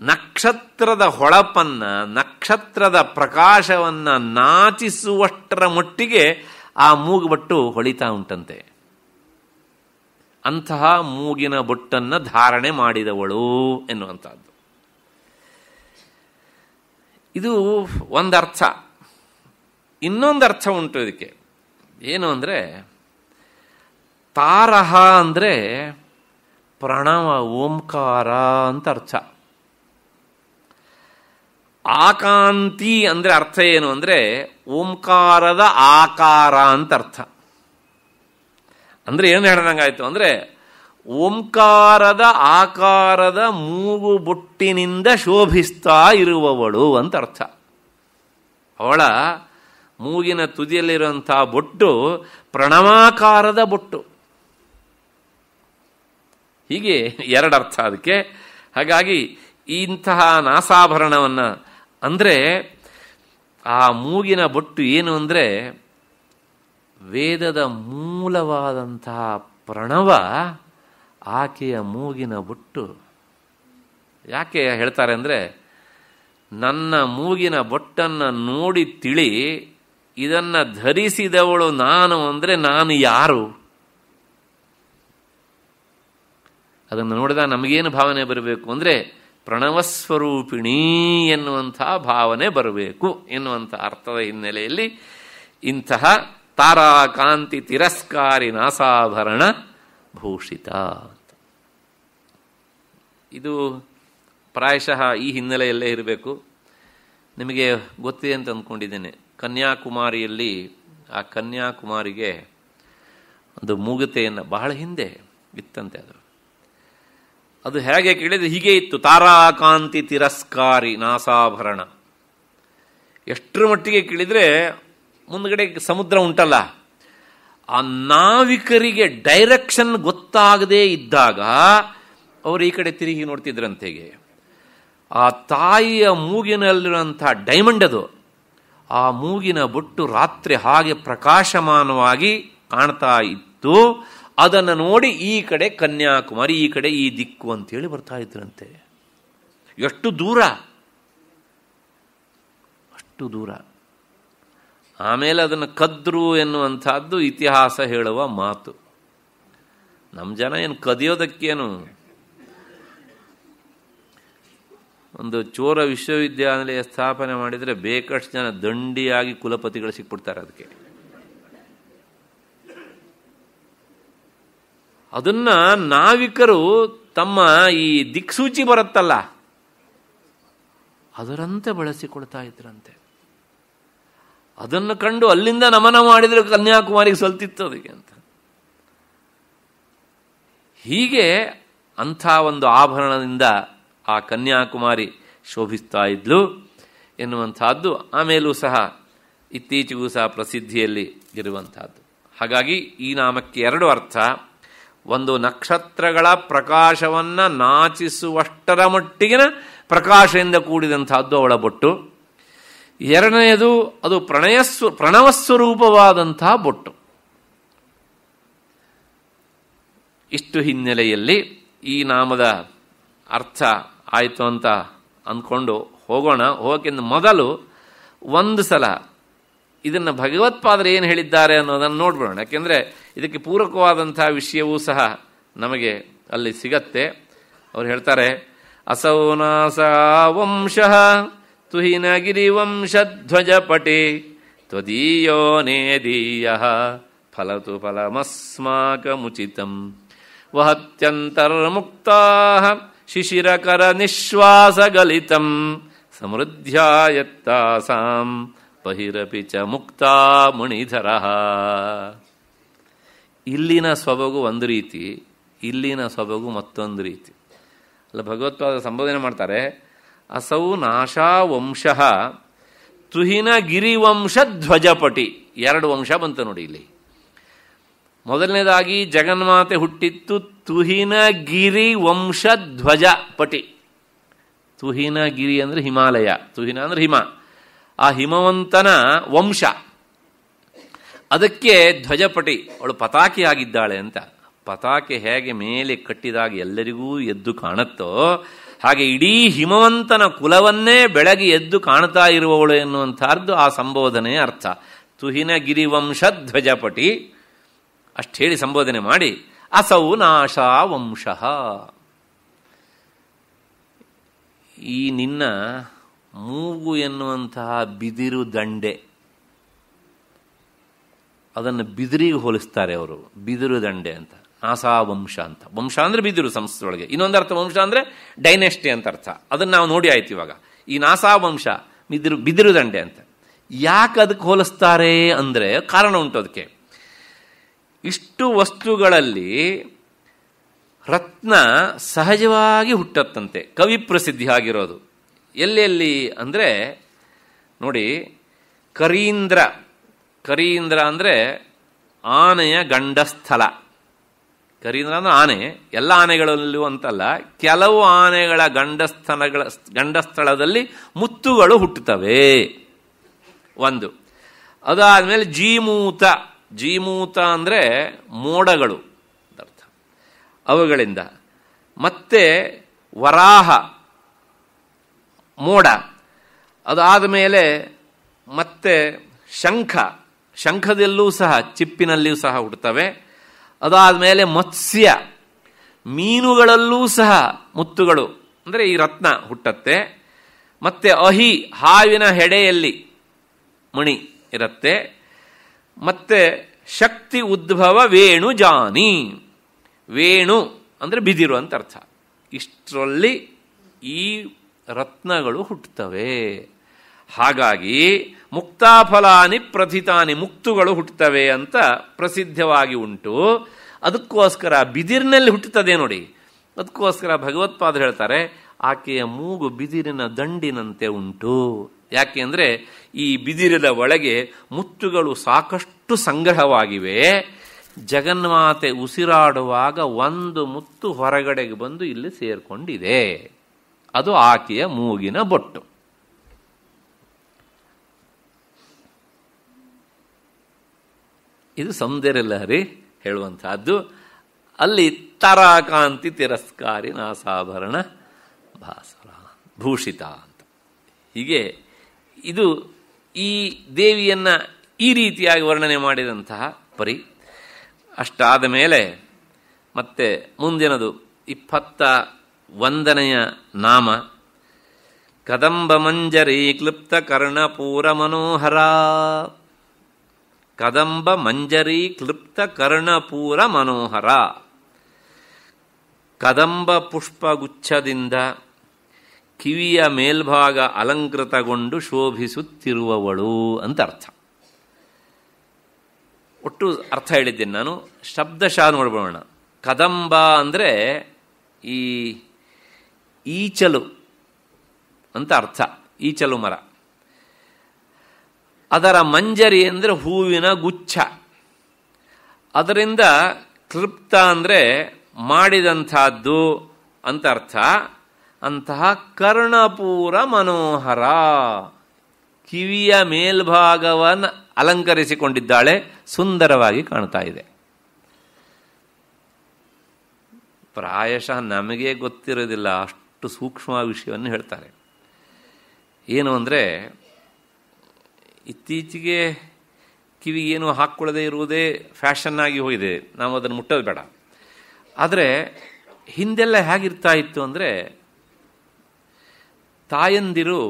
ನಕ್ಷತ್ರದ ಹೊಳಪನ್ನ ನಕ್ಷತ್ರದ ಪ್ರಕಾಶವನ್ನ ನಾಚಿಸುವಷ್ಟರ ಮಟ್ಟಿಗೆ ಆ ಮೂಗು ಬಟ್ಟು ಹೊಳಿತಾ ಉಂಟಂತೆ ಅಂತಹ ಮೂಗಿನ ಬೊಟ್ಟನ್ನು ಧಾರಣೆ ಮಾಡಿದವಳು ಎನ್ನುವಂಥದ್ದು ಇದು ಒಂದರ್ಥ ಇನ್ನೊಂದು ಅರ್ಥ ಉಂಟು ಇದಕ್ಕೆ ಏನು ಅಂದರೆ ತಾರಹ ಅಂದರೆ ಪ್ರಣವ ಓಂಕಾರ ಅಂತ ಅರ್ಥ ಆಕಾಂತಿ ಅಂದರೆ ಅರ್ಥ ಏನು ಅಂದರೆ ಓಂಕಾರದ ಆಕಾರ ಅಂತ ಅರ್ಥ ಅಂದರೆ ಏನು ಹೇಳಿದಂಗಾಯಿತು ಅಂದರೆ ಓಂಕಾರದ ಆಕಾರದ ಮೂಗು ಬುಟ್ಟಿನಿಂದ ಶೋಭಿಸ್ತಾ ಇರುವವಳು ಅಂತ ಅರ್ಥ ಅವಳ ಮೂಗಿನ ತುದಿಯಲ್ಲಿರುವಂಥ ಬೊಟ್ಟು ಪ್ರಣವಾಕಾರದ ಬೊಟ್ಟು ಹೀಗೆ ಎರಡರ್ಥ ಅದಕ್ಕೆ ಹಾಗಾಗಿ ಇಂತಹ ನಾಸಾಭರಣವನ್ನು ಅಂದರೆ ಆ ಮೂಗಿನ ಬೊಟ್ಟು ಏನು ಅಂದರೆ ವೇದದ ಮೂಲವಾದಂತಹ ಪ್ರಣವ ಆಕೆಯ ಮೂಗಿನ ಬೊಟ್ಟು ಯಾಕೆ ಹೇಳ್ತಾರೆ ಅಂದರೆ ನನ್ನ ಮೂಗಿನ ಬೊಟ್ಟನ್ನು ನೋಡಿ ತಿಳಿ ಇದನ್ನು ಧರಿಸಿದವಳು ನಾನು ಅಂದರೆ ನಾನು ಯಾರು ಅದನ್ನು ನೋಡಿದ ನಮಗೇನು ಭಾವನೆ ಬರಬೇಕು ಅಂದರೆ ಪ್ರಣವಸ್ವರೂಪಿಣಿ ಎನ್ನುವಂತಹ ಭಾವನೆ ಬರಬೇಕು ಎನ್ನುವಂಥ ಅರ್ಥದ ಹಿನ್ನೆಲೆಯಲ್ಲಿ ಇಂತಹ ತಾರಾಕಾಂತಿ ತಿರಸ್ಕಾರಿ ನಾಸಾಭರಣ ಭೂಷಿತ ಇದು ಪ್ರಾಯಶಃ ಈ ಹಿನ್ನೆಲೆಯಲ್ಲೇ ಇರಬೇಕು ನಿಮಗೆ ಗೊತ್ತಿದೆ ಅಂತ ಅಂದ್ಕೊಂಡಿದ್ದೇನೆ ಕನ್ಯಾಕುಮಾರಿಯಲ್ಲಿ ಆ ಕನ್ಯಾಕುಮಾರಿಗೆ ಒಂದು ಮೂಗತೆಯನ್ನು ಬಹಳ ಹಿಂದೆ ಇತ್ತಂತೆ ಅದು ಅದು ಹೇಗೆ ಕೇಳಿದ್ರೆ ಹೀಗೆ ಇತ್ತು ತಾರಾಕಾಂತಿ ತಿರಸ್ಕಾರಿ ನಾಸಾಭರಣ ಎಷ್ಟರ ಮಟ್ಟಿಗೆ ಕೇಳಿದರೆ ಮುಂದಗಡೆ ಸಮುದ್ರ ಉಂಟಲ್ಲ ಆ ನಾವಿಕರಿಗೆ ಡೈರೆಕ್ಷನ್ ಗೊತ್ತಾಗದೇ ಇದ್ದಾಗ ಅವರು ಈ ಕಡೆ ತಿರುಗಿ ನೋಡ್ತಿದ್ರಂತೆಗೆ ಆ ತಾಯಿಯ ಮೂಗಿನಲ್ಲಿರುವಂತಹ ಡೈಮಂಡ್ ಅದು ಆ ಮೂಗಿನ ಬೊಟ್ಟು ರಾತ್ರಿ ಹಾಗೆ ಪ್ರಕಾಶಮಾನವಾಗಿ ಕಾಣ್ತಾ ಇತ್ತು ಅದನ್ನು ನೋಡಿ ಈ ಕಡೆ ಕನ್ಯಾಕುಮಾರಿ ಈ ಕಡೆ ಈ ದಿಕ್ಕು ಅಂತೇಳಿ ಬರ್ತಾ ಇದ್ರಂತೆ ಎಷ್ಟು ದೂರ ಅಷ್ಟು ದೂರ ಆಮೇಲೆ ಅದನ್ನು ಕದ್ರು ಎನ್ನುವಂಥದ್ದು ಇತಿಹಾಸ ಹೇಳುವ ಮಾತು ನಮ್ಮ ಜನ ಏನು ಕದಿಯೋದಕ್ಕೇನು ಒಂದು ಚೋರ ವಿಶ್ವವಿದ್ಯಾನಿಲಯ ಸ್ಥಾಪನೆ ಮಾಡಿದರೆ ಬೇಕಷ್ಟು ಜನ ದಂಡಿಯಾಗಿ ಕುಲಪತಿಗಳು ಸಿಕ್ಬಿಡ್ತಾರೆ ಅದಕ್ಕೆ ಅದನ್ನ ನಾವಿಕರು ತಮ್ಮ ಈ ದಿಕ್ಸೂಚಿ ಬರುತ್ತಲ್ಲ ಅದರಂತೆ ಬಳಸಿಕೊಳ್ತಾ ಇದ್ರಂತೆ ಅದನ್ನು ಕಂಡು ಅಲ್ಲಿಂದ ನಮನ ಮಾಡಿದರೆ ಕನ್ಯಾಕುಮಾರಿಗೆ ಸಲ್ತಿತ್ತು ಅದಕ್ಕೆ ಅಂತ ಹೀಗೆ ಅಂಥ ಒಂದು ಆಭರಣದಿಂದ ಆ ಕನ್ಯಾಕುಮಾರಿ ಶೋಭಿಸ್ತಾ ಇದ್ಲು ಎನ್ನುವಂಥದ್ದು ಆಮೇಲೂ ಸಹ ಇತ್ತೀಚೆಗೂ ಸಹ ಪ್ರಸಿದ್ಧಿಯಲ್ಲಿ ಇರುವಂತಹದ್ದು ಹಾಗಾಗಿ ಈ ನಾಮಕ್ಕೆ ಎರಡು ಅರ್ಥ ಒಂದು ನಕ್ಷತ್ರಗಳ ಪ್ರಕಾಶವನ್ನು ನಾಚಿಸುವಷ್ಟರ ಮಟ್ಟಿಗಿನ ಪ್ರಕಾಶದಿಂದ ಕೂಡಿದಂಥದ್ದು ಅವಳ ಬೊಟ್ಟು ಎರಡನೆಯದು ಅದು ಪ್ರಣಯಸ್ವ ಪ್ರಣವಸ್ವರೂಪವಾದಂತಹ ಬೊಟ್ಟು ಇಷ್ಟು ಹಿನ್ನೆಲೆಯಲ್ಲಿ ಈ ನಾಮದ ಅರ್ಥ ಆಯಿತು ಅಂತ ಅಂದ್ಕೊಂಡು ಹೋಗೋಣ ಹೋಗಿಂದ ಮೊದಲು ಒಂದು ಸಲ ಇದನ್ನು ಭಗವತ್ಪಾದರು ಏನು ಹೇಳಿದ್ದಾರೆ ಅನ್ನೋದನ್ನು ನೋಡ್ಬೋಣ ಯಾಕೆಂದರೆ ಇದಕ್ಕೆ ಪೂರಕವಾದಂಥ ವಿಷಯವೂ ಸಹ ನಮಗೆ ಅಲ್ಲಿ ಸಿಗತ್ತೆ ಅವ್ರು ಹೇಳ್ತಾರೆ ಅಸೌನಾಸ ವಂಶಃ ತುಹಿನ ಗಿರಿವಂಶಧ್ವಜ ಪಟಿ ತ್ವದೀಯೋ ನೇದೀಯ ಫಲತು ಫಲಮಸ್ಮಾಕಮುಚಿತಂ ಮುಕ್ತ ಶಿಶಿರಕರ ನಿಶ್ವಾಸಗಲಿತಂ ಸಮೃದ್ಧ್ಯಾಯತ್ತಾಸಾಂ ಬಹಿರಪಿ ಚ ಮುಕ್ತಾ ಮುಣಿಧರ ಇಲ್ಲಿನ ಸೊಬಗು ಒಂದು ರೀತಿ ಇಲ್ಲಿನ ಸೊಬಗು ಮತ್ತೊಂದು ರೀತಿ ಅಲ್ಲ ಭಗವತ್ಪಾದ ಸಂಬೋಧನೆ ಮಾಡ್ತಾರೆ ಅಸೌ ನಾಶಾ ವಂಶಃ ತುಹಿನ ಗಿರಿವಂಶ ಧ್ವಜಪಟಿ ಎರಡು ವಂಶ ಬಂತು ನೋಡಿ ಇಲ್ಲಿ ಮೊದಲನೇದಾಗಿ ಜಗನ್ಮಾತೆ ಹುಟ್ಟಿತ್ತು ತುಹಿನ ಗಿರಿ ವಂಶ ಧ್ವಜ ಪಟಿ ತುಹಿನ ಗಿರಿ ಅಂದರೆ ಹಿಮಾಲಯ ತುಹಿನ ಅಂದರೆ ಹಿಮ ಆ ಹಿಮವಂತನ ವಂಶ ಅದಕ್ಕೆ ಧ್ವಜಪಟಿ ಅವಳು ಪತಾಕಿ ಆಗಿದ್ದಾಳೆ ಅಂತ ಪತಾಕೆ ಹೇಗೆ ಮೇಲೆ ಕಟ್ಟಿದಾಗ ಎಲ್ಲರಿಗೂ ಎದ್ದು ಕಾಣುತ್ತೋ ಹಾಗೆ ಇಡೀ ಹಿಮವಂತನ ಕುಲವನ್ನೇ ಬೆಳಗಿ ಎದ್ದು ಕಾಣ್ತಾ ಇರುವವಳು ಎನ್ನುವಂಥದ್ದು ಆ ಸಂಬೋಧನೆಯ ಅರ್ಥ ತುಹಿನ ಗಿರಿವಂಶ ಧ್ವಜಪಟಿ ಅಷ್ಟು ಹೇಳಿ ಸಂಬೋಧನೆ ಮಾಡಿ ಅಸೌ ನಾಶ ವಂಶ ಈ ನಿನ್ನ ಮೂಗು ಎನ್ನುವಂತಹ ಬಿದಿರು ದಂಡೆ ಅದನ್ನು ಬಿದಿರಿಗೆ ಹೋಲಿಸ್ತಾರೆ ಅವರು ಬಿದಿರು ದಂಡೆ ಅಂತ ನಾಸಾ ವಂಶ ಅಂತ ವಂಶ ಅಂದರೆ ಬಿದಿರು ಸಂಸ್ಥೆ ಇನ್ನೊಂದು ಅರ್ಥ ವಂಶ ಅಂದರೆ ಡೈನೆಸ್ಟಿ ಅಂತ ಅರ್ಥ ಅದನ್ನು ನಾವು ನೋಡಿ ಆಯ್ತು ಇವಾಗ ಈ ನಾಸಾ ವಂಶ ಬಿದಿರು ಬಿದಿರು ದಂಡೆ ಅಂತ ಯಾಕೆ ಅದಕ್ಕೆ ಹೋಲಿಸ್ತಾರೆ ಅಂದರೆ ಕಾರಣ ಉಂಟು ಅದಕ್ಕೆ ಇಷ್ಟು ವಸ್ತುಗಳಲ್ಲಿ ರತ್ನ ಸಹಜವಾಗಿ ಹುಟ್ಟತ್ತಂತೆ ಕವಿ ಪ್ರಸಿದ್ಧಿ ಆಗಿರೋದು ಎಲ್ಲೆಲ್ಲಿ ಅಂದರೆ ನೋಡಿ ಕರೀಂದ್ರ ಕರೀಂದ್ರ ಅಂದರೆ ಆನೆಯ ಗಂಡಸ್ಥಳ ಕರೀಂದ್ರ ಅಂದರೆ ಆನೆ ಎಲ್ಲ ಆನೆಗಳಲ್ಲೂ ಅಂತಲ್ಲ ಕೆಲವು ಆನೆಗಳ ಗಂಡಸ್ಥನಗಳ ಗಂಡಸ್ಥಳದಲ್ಲಿ ಮುತ್ತುಗಳು ಹುಟ್ಟುತ್ತವೆ ಒಂದು ಅದಾದಮೇಲೆ ಜೀಮೂತ ಜೀಮೂತ ಅಂದರೆ ಮೋಡಗಳು ಅರ್ಥ ಅವುಗಳಿಂದ ಮತ್ತೆ ವರಾಹ ಮೋಡ ಅದಾದ ಮೇಲೆ ಮತ್ತೆ ಶಂಖ ಶಂಖದಲ್ಲೂ ಸಹ ಚಿಪ್ಪಿನಲ್ಲಿಯೂ ಸಹ ಹುಡ್ತವೆ ಅದಾದ ಮೇಲೆ ಮತ್ಸ್ಯ ಮೀನುಗಳಲ್ಲೂ ಸಹ ಮುತ್ತುಗಳು ಅಂದರೆ ಈ ರತ್ನ ಹುಟ್ಟತ್ತೆ ಮತ್ತೆ ಅಹಿ ಹಾವಿನ ಹೆಡೆಯಲ್ಲಿ ಮಣಿ ಇರತ್ತೆ ಮತ್ತೆ ಶಕ್ತಿ ಉದ್ಭವ ವೇಣು ಜಾನಿ ವೇಣು ಅಂದರೆ ಬಿದಿರು ಅಂತ ಅರ್ಥ ಇಷ್ಟರಲ್ಲಿ ಈ ರತ್ನಗಳು ಹುಟ್ಟುತ್ತವೆ ಹಾಗಾಗಿ ಮುಕ್ತಾಫಲಾನಿ ಪ್ರಥಿತಾನಿ ಮುಕ್ತುಗಳು ಹುಟ್ಟುತ್ತವೆ ಅಂತ ಪ್ರಸಿದ್ಧವಾಗಿ ಉಂಟು ಅದಕ್ಕೋಸ್ಕರ ಬಿದಿರಿನಲ್ಲಿ ಹುಟ್ಟುತ್ತದೆ ನೋಡಿ ಅದಕ್ಕೋಸ್ಕರ ಭಗವತ್ಪಾದರು ಹೇಳ್ತಾರೆ ಆಕೆಯ ಮೂಗು ಬಿದಿರಿನ ದಂಡಿನಂತೆ ಉಂಟು ಯಾಕೆ ಈ ಬಿದಿರಿನ ಒಳಗೆ ಮುತ್ತುಗಳು ಸಾಕಷ್ಟು ಸಂಗ್ರಹವಾಗಿವೆ ಜಗನ್ಮಾತೆ ಉಸಿರಾಡುವಾಗ ಒಂದು ಮುತ್ತು ಹೊರಗಡೆಗೆ ಬಂದು ಇಲ್ಲಿ ಸೇರಿಕೊಂಡಿದೆ ಅದು ಆಕೆಯ ಮೂಗಿನ ಬೊಟ್ಟು ಇದು ಲಹರಿ ಹೇಳುವಂತಹದ್ದು ಅಲ್ಲಿ ತರಾಕಾಂತಿ ತಿರಸ್ಕಾರಿ ನಾಸಾಭರಣ ಭಾಸರ ಭೂಷಿತ ಅಂತ ಹೀಗೆ ಇದು ಈ ದೇವಿಯನ್ನ ಈ ರೀತಿಯಾಗಿ ವರ್ಣನೆ ಮಾಡಿದಂತಹ ಪರಿ ಅಷ್ಟಾದ ಮೇಲೆ ಮತ್ತೆ ಮುಂದಿನದು ಇಪ್ಪತ್ತ ವಂದನೆಯ ನಾಮ ಕದಂಬ ಮಂಜರಿ ಕ್ಲುಪ್ತ ಕರ್ಣಪೂರ ಮನೋಹರ ಕದಂಬ ಮಂಜರಿ ಕ್ಲುಪ್ತ ಕರ್ಣಪೂರ ಮನೋಹರ ಕದಂಬ ಪುಷ್ಪಗುಚ್ಛದಿಂದ ಕಿವಿಯ ಮೇಲ್ಭಾಗ ಅಲಂಕೃತಗೊಂಡು ಶೋಭಿಸುತ್ತಿರುವವಳು ಅಂತ ಅರ್ಥ ಒಟ್ಟು ಅರ್ಥ ಹೇಳಿದ್ದೇನೆ ನಾನು ಶಬ್ದಶಃ ನೋಡ್ಬೋಣ ಕದಂಬ ಅಂದರೆ ಈ ಈಚಲು ಅಂತ ಅರ್ಥ ಈಚಲು ಮರ ಅದರ ಮಂಜರಿ ಅಂದರೆ ಹೂವಿನ ಗುಚ್ಛ ಅದರಿಂದ ಕ್ಲಿಪ್ತ ಅಂದರೆ ಮಾಡಿದಂಥದ್ದು ಅಂತ ಅರ್ಥ ಅಂತಹ ಕರ್ಣಪೂರ ಮನೋಹರ ಕಿವಿಯ ಮೇಲ್ಭಾಗವನ್ನು ಅಲಂಕರಿಸಿಕೊಂಡಿದ್ದಾಳೆ ಸುಂದರವಾಗಿ ಕಾಣ್ತಾ ಇದೆ ಪ್ರಾಯಶಃ ನಮಗೆ ಗೊತ್ತಿರೋದಿಲ್ಲ ಅಷ್ಟು ಅಷ್ಟು ಸೂಕ್ಷ್ಮ ವಿಷಯವನ್ನು ಹೇಳ್ತಾರೆ ಏನು ಅಂದರೆ ಇತ್ತೀಚೆಗೆ ಕಿವಿಗೆ ಏನು ಹಾಕ್ಕೊಳ್ಳದೇ ಇರುವುದೇ ಫ್ಯಾಷನ್ ಆಗಿ ಹೋಗಿದೆ ನಾವು ಅದನ್ನು ಮುಟ್ಟೋದು ಬೇಡ ಆದರೆ ಹಿಂದೆಲ್ಲ ಹೇಗಿರ್ತಾ ಇತ್ತು ಅಂದರೆ ತಾಯಂದಿರು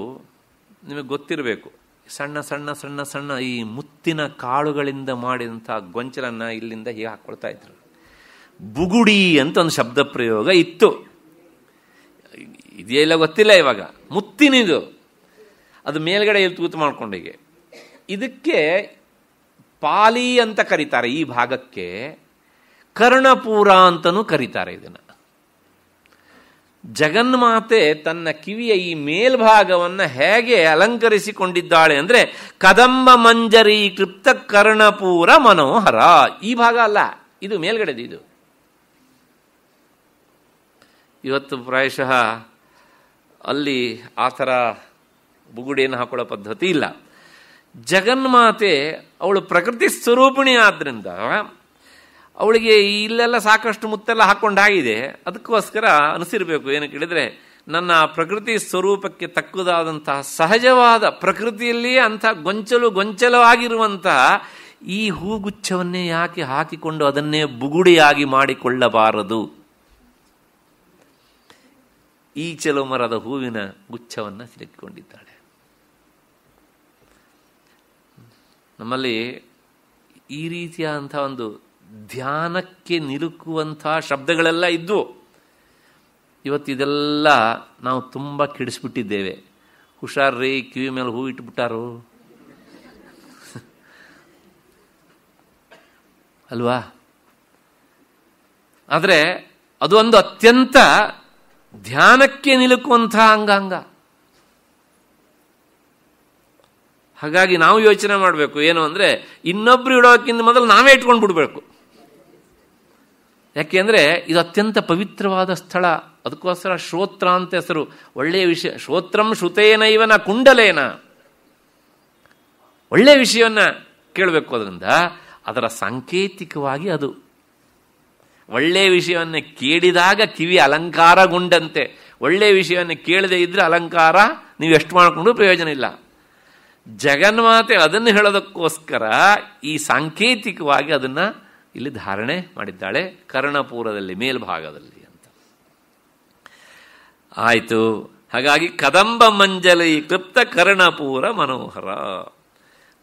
ನಿಮಗೆ ಗೊತ್ತಿರಬೇಕು ಸಣ್ಣ ಸಣ್ಣ ಸಣ್ಣ ಸಣ್ಣ ಈ ಮುತ್ತಿನ ಕಾಳುಗಳಿಂದ ಮಾಡಿದಂಥ ಗೊಂಚಲನ್ನು ಇಲ್ಲಿಂದ ಹೀಗೆ ಹಾಕ್ಕೊಳ್ತಾ ಇದ್ರು ಬುಗುಡಿ ಅಂತ ಒಂದು ಶಬ್ದ ಪ್ರಯೋಗ ಇತ್ತು ಇಲ್ಲ ಗೊತ್ತಿಲ್ಲ ಇವಾಗ ಮುತ್ತಿನಿದು ಅದು ಮೇಲ್ಗಡೆ ಇಲ್ಲಿ ತೂತು ಹೀಗೆ ಇದಕ್ಕೆ ಪಾಲಿ ಅಂತ ಕರೀತಾರೆ ಈ ಭಾಗಕ್ಕೆ ಕರ್ಣಪೂರ ಅಂತನೂ ಕರೀತಾರೆ ಇದನ್ನು ಜಗನ್ಮಾತೆ ತನ್ನ ಕಿವಿಯ ಈ ಮೇಲ್ಭಾಗವನ್ನು ಹೇಗೆ ಅಲಂಕರಿಸಿಕೊಂಡಿದ್ದಾಳೆ ಅಂದರೆ ಕದಂಬ ಮಂಜರಿ ಕೃಪ್ತ ಕರ್ಣಪೂರ ಮನೋಹರ ಈ ಭಾಗ ಅಲ್ಲ ಇದು ಮೇಲ್ಗಡೆದು ಇದು ಇವತ್ತು ಪ್ರಾಯಶಃ ಅಲ್ಲಿ ಆ ಥರ ಬುಗುಡೇನು ಹಾಕೊಳ್ಳೋ ಪದ್ಧತಿ ಇಲ್ಲ ಜಗನ್ಮಾತೆ ಅವಳು ಪ್ರಕೃತಿ ಸ್ವರೂಪಿಣಿ ಆದ್ದರಿಂದ ಅವಳಿಗೆ ಇಲ್ಲೆಲ್ಲ ಸಾಕಷ್ಟು ಮುತ್ತೆಲ್ಲ ಹಾಕ್ಕೊಂಡಾಗಿದೆ ಅದಕ್ಕೋಸ್ಕರ ಅನಿಸಿರಬೇಕು ಏನು ಕೇಳಿದರೆ ನನ್ನ ಪ್ರಕೃತಿ ಸ್ವರೂಪಕ್ಕೆ ತಕ್ಕುದಾದಂತಹ ಸಹಜವಾದ ಪ್ರಕೃತಿಯಲ್ಲಿಯೇ ಅಂಥ ಗೊಂಚಲು ಗೊಂಚಲವಾಗಿರುವಂತಹ ಈ ಹೂಗುಚ್ಛವನ್ನೇ ಯಾಕೆ ಹಾಕಿಕೊಂಡು ಅದನ್ನೇ ಬುಗುಡಿಯಾಗಿ ಮಾಡಿಕೊಳ್ಳಬಾರದು ಈ ಮರದ ಹೂವಿನ ಗುಚ್ಛವನ್ನು ಸಿಲುಕಿಕೊಂಡಿದ್ದಾಳೆ ನಮ್ಮಲ್ಲಿ ಈ ರೀತಿಯಾದಂಥ ಒಂದು ಧ್ಯಾನಕ್ಕೆ ನಿಲುಕುವಂತಹ ಶಬ್ದಗಳೆಲ್ಲ ಇದ್ದು ಇವತ್ತು ಇದೆಲ್ಲ ನಾವು ತುಂಬ ಕೆಡಿಸ್ಬಿಟ್ಟಿದ್ದೇವೆ ಹುಷಾರ್ರಿ ಕಿವಿ ಮೇಲೆ ಹೂ ಇಟ್ಬಿಟ್ಟಾರು ಅಲ್ವಾ ಆದರೆ ಅದು ಒಂದು ಅತ್ಯಂತ ಧ್ಯಾನಕ್ಕೆ ನಿಲುಕುವಂಥ ಅಂಗಾಂಗ ಹಾಗಾಗಿ ನಾವು ಯೋಚನೆ ಮಾಡಬೇಕು ಏನು ಅಂದರೆ ಇನ್ನೊಬ್ರು ಇಡೋಕ್ಕಿಂತ ಮೊದಲು ನಾವೇ ಇಟ್ಕೊಂಡು ಬಿಡಬೇಕು ಯಾಕೆ ಅಂದರೆ ಇದು ಅತ್ಯಂತ ಪವಿತ್ರವಾದ ಸ್ಥಳ ಅದಕ್ಕೋಸ್ಕರ ಶ್ರೋತ್ರ ಅಂತ ಹೆಸರು ಒಳ್ಳೆಯ ವಿಷಯ ಶ್ರೋತ್ರಂ ಶ್ರುತೇನ ಇವನ ಕುಂಡಲೇನ ಒಳ್ಳೆಯ ವಿಷಯವನ್ನು ಕೇಳಬೇಕು ಅದರಿಂದ ಅದರ ಸಾಂಕೇತಿಕವಾಗಿ ಅದು ಒಳ್ಳೆಯ ವಿಷಯವನ್ನು ಕೇಳಿದಾಗ ಕಿವಿ ಅಲಂಕಾರಗೊಂಡಂತೆ ಒಳ್ಳೆಯ ವಿಷಯವನ್ನು ಕೇಳದೆ ಇದ್ದರೆ ಅಲಂಕಾರ ನೀವು ಎಷ್ಟು ಮಾಡಿಕೊಂಡು ಪ್ರಯೋಜನ ಇಲ್ಲ ಜಗನ್ಮಾತೆ ಅದನ್ನು ಹೇಳೋದಕ್ಕೋಸ್ಕರ ಈ ಸಾಂಕೇತಿಕವಾಗಿ ಅದನ್ನು ಇಲ್ಲಿ ಧಾರಣೆ ಮಾಡಿದ್ದಾಳೆ ಕರ್ಣಪೂರದಲ್ಲಿ ಮೇಲ್ಭಾಗದಲ್ಲಿ ಅಂತ ಆಯಿತು ಹಾಗಾಗಿ ಕದಂಬ ಮಂಜಲಿ ಕೃಪ್ತ ಕರ್ಣಪೂರ ಮನೋಹರ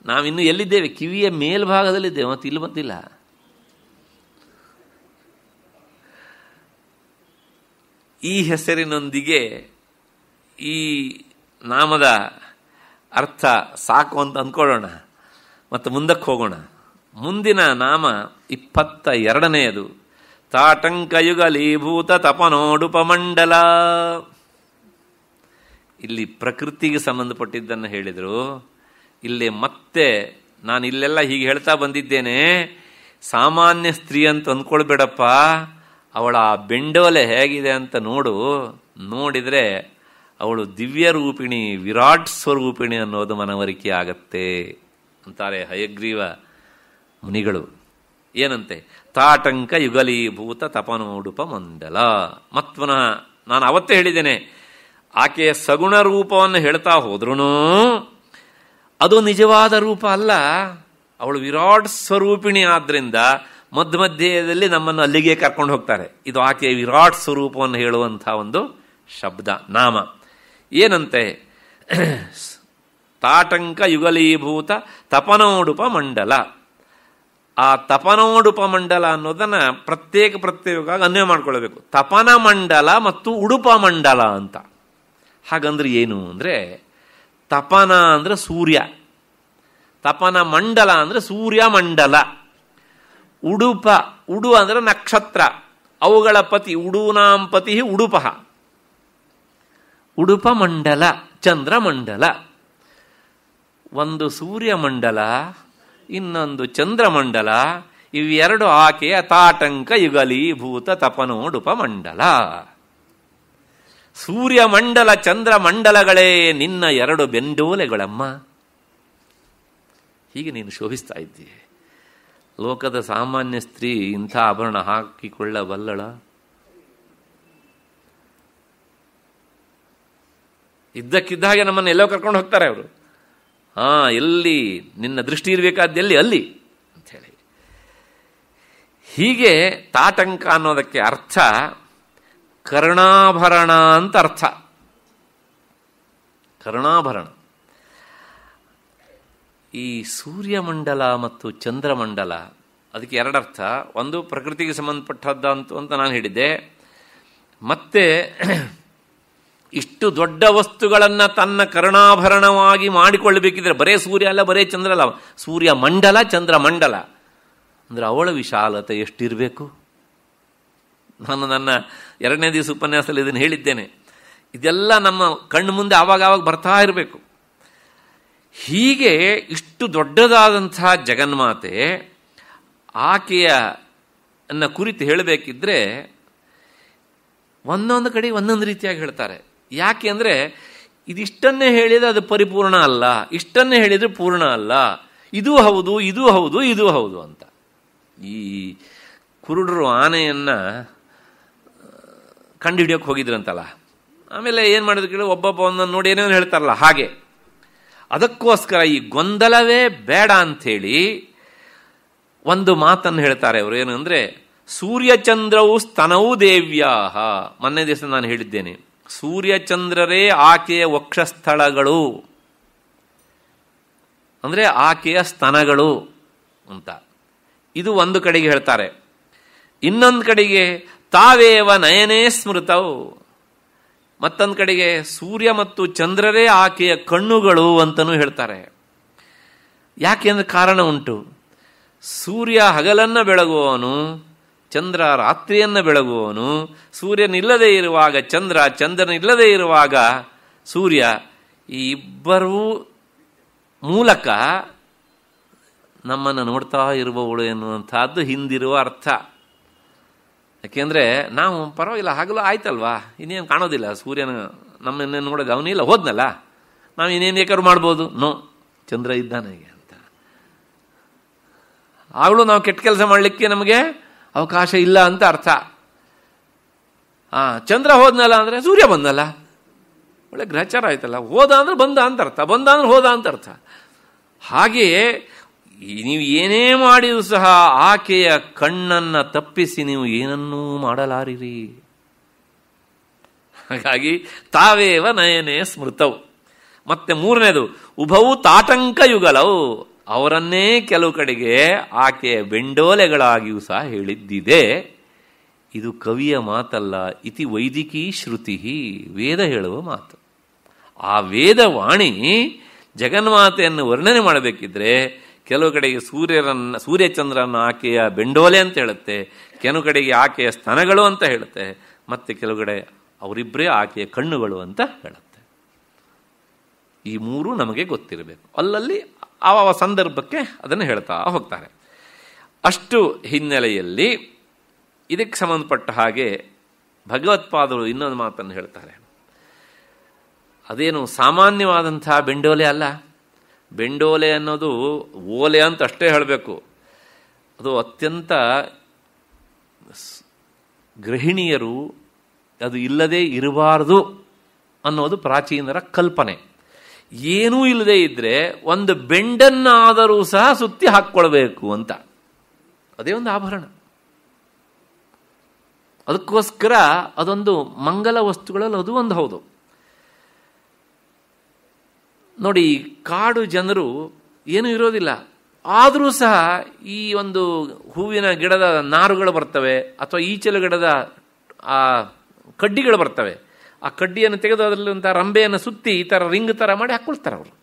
ನಾವಿನ್ನು ಎಲ್ಲಿದ್ದೇವೆ ಕಿವಿಯ ಮೇಲ್ಭಾಗದಲ್ಲಿದ್ದೇವೆ ಮತ್ತೆ ಇಲ್ಲಿ ಬಂದಿಲ್ಲ ಈ ಹೆಸರಿನೊಂದಿಗೆ ಈ ನಾಮದ ಅರ್ಥ ಸಾಕು ಅಂತ ಅಂದ್ಕೊಳ್ಳೋಣ ಮತ್ತು ಮುಂದಕ್ಕೆ ಹೋಗೋಣ ಮುಂದಿನ ನಾಮ ಇಪ್ಪತ್ತ ಎರಡನೆಯದು ತಾಟಂಕಯುಗಲೀಭೂತ ತಪನೋಡುಪಮಂಡಲ ಇಲ್ಲಿ ಪ್ರಕೃತಿಗೆ ಸಂಬಂಧಪಟ್ಟಿದ್ದನ್ನು ಹೇಳಿದರು ಇಲ್ಲಿ ಮತ್ತೆ ನಾನು ಇಲ್ಲೆಲ್ಲ ಹೀಗೆ ಹೇಳ್ತಾ ಬಂದಿದ್ದೇನೆ ಸಾಮಾನ್ಯ ಸ್ತ್ರೀ ಅಂತ ಅಂದ್ಕೊಳ್ಬೇಡಪ್ಪ ಅವಳ ಆ ಬೆಂಡೋಲೆ ಹೇಗಿದೆ ಅಂತ ನೋಡು ನೋಡಿದರೆ ಅವಳು ದಿವ್ಯ ರೂಪಿಣಿ ವಿರಾಟ್ ಸ್ವರೂಪಿಣಿ ಅನ್ನೋದು ಮನವರಿಕೆ ಆಗತ್ತೆ ಅಂತಾರೆ ಹಯಗ್ರೀವ ಮುನಿಗಳು ಏನಂತೆ ತಾಟಂಕ ಯುಗಲೀಭೂತ ತಪನೋಡುಪ ಮಂಡಲ ಮತ್ವನ ಪುನಃ ನಾನು ಅವತ್ತೇ ಹೇಳಿದ್ದೇನೆ ಆಕೆಯ ಸಗುಣ ರೂಪವನ್ನು ಹೇಳ್ತಾ ಹೋದ್ರೂ ಅದು ನಿಜವಾದ ರೂಪ ಅಲ್ಲ ಅವಳು ವಿರಾಟ್ ಸ್ವರೂಪಿಣಿ ಆದ್ದರಿಂದ ಮಧ್ಯ ಮಧ್ಯದಲ್ಲಿ ನಮ್ಮನ್ನು ಅಲ್ಲಿಗೆ ಕರ್ಕೊಂಡು ಹೋಗ್ತಾರೆ ಇದು ಆಕೆಯ ವಿರಾಟ್ ಸ್ವರೂಪವನ್ನು ಹೇಳುವಂತಹ ಒಂದು ಶಬ್ದ ನಾಮ ಏನಂತೆ ತಾಟಂಕ ಯುಗಲೀಭೂತ ತಪನೋಡುಪ ಮಂಡಲ ಆ ತಪನೋಡುಪ ಮಂಡಲ ಅನ್ನೋದನ್ನು ಪ್ರತ್ಯೇಕ ಪ್ರತ್ಯೇಕವಾಗಿ ಅನ್ವಯ ಮಾಡ್ಕೊಳ್ಬೇಕು ತಪನ ಮಂಡಲ ಮತ್ತು ಉಡುಪ ಮಂಡಲ ಅಂತ ಹಾಗಂದ್ರೆ ಏನು ಅಂದರೆ ತಪನ ಅಂದರೆ ಸೂರ್ಯ ತಪನ ಮಂಡಲ ಅಂದರೆ ಸೂರ್ಯ ಮಂಡಲ ಉಡುಪ ಉಡು ಅಂದರೆ ನಕ್ಷತ್ರ ಅವುಗಳ ಪತಿ ಉಡೂನಾಂ ಪತಿ ಉಡುಪ ಉಡುಪ ಮಂಡಲ ಚಂದ್ರಮಂಡಲ ಒಂದು ಸೂರ್ಯಮಂಡಲ ಇನ್ನೊಂದು ಚಂದ್ರಮಂಡಲ ಇವೆರಡು ಆಕೆಯ ತಾಟಂಕ ಯುಗಲೀಭೂತ ಮಂಡಲ ಸೂರ್ಯಮಂಡಲ ಚಂದ್ರಮಂಡಲಗಳೇ ನಿನ್ನ ಎರಡು ಬೆಂಡೋಲೆಗಳಮ್ಮ ಹೀಗೆ ನೀನು ಶೋಭಿಸ್ತಾ ಇದ್ದೀಯ ಲೋಕದ ಸಾಮಾನ್ಯ ಸ್ತ್ರೀ ಇಂಥ ಆಭರಣ ಹಾಕಿಕೊಳ್ಳಬಲ್ಲಳ ಇದ್ದಕ್ಕಿದ್ದ ಹಾಗೆ ನಮ್ಮನ್ನು ಎಲ್ಲೋ ಕರ್ಕೊಂಡು ಹೋಗ್ತಾರೆ ಅವರು ಹಾ ಎಲ್ಲಿ ನಿನ್ನ ದೃಷ್ಟಿ ಇರಬೇಕಾದ್ದೆಲ್ಲಿ ಅಲ್ಲಿ ಅಂತ ಹೇಳಿ ಹೀಗೆ ತಾಟಂಕ ಅನ್ನೋದಕ್ಕೆ ಅರ್ಥ ಕರ್ಣಾಭರಣ ಅಂತ ಅರ್ಥ ಕರ್ಣಾಭರಣ ಈ ಸೂರ್ಯಮಂಡಲ ಮತ್ತು ಚಂದ್ರಮಂಡಲ ಅದಕ್ಕೆ ಎರಡರ್ಥ ಒಂದು ಪ್ರಕೃತಿಗೆ ಸಂಬಂಧಪಟ್ಟದ್ದ ಅಂತ ಅಂತ ನಾನು ಹೇಳಿದ್ದೆ ಮತ್ತೆ ಇಷ್ಟು ದೊಡ್ಡ ವಸ್ತುಗಳನ್ನು ತನ್ನ ಕರ್ಣಾಭರಣವಾಗಿ ಮಾಡಿಕೊಳ್ಳಬೇಕಿದ್ರೆ ಬರೇ ಸೂರ್ಯ ಅಲ್ಲ ಬರೇ ಚಂದ್ರ ಅಲ್ಲ ಸೂರ್ಯ ಮಂಡಲ ಚಂದ್ರಮಂಡಲ ಅಂದರೆ ಅವಳ ವಿಶಾಲತೆ ಎಷ್ಟಿರಬೇಕು ನಾನು ನನ್ನ ಎರಡನೇ ದಿವಸ ಉಪನ್ಯಾಸದಲ್ಲಿ ಇದನ್ನು ಹೇಳಿದ್ದೇನೆ ಇದೆಲ್ಲ ನಮ್ಮ ಕಣ್ಣು ಮುಂದೆ ಆವಾಗ ಆವಾಗ ಬರ್ತಾ ಇರಬೇಕು ಹೀಗೆ ಇಷ್ಟು ದೊಡ್ಡದಾದಂಥ ಜಗನ್ಮಾತೆ ಆಕೆಯ ಅನ್ನ ಕುರಿತು ಹೇಳಬೇಕಿದ್ರೆ ಒಂದೊಂದು ಕಡೆ ಒಂದೊಂದು ರೀತಿಯಾಗಿ ಹೇಳ್ತಾರೆ ಯಾಕೆ ಅಂದರೆ ಇದಿಷ್ಟನ್ನೇ ಹೇಳಿದರೆ ಅದು ಪರಿಪೂರ್ಣ ಅಲ್ಲ ಇಷ್ಟನ್ನೇ ಹೇಳಿದರೆ ಪೂರ್ಣ ಅಲ್ಲ ಇದು ಹೌದು ಇದು ಹೌದು ಇದು ಹೌದು ಅಂತ ಈ ಕುರುಡರು ಆನೆಯನ್ನು ಕಂಡುಹಿಡಿಯೋಕೆ ಹೋಗಿದ್ರಂತಲ್ಲ ಆಮೇಲೆ ಏನು ಮಾಡಿದ್ರು ಕೇಳಿ ಒಬ್ಬೊಬ್ಬ ಒಂದೊಂದು ನೋಡಿ ಏನೇನು ಹೇಳ್ತಾರಲ್ಲ ಹಾಗೆ ಅದಕ್ಕೋಸ್ಕರ ಈ ಗೊಂದಲವೇ ಬೇಡ ಅಂಥೇಳಿ ಒಂದು ಮಾತನ್ನು ಹೇಳ್ತಾರೆ ಅವರು ಏನು ಅಂದರೆ ಸೂರ್ಯಚಂದ್ರವು ಸ್ತನವು ದೇವ್ಯಾಹ ಮೊನ್ನೆ ದಿವಸ ನಾನು ಹೇಳಿದ್ದೇನೆ ಸೂರ್ಯಚಂದ್ರರೇ ಆಕೆಯ ವಕ್ಷಸ್ಥಳಗಳು ಅಂದರೆ ಆಕೆಯ ಸ್ತನಗಳು ಅಂತ ಇದು ಒಂದು ಕಡೆಗೆ ಹೇಳ್ತಾರೆ ಇನ್ನೊಂದು ಕಡೆಗೆ ತಾವೇವ ನಯನೇ ಸ್ಮೃತವು ಮತ್ತೊಂದು ಕಡೆಗೆ ಸೂರ್ಯ ಮತ್ತು ಚಂದ್ರರೇ ಆಕೆಯ ಕಣ್ಣುಗಳು ಅಂತಲೂ ಹೇಳ್ತಾರೆ ಯಾಕೆಂದ್ರೆ ಕಾರಣ ಉಂಟು ಸೂರ್ಯ ಹಗಲನ್ನು ಬೆಳಗುವವನು ಚಂದ್ರ ರಾತ್ರಿಯನ್ನು ಬೆಳಗುವವನು ಸೂರ್ಯನಿಲ್ಲದೆ ಇರುವಾಗ ಚಂದ್ರ ಚಂದ್ರನಿಲ್ಲದೆ ಇರುವಾಗ ಸೂರ್ಯ ಈ ಇಬ್ಬರೂ ಮೂಲಕ ನಮ್ಮನ್ನು ನೋಡ್ತಾ ಇರುವವಳು ಎನ್ನುವಂಥದ್ದು ಹಿಂದಿರುವ ಅರ್ಥ ಯಾಕೆಂದರೆ ನಾವು ಪರವಾಗಿಲ್ಲ ಹಾಗಲೂ ಆಯ್ತಲ್ವಾ ಇನ್ನೇನು ಕಾಣೋದಿಲ್ಲ ಸೂರ್ಯನ ನಮ್ಮನ್ನೇನು ಇನ್ನೇನು ನೋಡೋದು ಇಲ್ಲ ಹೋದ್ನಲ್ಲ ನಾವು ಇನ್ನೇನು ಬೇಕಾದ್ರೂ ಮಾಡ್ಬೋದು ನೋ ಚಂದ್ರ ಇದ್ದಾನೆ ಅಂತ ಆಗಲೂ ನಾವು ಕೆಟ್ಟ ಕೆಲಸ ಮಾಡಲಿಕ್ಕೆ ನಮಗೆ ಅವಕಾಶ ಇಲ್ಲ ಅಂತ ಅರ್ಥ ಆ ಚಂದ್ರ ಹೋದ್ನಲ್ಲ ಅಂದರೆ ಸೂರ್ಯ ಬಂದಲ್ಲ ಒಳ್ಳೆ ಗ್ರಹಚಾರ ಆಯ್ತಲ್ಲ ಹೋದ ಅಂದ್ರೆ ಬಂದ ಅಂತ ಅರ್ಥ ಬಂದ ಅಂದ್ರೆ ಹೋದ ಅಂತ ಅರ್ಥ ಹಾಗೆಯೇ ನೀವು ಏನೇ ಮಾಡಿಯೂ ಸಹ ಆಕೆಯ ಕಣ್ಣನ್ನು ತಪ್ಪಿಸಿ ನೀವು ಏನನ್ನೂ ಮಾಡಲಾರಿರಿ ಹಾಗಾಗಿ ತಾವೇವ ನಯನೇ ಸ್ಮೃತವು ಮತ್ತೆ ಮೂರನೇದು ಉಭವು ಯುಗಲವು ಅವರನ್ನೇ ಕೆಲವು ಕಡೆಗೆ ಆಕೆಯ ಬೆಂಡೋಲೆಗಳಾಗಿಯೂ ಸಹ ಹೇಳಿದ್ದಿದೆ ಇದು ಕವಿಯ ಮಾತಲ್ಲ ಇತಿ ವೈದಿಕೀ ಶ್ರುತಿ ವೇದ ಹೇಳುವ ಮಾತು ಆ ವೇದವಾಣಿ ಜಗನ್ಮಾತೆಯನ್ನು ವರ್ಣನೆ ಮಾಡಬೇಕಿದ್ರೆ ಕೆಲವು ಕಡೆಗೆ ಸೂರ್ಯರನ್ನು ಸೂರ್ಯಚಂದ್ರನ ಆಕೆಯ ಬೆಂಡೋಲೆ ಅಂತ ಹೇಳುತ್ತೆ ಕೆಲವು ಕಡೆಗೆ ಆಕೆಯ ಸ್ತನಗಳು ಅಂತ ಹೇಳುತ್ತೆ ಮತ್ತು ಕೆಲವು ಕಡೆ ಅವರಿಬ್ಬರೇ ಆಕೆಯ ಕಣ್ಣುಗಳು ಅಂತ ಹೇಳುತ್ತೆ ಈ ಮೂರು ನಮಗೆ ಗೊತ್ತಿರಬೇಕು ಅಲ್ಲಲ್ಲಿ ಆ ಸಂದರ್ಭಕ್ಕೆ ಅದನ್ನು ಹೇಳ್ತಾ ಹೋಗ್ತಾರೆ ಅಷ್ಟು ಹಿನ್ನೆಲೆಯಲ್ಲಿ ಇದಕ್ಕೆ ಸಂಬಂಧಪಟ್ಟ ಹಾಗೆ ಭಗವತ್ಪಾದರು ಇನ್ನೊಂದು ಮಾತನ್ನು ಹೇಳ್ತಾರೆ ಅದೇನು ಸಾಮಾನ್ಯವಾದಂತಹ ಬೆಂಡೋಲೆ ಅಲ್ಲ ಬೆಂಡೋಲೆ ಅನ್ನೋದು ಓಲೆ ಅಂತ ಅಷ್ಟೇ ಹೇಳಬೇಕು ಅದು ಅತ್ಯಂತ ಗೃಹಿಣಿಯರು ಅದು ಇಲ್ಲದೆ ಇರಬಾರದು ಅನ್ನೋದು ಪ್ರಾಚೀನರ ಕಲ್ಪನೆ ಏನೂ ಇಲ್ಲದೆ ಇದ್ದರೆ ಒಂದು ಬೆಂಡನ್ನಾದರೂ ಸಹ ಸುತ್ತಿ ಹಾಕ್ಕೊಳ್ಬೇಕು ಅಂತ ಅದೇ ಒಂದು ಆಭರಣ ಅದಕ್ಕೋಸ್ಕರ ಅದೊಂದು ಮಂಗಲ ವಸ್ತುಗಳಲ್ಲಿ ಅದು ಒಂದು ಹೌದು ನೋಡಿ ಕಾಡು ಜನರು ಏನು ಇರೋದಿಲ್ಲ ಆದರೂ ಸಹ ಈ ಒಂದು ಹೂವಿನ ಗಿಡದ ನಾರುಗಳು ಬರ್ತವೆ ಅಥವಾ ಈಚಲು ಗಿಡದ ಆ ಕಡ್ಡಿಗಳು ಬರ್ತವೆ ಆ ಕಡ್ಡಿಯನ್ನು ತೆಗೆದು ಅದರಲ್ಲಿ ರಂಬೆಯನ್ನು ಸುತ್ತಿ ಈ ಥರ ರಿಂಗ್ ಥರ ಮಾಡಿ ಹಾಕ್ಕೊಳ್ತಾರೆ ಅವರು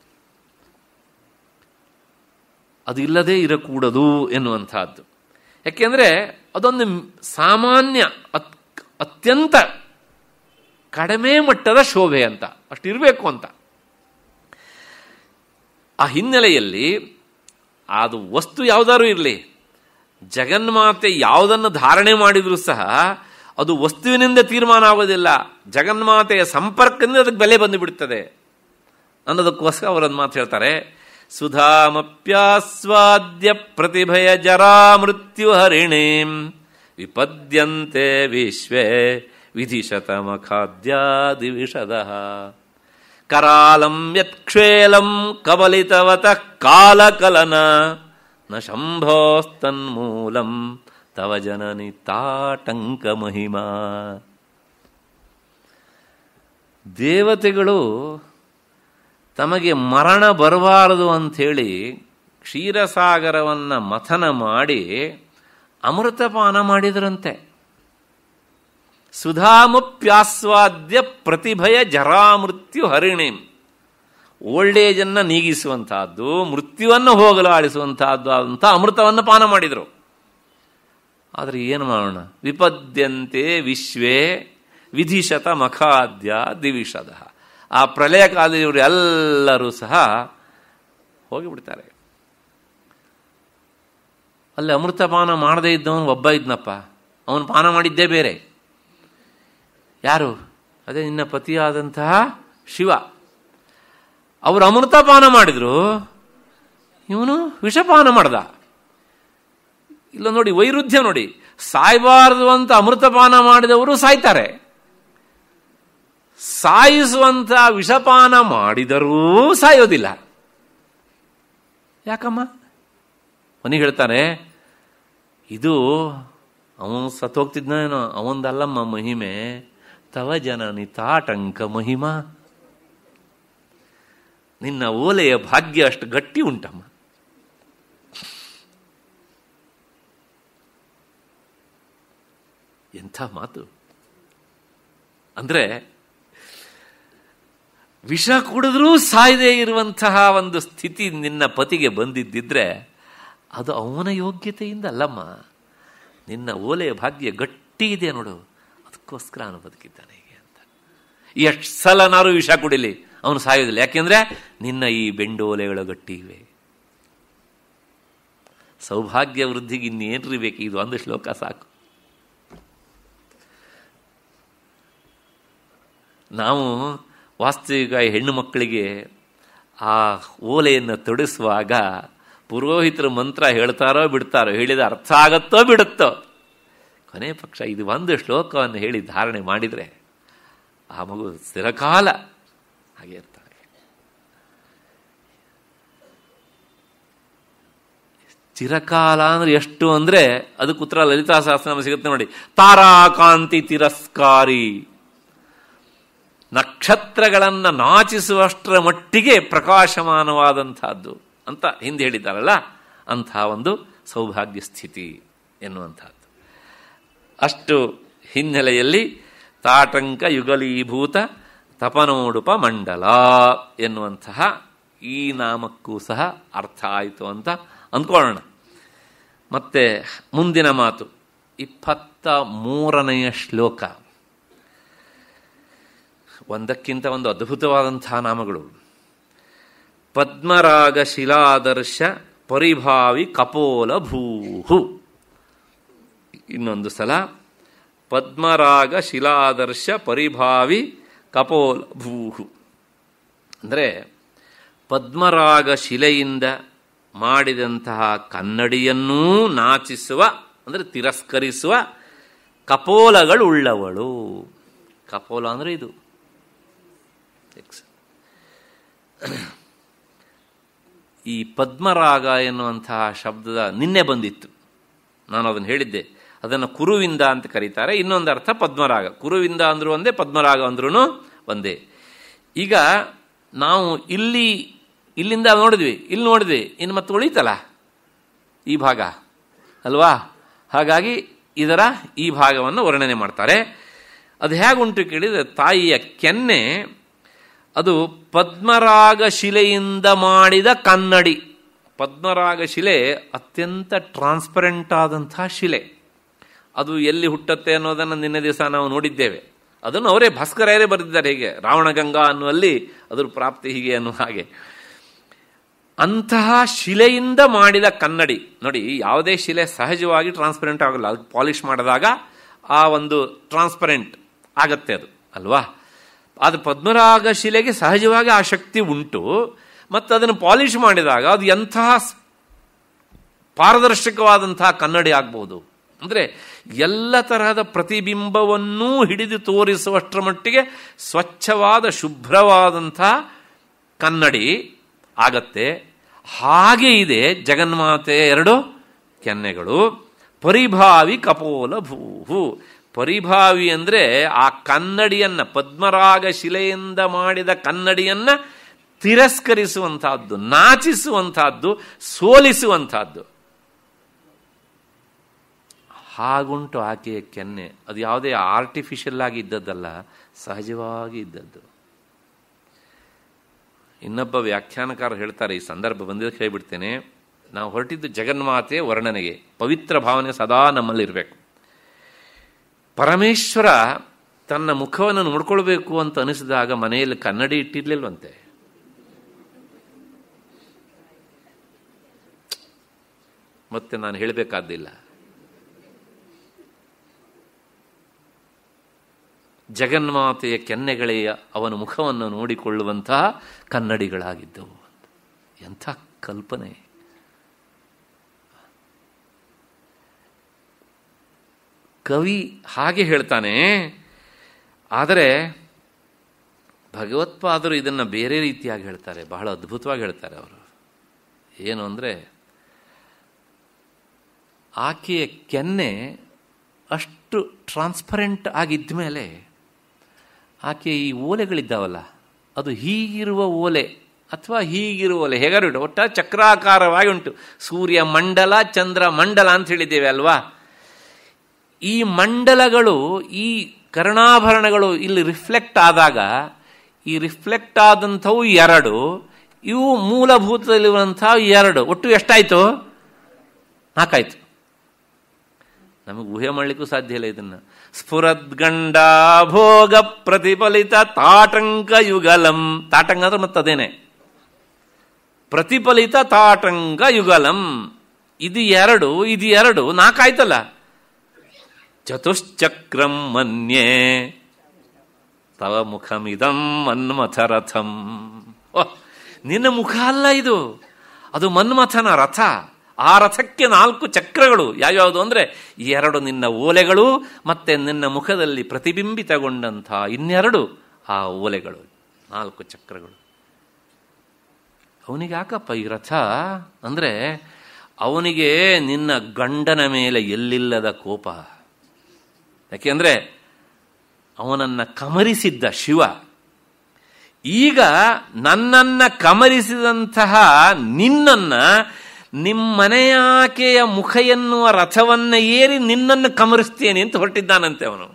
ಅದು ಇಲ್ಲದೆ ಇರಕೂಡದು ಎನ್ನುವಂತಹದ್ದು ಯಾಕೆಂದರೆ ಅದೊಂದು ಸಾಮಾನ್ಯ ಅತ್ಯಂತ ಕಡಿಮೆ ಮಟ್ಟದ ಶೋಭೆ ಅಂತ ಅಷ್ಟಿರಬೇಕು ಅಂತ ಆ ಹಿನ್ನೆಲೆಯಲ್ಲಿ ಅದು ವಸ್ತು ಯಾವುದಾದ್ರು ಇರಲಿ ಜಗನ್ಮಾತೆ ಯಾವುದನ್ನು ಧಾರಣೆ ಮಾಡಿದರೂ ಸಹ ಅದು ವಸ್ತುವಿನಿಂದ ತೀರ್ಮಾನ ಆಗೋದಿಲ್ಲ ಜಗನ್ಮಾತೆಯ ಸಂಪರ್ಕದಿಂದ ಅದಕ್ಕೆ ಬೆಲೆ ಬಂದುಬಿಡ್ತದೆ ಅನ್ನೋದಕ್ಕೋಸ್ಕರ ಅವರೊಂದು ಮಾತು ಹೇಳ್ತಾರೆ ಸುಧಾಮಪ್ಯಾಸ್ವಾದ್ಯ ಪ್ರತಿಭಯ ಜರಾ ಮೃತ್ಯು ವಿಪದ್ಯಂತೆ ವಿಶ್ವೇ ವಿಧಿಶತಮ ಖಾದ್ಯಾದಿ ವಿಷದ ಕರಾಲಂ ಯತ್ಕ್ಷೇಲಂ ಕಬಲಿತವತ ಕಾಲಕಲನ ನ ಶಂಭೋಸ್ತನ್ಮೂಲಂ ತವ ಜನನಿ ತಾಟಂಕ ಮಹಿಮಾ ದೇವತೆಗಳು ತಮಗೆ ಮರಣ ಬರಬಾರದು ಅಂಥೇಳಿ ಕ್ಷೀರಸಾಗರವನ್ನು ಮಥನ ಮಾಡಿ ಅಮೃತಪಾನ ಮಾಡಿದರಂತೆ ಸುಧಾಮಪ್ಯಾಸ್ವಾದ್ಯ ಪ್ರತಿಭಯ ಜರಾಮೃತ್ಯು ಹರಿಣಿ ಓಲ್ಡ್ ಏಜನ್ನು ನೀಗಿಸುವಂತಹದ್ದು ಮೃತ್ಯುವನ್ನು ಹೋಗಲು ಆದಂಥ ಅಂತ ಅಮೃತವನ್ನು ಪಾನ ಮಾಡಿದರು ಆದರೆ ಏನು ಮಾಡೋಣ ವಿಪದ್ಯಂತೆ ವಿಶ್ವೇ ವಿಧಿಶತ ಮಖಾದ್ಯ ದಿವಿಷದ ಆ ಪ್ರಳಯ ಕಾಲದವರು ಎಲ್ಲರೂ ಸಹ ಹೋಗಿಬಿಡ್ತಾರೆ ಅಲ್ಲಿ ಅಮೃತ ಪಾನ ಮಾಡದೇ ಇದ್ದವನು ಒಬ್ಬ ಇದ್ನಪ್ಪ ಅವನು ಪಾನ ಮಾಡಿದ್ದೇ ಬೇರೆ ಯಾರು ಅದೇ ನಿನ್ನ ಪತಿಯಾದಂತಹ ಶಿವ ಅವರು ಅಮೃತಪಾನ ಮಾಡಿದ್ರು ಇವನು ವಿಷಪಾನ ಮಾಡ್ದ ಇಲ್ಲ ನೋಡಿ ವೈರುಧ್ಯ ನೋಡಿ ಸಾಯಬಾರದು ಅಂತ ಅಮೃತಪಾನ ಮಾಡಿದವರು ಸಾಯ್ತಾರೆ ಸಾಯಿಸುವಂತ ವಿಷಪಾನ ಮಾಡಿದರೂ ಸಾಯೋದಿಲ್ಲ ಯಾಕಮ್ಮ ಮನಿ ಹೇಳ್ತಾನೆ ಇದು ಅವನು ಸತ್ತೋಗ್ತಿದ್ನೇನೋ ಅವಂದಲ್ಲಮ್ಮ ಮಹಿಮೆ ತವ ಜನನಿ ತಾಟಂಕ ಮಹಿಮಾ ನಿನ್ನ ಓಲೆಯ ಭಾಗ್ಯ ಅಷ್ಟು ಗಟ್ಟಿ ಉಂಟಮ್ಮ ಎಂಥ ಮಾತು ಅಂದ್ರೆ ವಿಷ ಕುಡಿದ್ರೂ ಸಾಯದೇ ಇರುವಂತಹ ಒಂದು ಸ್ಥಿತಿ ನಿನ್ನ ಪತಿಗೆ ಬಂದಿದ್ದಿದ್ರೆ ಅದು ಅವನ ಯೋಗ್ಯತೆಯಿಂದ ಅಲ್ಲಮ್ಮ ನಿನ್ನ ಓಲೆಯ ಭಾಗ್ಯ ಗಟ್ಟಿ ಇದೆ ನೋಡು ಅದಕ್ಕೋಸ್ಕರ ಅವನು ಬದುಕಿದ್ದಾನೆ ಹೀಗೆ ಅಂತ ಎಷ್ಟು ಸಲ ನಾರು ವಿಷ ಕುಡಿಲಿ ಅವನು ಸಾಯೋದಿಲ್ಲ ಯಾಕೆಂದ್ರೆ ನಿನ್ನ ಈ ಬೆಂಡೋಲೆಗಳು ಗಟ್ಟಿ ಇವೆ ಸೌಭಾಗ್ಯ ವೃದ್ಧಿಗೆ ಇನ್ನೇನ್ರಿ ಬೇಕು ಇದು ಒಂದು ಶ್ಲೋಕ ಸಾಕು ನಾವು ವಾಸ್ತವಿಕ ಹೆಣ್ಣು ಮಕ್ಕಳಿಗೆ ಆ ಓಲೆಯನ್ನು ತೊಡಿಸುವಾಗ ಪುರೋಹಿತರ ಮಂತ್ರ ಹೇಳ್ತಾರೋ ಬಿಡ್ತಾರೋ ಹೇಳಿದ ಅರ್ಥ ಆಗತ್ತೋ ಬಿಡುತ್ತೋ ಕೊನೆ ಪಕ್ಷ ಇದು ಒಂದು ಶ್ಲೋಕವನ್ನು ಹೇಳಿ ಧಾರಣೆ ಮಾಡಿದರೆ ಆ ಮಗು ಸ್ಥಿರಕಾಲ ಹಾಗೆ ಇರ್ತಾನೆ ಚಿರಕಾಲ ಅಂದ್ರೆ ಎಷ್ಟು ಅಂದ್ರೆ ಅದಕ್ಕೆ ಉತ್ತರ ಲಲಿತಾ ಸಹಸ್ರನಾಮ ಸಿಗುತ್ತೆ ನೋಡಿ ತಾರಾಕಾಂತಿ ತಿರಸ್ಕಾರಿ ನಕ್ಷತ್ರಗಳನ್ನು ನಾಚಿಸುವಷ್ಟರ ಮಟ್ಟಿಗೆ ಪ್ರಕಾಶಮಾನವಾದಂತಹದ್ದು ಅಂತ ಹಿಂದೆ ಹೇಳಿದ್ದಾರಲ್ಲ ಅಂತಹ ಒಂದು ಸೌಭಾಗ್ಯ ಸ್ಥಿತಿ ಎನ್ನುವಂಥದ್ದು ಅಷ್ಟು ಹಿನ್ನೆಲೆಯಲ್ಲಿ ತಾಟಂಕ ಯುಗಲೀಭೂತ ತಪನೋಡುಪ ಮಂಡಲ ಎನ್ನುವಂತಹ ಈ ನಾಮಕ್ಕೂ ಸಹ ಅರ್ಥ ಆಯಿತು ಅಂತ ಅಂದ್ಕೊಳ್ಳೋಣ ಮತ್ತೆ ಮುಂದಿನ ಮಾತು ಇಪ್ಪತ್ತ ಮೂರನೆಯ ಶ್ಲೋಕ ಒಂದಕ್ಕಿಂತ ಒಂದು ಅದ್ಭುತವಾದಂತಹ ನಾಮಗಳು ಪದ್ಮರಾಗ ಶಿಲಾದರ್ಶ ಪರಿಭಾವಿ ಕಪೋಲ ಭೂಹು ಇನ್ನೊಂದು ಸಲ ಪದ್ಮರಾಗ ಶಿಲಾದರ್ಶ ಪರಿಭಾವಿ ಕಪೋಲ ಭೂಹು ಅಂದರೆ ಪದ್ಮರಾಗ ಶಿಲೆಯಿಂದ ಮಾಡಿದಂತಹ ಕನ್ನಡಿಯನ್ನೂ ನಾಚಿಸುವ ಅಂದರೆ ತಿರಸ್ಕರಿಸುವ ಕಪೋಲಗಳುಳ್ಳವಳು ಕಪೋಲ ಅಂದರೆ ಇದು ಈ ಪದ್ಮರಾಗ ಎನ್ನುವಂತಹ ಶಬ್ದದ ನಿನ್ನೆ ಬಂದಿತ್ತು ನಾನು ಅದನ್ನು ಹೇಳಿದ್ದೆ ಅದನ್ನು ಕುರುವಿಂದ ಅಂತ ಕರೀತಾರೆ ಇನ್ನೊಂದು ಅರ್ಥ ಪದ್ಮರಾಗ ಕುರುವಿಂದ ಅಂದರೂ ಒಂದೇ ಪದ್ಮರಾಗ ಅಂದ್ರೂ ಒಂದೇ ಈಗ ನಾವು ಇಲ್ಲಿ ಇಲ್ಲಿಂದ ನೋಡಿದ್ವಿ ಇಲ್ಲಿ ನೋಡಿದ್ವಿ ಇನ್ನು ಮತ್ತೆ ಉಳಿತಲ್ಲ ಈ ಭಾಗ ಅಲ್ವಾ ಹಾಗಾಗಿ ಇದರ ಈ ಭಾಗವನ್ನು ವರ್ಣನೆ ಮಾಡ್ತಾರೆ ಅದು ಹೇಗುಂಟು ಕೇಳಿದರೆ ತಾಯಿಯ ಕೆನ್ನೆ ಅದು ಪದ್ಮರಾಗ ಶಿಲೆಯಿಂದ ಮಾಡಿದ ಕನ್ನಡಿ ಪದ್ಮರಾಗ ಶಿಲೆ ಅತ್ಯಂತ ಟ್ರಾನ್ಸ್ಪರೆಂಟ್ ಆದಂತಹ ಶಿಲೆ ಅದು ಎಲ್ಲಿ ಹುಟ್ಟತ್ತೆ ಅನ್ನೋದನ್ನು ನಿನ್ನೆ ದಿವಸ ನಾವು ನೋಡಿದ್ದೇವೆ ಅದನ್ನು ಅವರೇ ಭಾಸ್ಕರ್ಯರೇ ಬರೆದಿದ್ದಾರೆ ಹೀಗೆ ರಾವಣಗಂಗಾ ಅನ್ನುವಲ್ಲಿ ಅದರ ಪ್ರಾಪ್ತಿ ಹೀಗೆ ಅನ್ನುವ ಹಾಗೆ ಅಂತಹ ಶಿಲೆಯಿಂದ ಮಾಡಿದ ಕನ್ನಡಿ ನೋಡಿ ಯಾವುದೇ ಶಿಲೆ ಸಹಜವಾಗಿ ಟ್ರಾನ್ಸ್ಪರೆಂಟ್ ಆಗಲ್ಲ ಅದು ಪಾಲಿಶ್ ಮಾಡಿದಾಗ ಆ ಒಂದು ಟ್ರಾನ್ಸ್ಪರೆಂಟ್ ಆಗತ್ತೆ ಅದು ಅಲ್ವಾ ಅದು ಪದ್ಮರಾಗ ಶಿಲೆಗೆ ಸಹಜವಾಗಿ ಆ ಶಕ್ತಿ ಉಂಟು ಮತ್ತು ಅದನ್ನು ಪಾಲಿಶ್ ಮಾಡಿದಾಗ ಅದು ಎಂತಹ ಪಾರದರ್ಶಕವಾದಂತಹ ಕನ್ನಡಿ ಆಗ್ಬೋದು ಅಂದರೆ ಎಲ್ಲ ತರಹದ ಪ್ರತಿಬಿಂಬವನ್ನೂ ಹಿಡಿದು ತೋರಿಸುವಷ್ಟರ ಮಟ್ಟಿಗೆ ಸ್ವಚ್ಛವಾದ ಶುಭ್ರವಾದಂಥ ಕನ್ನಡಿ ಆಗತ್ತೆ ಹಾಗೆ ಇದೆ ಜಗನ್ಮಾತೆ ಎರಡು ಕೆನ್ನೆಗಳು ಪರಿಭಾವಿ ಕಪೋಲ ಭೂಹು ಪರಿಭಾವಿ ಅಂದರೆ ಆ ಕನ್ನಡಿಯನ್ನು ಪದ್ಮರಾಗ ಶಿಲೆಯಿಂದ ಮಾಡಿದ ಕನ್ನಡಿಯನ್ನು ತಿರಸ್ಕರಿಸುವಂತಹದ್ದು ನಾಚಿಸುವಂತಹದ್ದು ಸೋಲಿಸುವಂತಹದ್ದು ಹಾಗುಂಟು ಆಕೆಯ ಕೆನ್ನೆ ಅದು ಯಾವುದೇ ಆರ್ಟಿಫಿಷಿಯಲ್ ಆಗಿ ಇದ್ದದ್ದಲ್ಲ ಸಹಜವಾಗಿ ಇದ್ದದ್ದು ಇನ್ನೊಬ್ಬ ವ್ಯಾಖ್ಯಾನಕಾರ ಹೇಳ್ತಾರೆ ಈ ಸಂದರ್ಭ ಬಂದಿದ್ದಕ್ಕೆ ಹೇಳಿಬಿಡ್ತೇನೆ ನಾವು ಹೊರಟಿದ್ದು ಜಗನ್ಮಾತೆ ವರ್ಣನೆಗೆ ಪವಿತ್ರ ಭಾವನೆ ಸದಾ ಇರಬೇಕು ಪರಮೇಶ್ವರ ತನ್ನ ಮುಖವನ್ನು ನೋಡ್ಕೊಳ್ಬೇಕು ಅಂತ ಅನಿಸಿದಾಗ ಮನೆಯಲ್ಲಿ ಕನ್ನಡಿ ಇಟ್ಟಿರ್ಲಿಲ್ವಂತೆ ಮತ್ತೆ ನಾನು ಹೇಳಬೇಕಾದ್ದಿಲ್ಲ ಜಗನ್ಮಾತೆಯ ಕೆನ್ನೆಗಳೆಯ ಅವನ ಮುಖವನ್ನು ನೋಡಿಕೊಳ್ಳುವಂತಹ ಕನ್ನಡಿಗಳಾಗಿದ್ದವು ಎಂಥ ಕಲ್ಪನೆ ಕವಿ ಹಾಗೆ ಹೇಳ್ತಾನೆ ಆದರೆ ಭಗವತ್ಪಾದರು ಇದನ್ನು ಬೇರೆ ರೀತಿಯಾಗಿ ಹೇಳ್ತಾರೆ ಬಹಳ ಅದ್ಭುತವಾಗಿ ಹೇಳ್ತಾರೆ ಅವರು ಏನು ಅಂದರೆ ಆಕೆಯ ಕೆನ್ನೆ ಅಷ್ಟು ಟ್ರಾನ್ಸ್ಪರೆಂಟ್ ಆಗಿದ್ದ ಮೇಲೆ ಆಕೆ ಈ ಓಲೆಗಳಿದ್ದಾವಲ್ಲ ಅದು ಹೀಗಿರುವ ಓಲೆ ಅಥವಾ ಹೀಗಿರುವ ಓಲೆ ಉಂಟು ಒಟ್ಟ ಚಕ್ರಾಕಾರವಾಗಿ ಉಂಟು ಸೂರ್ಯ ಮಂಡಲ ಚಂದ್ರ ಮಂಡಲ ಅಂತ ಹೇಳಿದ್ದೇವೆ ಅಲ್ವಾ ಈ ಮಂಡಲಗಳು ಈ ಕರ್ಣಾಭರಣಗಳು ಇಲ್ಲಿ ರಿಫ್ಲೆಕ್ಟ್ ಆದಾಗ ಈ ರಿಫ್ಲೆಕ್ಟ್ ಆದಂಥವು ಎರಡು ಇವು ಮೂಲಭೂತದಲ್ಲಿರುವಂಥ ಎರಡು ಒಟ್ಟು ಎಷ್ಟಾಯಿತು ಹಾಕಾಯ್ತು ನಮಗೆ ಊಹೆ ಮಾಡಲಿಕ್ಕೂ ಸಾಧ್ಯ ಇಲ್ಲ ಇದನ್ನು ಸ್ಫುರದ್ಗಂಡ ಭೋಗ ಪ್ರತಿಫಲಿತ ತಾಟಂಕ ಯುಗಲಂ ತಾಟಂಕ ಅಂದ್ರೆ ಮತ್ತದೇನೆ ಪ್ರತಿಫಲಿತ ತಾಟಂಕ ಯುಗಲಂ ಇದು ಎರಡು ಇದು ಎರಡು ನಾಲ್ಕಾಯ್ತಲ್ಲ ಚತುಶ್ಚಕ್ರಂ ಮನ್ಯೆ ತವ ಮುಖಮಿದಂ ರಥಂ ರಥಂ ನಿನ್ನ ಮುಖ ಅಲ್ಲ ಇದು ಅದು ಮನ್ಮಥನ ರಥ ಆ ರಥಕ್ಕೆ ನಾಲ್ಕು ಚಕ್ರಗಳು ಯಾವ್ಯಾವುದು ಅಂದರೆ ಎರಡು ನಿನ್ನ ಓಲೆಗಳು ಮತ್ತೆ ನಿನ್ನ ಮುಖದಲ್ಲಿ ಪ್ರತಿಬಿಂಬಿತಗೊಂಡಂತಹ ಇನ್ನೆರಡು ಆ ಓಲೆಗಳು ನಾಲ್ಕು ಚಕ್ರಗಳು ಅವನಿಗೆ ಯಾಕಪ್ಪ ಈ ರಥ ಅಂದರೆ ಅವನಿಗೆ ನಿನ್ನ ಗಂಡನ ಮೇಲೆ ಎಲ್ಲಿಲ್ಲದ ಕೋಪ ಯಾಕೆಂದರೆ ಅವನನ್ನು ಕಮರಿಸಿದ್ದ ಶಿವ ಈಗ ನನ್ನನ್ನು ಕಮರಿಸಿದಂತಹ ನಿನ್ನನ್ನು ನಿಮ್ಮನೆಯಾಕೆಯ ಮುಖ ಎನ್ನುವ ರಥವನ್ನ ಏರಿ ನಿನ್ನನ್ನು ಕಮರಿಸ್ತೇನೆ ಅಂತ ಹೊರಟಿದ್ದಾನಂತೆ ಅವನು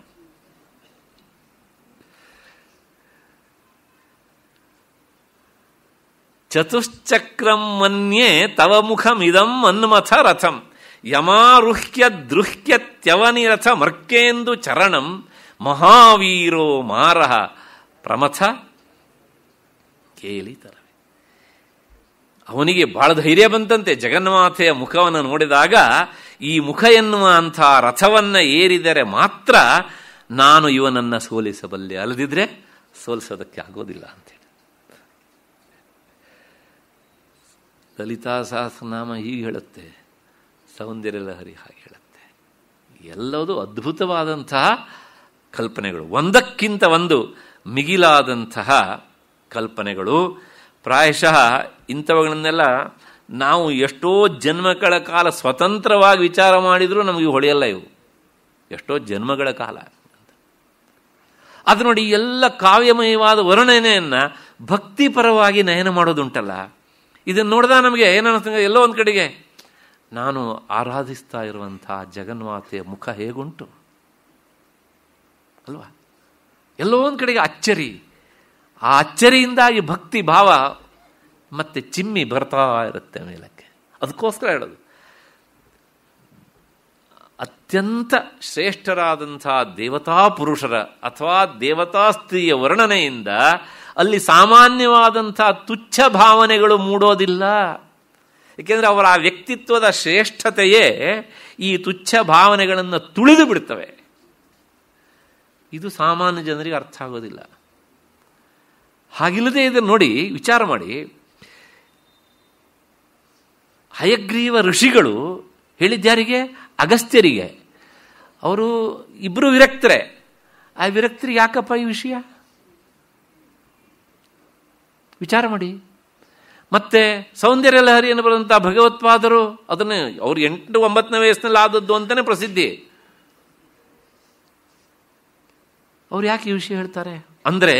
ಚತುಶ್ಚಕ್ರಂ ಮನ್ಯೆ ತವ ಮುಖಮಿದಂ ಅನ್ಮಥ ರಥಂ ಯಮಾರುಹ್ಯ ದೃಹ್ಯತ್ಯವನಿರಥ ಮರ್ಕೇಂದು ಚರಣಂ ಮಹಾವೀರೋ ಮಾರಹ ಪ್ರಮಥ ಕೇಳಿತರ ಅವನಿಗೆ ಬಹಳ ಧೈರ್ಯ ಬಂತಂತೆ ಜಗನ್ಮಾತೆಯ ಮುಖವನ್ನು ನೋಡಿದಾಗ ಈ ಮುಖ ಎನ್ನುವ ಅಂಥ ರಥವನ್ನು ಏರಿದರೆ ಮಾತ್ರ ನಾನು ಇವನನ್ನು ಸೋಲಿಸಬಲ್ಲೆ ಅಲ್ಲದಿದ್ರೆ ಸೋಲಿಸೋದಕ್ಕೆ ಆಗೋದಿಲ್ಲ ಅಂತೇಳಿ ಲಲಿತಾ ಸಹಸ್ರನಾಮ ಹೀಗೆ ಹೇಳುತ್ತೆ ಸೌಂದರ್ಯ ಲಹರಿ ಹಾಗೆ ಹೇಳುತ್ತೆ ಎಲ್ಲದೂ ಅದ್ಭುತವಾದಂತಹ ಕಲ್ಪನೆಗಳು ಒಂದಕ್ಕಿಂತ ಒಂದು ಮಿಗಿಲಾದಂತಹ ಕಲ್ಪನೆಗಳು ಪ್ರಾಯಶಃ ಇಂಥವುಗಳನ್ನೆಲ್ಲ ನಾವು ಎಷ್ಟೋ ಜನ್ಮಗಳ ಕಾಲ ಸ್ವತಂತ್ರವಾಗಿ ವಿಚಾರ ಮಾಡಿದರೂ ನಮಗೆ ಹೊಳೆಯಲ್ಲ ಇವು ಎಷ್ಟೋ ಜನ್ಮಗಳ ಕಾಲ ಅದು ನೋಡಿ ಎಲ್ಲ ಕಾವ್ಯಮಯವಾದ ವರ್ಣನೆಯನ್ನು ಭಕ್ತಿಪರವಾಗಿ ನಯನ ಮಾಡೋದುಂಟಲ್ಲ ಇದನ್ನು ನೋಡಿದ ನಮಗೆ ಏನನ್ನ ಎಲ್ಲೋ ಒಂದು ಕಡೆಗೆ ನಾನು ಆರಾಧಿಸ್ತಾ ಇರುವಂಥ ಜಗನ್ಮಾತೆಯ ಮುಖ ಹೇಗುಂಟು ಅಲ್ವಾ ಎಲ್ಲೋ ಒಂದು ಕಡೆಗೆ ಅಚ್ಚರಿ ಆ ಅಚ್ಚರಿಯಿಂದಾಗಿ ಭಕ್ತಿ ಭಾವ ಮತ್ತೆ ಚಿಮ್ಮಿ ಬರ್ತಾ ಇರುತ್ತೆ ಮೇಲಕ್ಕೆ ಅದಕ್ಕೋಸ್ಕರ ಹೇಳೋದು ಅತ್ಯಂತ ಶ್ರೇಷ್ಠರಾದಂಥ ದೇವತಾ ಪುರುಷರ ಅಥವಾ ದೇವತಾ ಸ್ತ್ರೀಯ ವರ್ಣನೆಯಿಂದ ಅಲ್ಲಿ ಸಾಮಾನ್ಯವಾದಂಥ ತುಚ್ಛ ಭಾವನೆಗಳು ಮೂಡೋದಿಲ್ಲ ಏಕೆಂದರೆ ಅವರ ಆ ವ್ಯಕ್ತಿತ್ವದ ಶ್ರೇಷ್ಠತೆಯೇ ಈ ತುಚ್ಛ ಭಾವನೆಗಳನ್ನು ತುಳಿದು ಬಿಡ್ತವೆ ಇದು ಸಾಮಾನ್ಯ ಜನರಿಗೆ ಅರ್ಥ ಆಗೋದಿಲ್ಲ ಹಾಗಿಲ್ಲದೆ ಇದನ್ನು ನೋಡಿ ವಿಚಾರ ಮಾಡಿ ಹಯಗ್ರೀವ ಋಷಿಗಳು ಹೇಳಿದ್ಯಾರಿಗೆ ಅಗಸ್ತ್ಯರಿಗೆ ಅವರು ಇಬ್ಬರು ವಿರಕ್ತರೆ ಆ ವಿರಕ್ತರಿಗೆ ಯಾಕಪ್ಪ ಈ ವಿಷಯ ವಿಚಾರ ಮಾಡಿ ಮತ್ತೆ ಸೌಂದರ್ಯ ಲಹರಿಯನ್ನು ಬರುವಂಥ ಭಗವತ್ಪಾದರು ಅದನ್ನು ಅವರು ಎಂಟು ಒಂಬತ್ತನೇ ವಯಸ್ಸಿನಲ್ಲಿ ಆದದ್ದು ಅಂತಲೇ ಪ್ರಸಿದ್ಧಿ ಅವ್ರು ಯಾಕೆ ಈ ವಿಷಯ ಹೇಳ್ತಾರೆ ಅಂದರೆ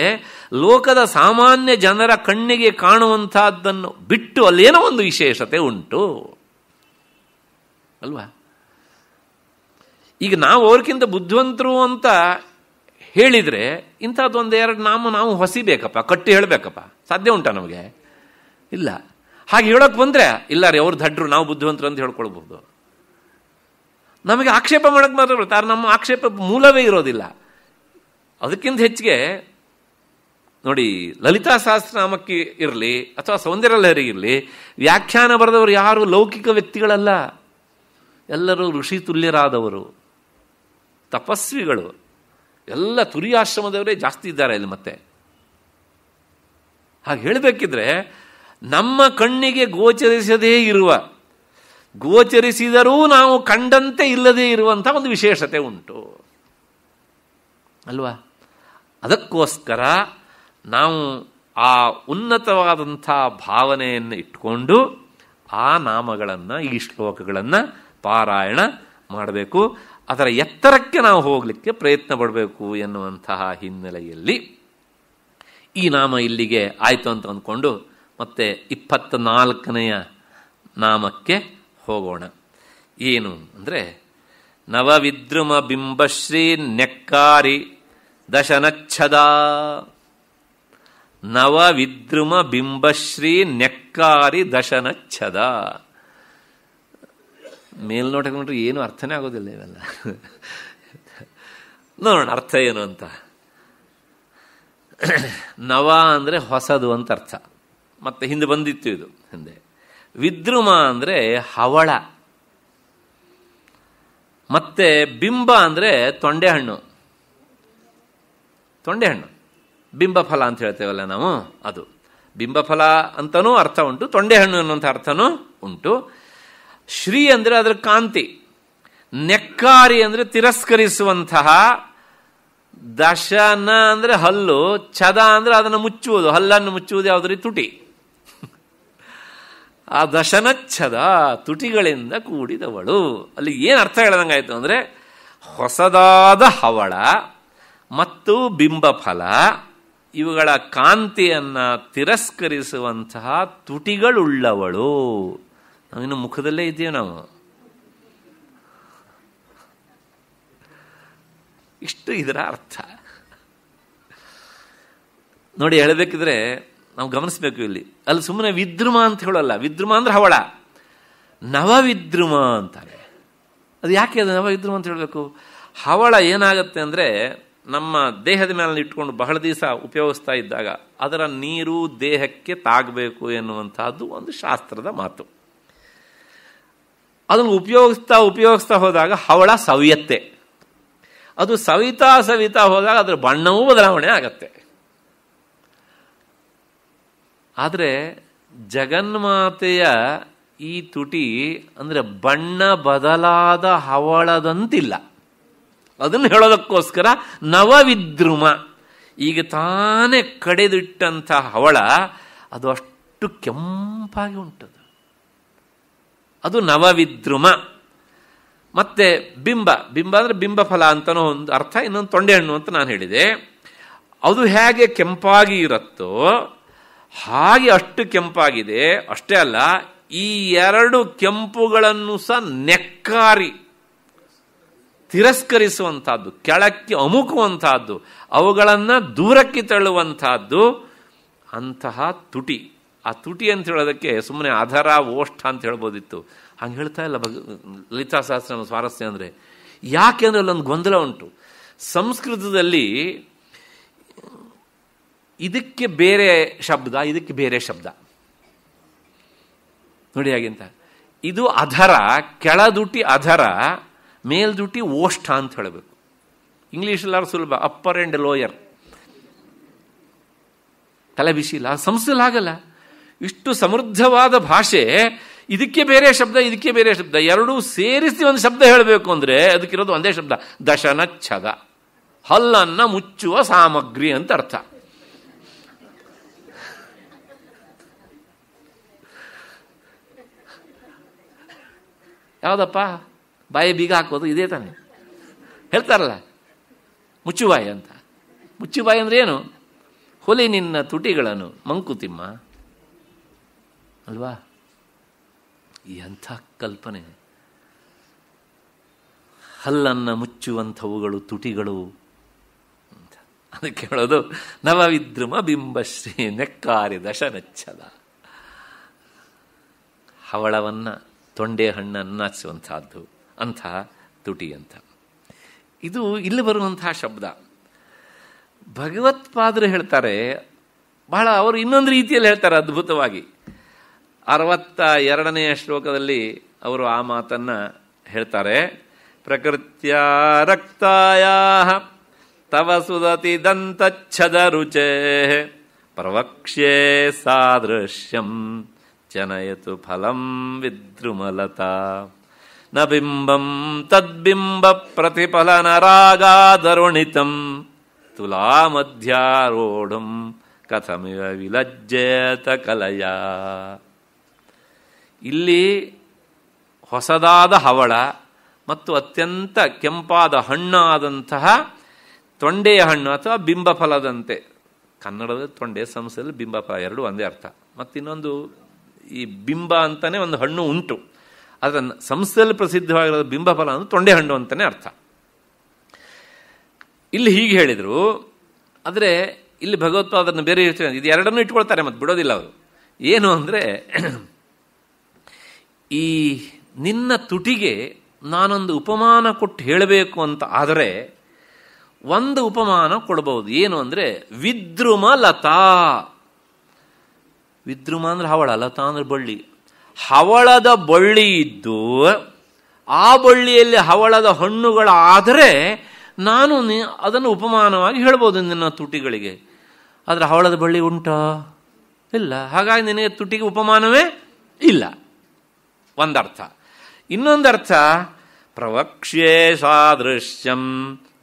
ಲೋಕದ ಸಾಮಾನ್ಯ ಜನರ ಕಣ್ಣಿಗೆ ಕಾಣುವಂತಹದ್ದನ್ನು ಬಿಟ್ಟು ಅಲ್ಲೇನೋ ಒಂದು ವಿಶೇಷತೆ ಉಂಟು ಅಲ್ವಾ ಈಗ ನಾವು ಅವ್ರಿಗಿಂತ ಬುದ್ಧಿವಂತರು ಅಂತ ಹೇಳಿದರೆ ಒಂದು ಎರಡು ನಾಮ ನಾವು ಹೊಸಿಬೇಕಪ್ಪ ಕಟ್ಟಿ ಹೇಳಬೇಕಪ್ಪ ಸಾಧ್ಯ ಉಂಟಾ ನಮಗೆ ಇಲ್ಲ ಹಾಗೆ ಹೇಳೋಕೆ ಬಂದರೆ ಇಲ್ಲ ರೀ ಅವ್ರು ದಡ್ರು ನಾವು ಬುದ್ಧಿವಂತರು ಅಂತ ಹೇಳ್ಕೊಳ್ಬಹುದು ನಮಗೆ ಆಕ್ಷೇಪ ಮಾಡೋಕ್ಕೆ ಮಾತ್ರ ಬರುತ್ತೆ ಆದ್ರೆ ನಮ್ಮ ಆಕ್ಷೇಪ ಮೂಲವೇ ಇರೋದಿಲ್ಲ ಅದಕ್ಕಿಂತ ಹೆಚ್ಚಿಗೆ ನೋಡಿ ಲಲಿತಾ ಸಹಸ್ರನಾಮಕ್ಕೆ ಇರಲಿ ಅಥವಾ ಸೌಂದರ್ಯಲಹರಿ ಇರಲಿ ವ್ಯಾಖ್ಯಾನ ಬರೆದವರು ಯಾರು ಲೌಕಿಕ ವ್ಯಕ್ತಿಗಳಲ್ಲ ಎಲ್ಲರೂ ಋಷಿ ತುಲ್ಯರಾದವರು ತಪಸ್ವಿಗಳು ಎಲ್ಲ ತುರಿಯಾಶ್ರಮದವರೇ ಜಾಸ್ತಿ ಇದ್ದಾರೆ ಇಲ್ಲಿ ಮತ್ತೆ ಹಾಗೆ ಹೇಳಬೇಕಿದ್ರೆ ನಮ್ಮ ಕಣ್ಣಿಗೆ ಗೋಚರಿಸದೇ ಇರುವ ಗೋಚರಿಸಿದರೂ ನಾವು ಕಂಡಂತೆ ಇಲ್ಲದೇ ಇರುವಂಥ ಒಂದು ವಿಶೇಷತೆ ಉಂಟು ಅಲ್ವಾ ಅದಕ್ಕೋಸ್ಕರ ನಾವು ಆ ಉನ್ನತವಾದಂಥ ಭಾವನೆಯನ್ನು ಇಟ್ಕೊಂಡು ಆ ನಾಮಗಳನ್ನು ಈ ಶ್ಲೋಕಗಳನ್ನು ಪಾರಾಯಣ ಮಾಡಬೇಕು ಅದರ ಎತ್ತರಕ್ಕೆ ನಾವು ಹೋಗಲಿಕ್ಕೆ ಪ್ರಯತ್ನ ಪಡಬೇಕು ಎನ್ನುವಂತಹ ಹಿನ್ನೆಲೆಯಲ್ಲಿ ಈ ನಾಮ ಇಲ್ಲಿಗೆ ಆಯಿತು ಅಂತ ಅಂದ್ಕೊಂಡು ಮತ್ತೆ ಇಪ್ಪತ್ತ ನಾಲ್ಕನೆಯ ನಾಮಕ್ಕೆ ಹೋಗೋಣ ಏನು ಅಂದರೆ ನವವಿದ್ರುಮ ಬಿಂಬಶ್ರೀ ನೆಕ್ಕಾರಿ ದಶನಚ್ಛದ ನವ ವಿದ್ರುಮ ಬಿಂಬಶ್ರೀ ನೆಕ್ಕಾರಿ ದಶನ ಛದ ಮೇಲ್ನೋಟಕ್ಕೆ ನೋಡ್ರಿ ಏನು ಅರ್ಥನೇ ಆಗೋದಿಲ್ಲ ಇವೆಲ್ಲ ನೋಡೋಣ ಅರ್ಥ ಏನು ಅಂತ ನವ ಅಂದರೆ ಹೊಸದು ಅಂತ ಅರ್ಥ ಮತ್ತೆ ಹಿಂದೆ ಬಂದಿತ್ತು ಇದು ಹಿಂದೆ ವಿದ್ರುಮ ಅಂದರೆ ಹವಳ ಮತ್ತೆ ಬಿಂಬ ಅಂದರೆ ತೊಂಡೆಹಣ್ಣು ತೊಂಡೆಹಣ್ಣು ಬಿಂಬಫಲ ಅಂತ ಹೇಳ್ತೇವಲ್ಲ ನಾವು ಅದು ಬಿಂಬಫಲ ಅಂತನೂ ಅರ್ಥ ಉಂಟು ತೊಂಡೆಹಣ್ಣು ಅನ್ನುವಂಥ ಅರ್ಥನೂ ಉಂಟು ಶ್ರೀ ಅಂದರೆ ಅದರ ಕಾಂತಿ ನೆಕ್ಕಾರಿ ಅಂದರೆ ತಿರಸ್ಕರಿಸುವಂತಹ ದಶನ ಅಂದರೆ ಹಲ್ಲು ಚದ ಅಂದರೆ ಅದನ್ನು ಮುಚ್ಚುವುದು ಹಲ್ಲನ್ನು ಮುಚ್ಚುವುದು ಯಾವುದ್ರಿ ತುಟಿ ಆ ದಶನ ದಶನಚ್ಛದ ತುಟಿಗಳಿಂದ ಕೂಡಿದವಳು ಅಲ್ಲಿ ಏನು ಅರ್ಥ ಹೇಳ್ದಂಗಾಯ್ತು ಅಂದರೆ ಹೊಸದಾದ ಹವಳ ಮತ್ತು ಬಿಂಬಫಲ ಇವುಗಳ ಕಾಂತಿಯನ್ನು ತಿರಸ್ಕರಿಸುವಂತಹ ತುಟಿಗಳುಳ್ಳವಳು ನಾವಿನ್ನು ಮುಖದಲ್ಲೇ ಇದ್ದೀವಿ ನಾವು ಇಷ್ಟು ಇದರ ಅರ್ಥ ನೋಡಿ ಹೇಳಬೇಕಿದ್ರೆ ನಾವು ಗಮನಿಸಬೇಕು ಇಲ್ಲಿ ಅಲ್ಲಿ ಸುಮ್ಮನೆ ವಿದ್ರುಮ ಅಂತ ಹೇಳಲ್ಲ ವಿದ್ರುಮ ಅಂದ್ರೆ ಹವಳ ನವವಿದ್ರುಮ ಅಂತಾರೆ ಅದು ಯಾಕೆ ಅದು ನವವಿದ್ರುಮ ಅಂತ ಹೇಳಬೇಕು ಹವಳ ಏನಾಗುತ್ತೆ ಅಂದರೆ ನಮ್ಮ ದೇಹದ ಮೇಲೆ ಇಟ್ಕೊಂಡು ಬಹಳ ದಿವಸ ಉಪಯೋಗಿಸ್ತಾ ಇದ್ದಾಗ ಅದರ ನೀರು ದೇಹಕ್ಕೆ ತಾಗಬೇಕು ಎನ್ನುವಂತಹದ್ದು ಒಂದು ಶಾಸ್ತ್ರದ ಮಾತು ಅದನ್ನು ಉಪಯೋಗಿಸ್ತಾ ಉಪಯೋಗಿಸ್ತಾ ಹೋದಾಗ ಹವಳ ಸವಿಯತ್ತೆ ಅದು ಸವಿತಾ ಸವಿತಾ ಹೋದಾಗ ಅದರ ಬಣ್ಣವೂ ಬದಲಾವಣೆ ಆಗತ್ತೆ ಆದರೆ ಜಗನ್ಮಾತೆಯ ಈ ತುಟಿ ಅಂದರೆ ಬಣ್ಣ ಬದಲಾದ ಹವಳದಂತಿಲ್ಲ ಅದನ್ನು ಹೇಳೋದಕ್ಕೋಸ್ಕರ ನವವಿದ್ರುಮ ಈಗ ತಾನೇ ಕಡೆದಿಟ್ಟಂತಹ ಹವಳ ಅದು ಅಷ್ಟು ಕೆಂಪಾಗಿ ಉಂಟದು ಅದು ನವವಿದ್ರುಮ ಮತ್ತೆ ಬಿಂಬ ಬಿಂಬ ಅಂದರೆ ಬಿಂಬ ಫಲ ಅಂತನೋ ಒಂದು ಅರ್ಥ ಇನ್ನೊಂದು ತೊಂಡೆ ಹಣ್ಣು ಅಂತ ನಾನು ಹೇಳಿದೆ ಅದು ಹೇಗೆ ಕೆಂಪಾಗಿ ಇರುತ್ತೋ ಹಾಗೆ ಅಷ್ಟು ಕೆಂಪಾಗಿದೆ ಅಷ್ಟೇ ಅಲ್ಲ ಈ ಎರಡು ಕೆಂಪುಗಳನ್ನು ಸಹ ನೆಕ್ಕಾರಿ ತಿರಸ್ಕರಿಸುವಂತಹದ್ದು ಕೆಳಕ್ಕೆ ಅಮುಕುವಂತಹದ್ದು ಅವುಗಳನ್ನು ದೂರಕ್ಕೆ ತಳ್ಳುವಂತಹದ್ದು ಅಂತಹ ತುಟಿ ಆ ತುಟಿ ಅಂತ ಹೇಳೋದಕ್ಕೆ ಸುಮ್ಮನೆ ಅಧರ ಓಷ್ಠ ಅಂತ ಹೇಳ್ಬೋದಿತ್ತು ಹಂಗೆ ಹೇಳ್ತಾ ಇಲ್ಲ ಭಗ ಲಲಿತಾ ಸಹಸ್ರ ಸ್ವಾರಸ್ಯ ಅಂದರೆ ಯಾಕೆ ಅಂದರೆ ಅಲ್ಲೊಂದು ಗೊಂದಲ ಉಂಟು ಸಂಸ್ಕೃತದಲ್ಲಿ ಇದಕ್ಕೆ ಬೇರೆ ಶಬ್ದ ಇದಕ್ಕೆ ಬೇರೆ ಶಬ್ದ ನೋಡಿ ಹಾಗೆಂತ ಇದು ಅಧರ ಕೆಳದುಟಿ ಅಧರ ಮೇಲ್ದುಟಿ ಓಷ್ಠ ಅಂತ ಹೇಳಬೇಕು ಇಂಗ್ಲೀಷಲ್ಲಾರು ಸುಲಭ ಅಪ್ಪರ್ ಆ್ಯಂಡ್ ಲೋಯರ್ ತಲೆಬಿಸಿ ಇಲ್ಲ ಸಂಸ್ಥೆ ಆಗಲ್ಲ ಇಷ್ಟು ಸಮೃದ್ಧವಾದ ಭಾಷೆ ಇದಕ್ಕೆ ಬೇರೆ ಶಬ್ದ ಇದಕ್ಕೆ ಬೇರೆ ಶಬ್ದ ಎರಡೂ ಸೇರಿಸಿ ಒಂದು ಶಬ್ದ ಹೇಳಬೇಕು ಅಂದರೆ ಅದಕ್ಕಿರೋದು ಒಂದೇ ಶಬ್ದ ದಶನ ಛದ ಹಲ್ಲನ್ನು ಮುಚ್ಚುವ ಸಾಮಗ್ರಿ ಅಂತ ಅರ್ಥ ಯಾವುದಪ್ಪ ಬಾಯಿ ಬೀಗ ಹಾಕೋದು ಇದೇ ತಾನೆ ಹೇಳ್ತಾರಲ್ಲ ಮುಚ್ಚುಬಾಯಿ ಅಂತ ಮುಚ್ಚುಬಾಯಿ ಅಂದ್ರೆ ಏನು ಹೊಲಿ ನಿನ್ನ ತುಟಿಗಳನ್ನು ಮಂಕುತಿಮ್ಮ ಅಲ್ವಾ ಎಂಥ ಕಲ್ಪನೆ ಹಲ್ಲನ್ನು ಮುಚ್ಚುವಂಥವುಗಳು ತುಟಿಗಳು ಅಂತ ಅದಕ್ಕೆ ಹೇಳೋದು ನವವಿದ್ರಮ ಬಿಂಬಶ್ರೀ ನೆಕ್ಕಾರಿ ದಶನಚ್ಚದ ನೆಚ್ಚದ ಹವಳವನ್ನು ತೊಂಡೆ ಹಣ್ಣನ್ನು ಹಚ್ಚುವಂಥದ್ದು ಅಂಥ ತುಟಿ ಅಂತ ಇದು ಇಲ್ಲಿ ಬರುವಂತಹ ಶಬ್ದ ಭಗವತ್ಪಾದರು ಹೇಳ್ತಾರೆ ಬಹಳ ಅವರು ಇನ್ನೊಂದು ರೀತಿಯಲ್ಲಿ ಹೇಳ್ತಾರೆ ಅದ್ಭುತವಾಗಿ ಅರವತ್ತ ಎರಡನೆಯ ಶ್ಲೋಕದಲ್ಲಿ ಅವರು ಆ ಮಾತನ್ನು ಹೇಳ್ತಾರೆ ಪ್ರಕೃತಿಯ ರಕ್ತಾಯ ತವ ಸುದತಿ ದಂತಚ್ಛದ ರುಚೆ ಪ್ರವಕ್ಷ್ಯೆ ಸಾದೃಶ್ಯಂ ಜನಯತು ಫಲಂ ವಿದ್ರುಮಲತಾ न बिम्बं ತುಲಾ तुलामध्यारूढं ಕಥಮಿವ ವಿಲಜ್ಜೇತ ಕಲಯ ಇಲ್ಲಿ ಹೊಸದಾದ ಹವಳ ಮತ್ತು ಅತ್ಯಂತ ಕೆಂಪಾದ ಹಣ್ಣಾದಂತಹ ತೊಂಡೆಯ ಹಣ್ಣು ಅಥವಾ ಬಿಂಬಫಲದಂತೆ ಕನ್ನಡದ ತೊಂಡೆ ಸಂಸ್ಥೆಯಲ್ಲಿ ಬಿಂಬಫಲ ಎರಡು ಒಂದೇ ಅರ್ಥ ಮತ್ತಿನ್ನೊಂದು ಈ ಬಿಂಬ ಅಂತಲೇ ಒಂದು ಹಣ್ಣು ಉಂಟು ಆದರೆ ಸಂಸ್ಥೆಯಲ್ಲಿ ಪ್ರಸಿದ್ಧವಾಗಿರೋದು ಬಿಂಬಫಲ ತೊಂಡೆ ಹಣ್ಣು ಅಂತಲೇ ಅರ್ಥ ಇಲ್ಲಿ ಹೀಗೆ ಹೇಳಿದರು ಆದರೆ ಇಲ್ಲಿ ಅದನ್ನು ಬೇರೆ ಹೇಳ್ತಾರೆ ಇದು ಎರಡನ್ನೂ ಇಟ್ಕೊಳ್ತಾರೆ ಮತ್ತು ಬಿಡೋದಿಲ್ಲ ಅವರು ಏನು ಅಂದರೆ ಈ ನಿನ್ನ ತುಟಿಗೆ ನಾನೊಂದು ಉಪಮಾನ ಕೊಟ್ಟು ಹೇಳಬೇಕು ಅಂತ ಆದರೆ ಒಂದು ಉಪಮಾನ ಕೊಡಬಹುದು ಏನು ಅಂದರೆ ವಿದ್ರುಮ ಲತಾ ವಿದ್ರುಮ ಅಂದ್ರೆ ಹವಳ ಲತಾ ಅಂದ್ರೆ ಬಳ್ಳಿ ಹವಳದ ಬಳ್ಳಿ ಇದ್ದು ಆ ಬಳ್ಳಿಯಲ್ಲಿ ಹವಳದ ಹಣ್ಣುಗಳಾದರೆ ನಾನು ಅದನ್ನು ಉಪಮಾನವಾಗಿ ಹೇಳ್ಬೋದು ನಿನ್ನ ತುಟಿಗಳಿಗೆ ಆದರೆ ಹವಳದ ಬಳ್ಳಿ ಉಂಟಾ ಇಲ್ಲ ಹಾಗಾಗಿ ನಿನಗೆ ತುಟಿಗೆ ಉಪಮಾನವೇ ಇಲ್ಲ ಒಂದರ್ಥ ಇನ್ನೊಂದರ್ಥ ಪ್ರವಕ್ಷ್ಯೇ ಸಾದೃಶ್ಯಂ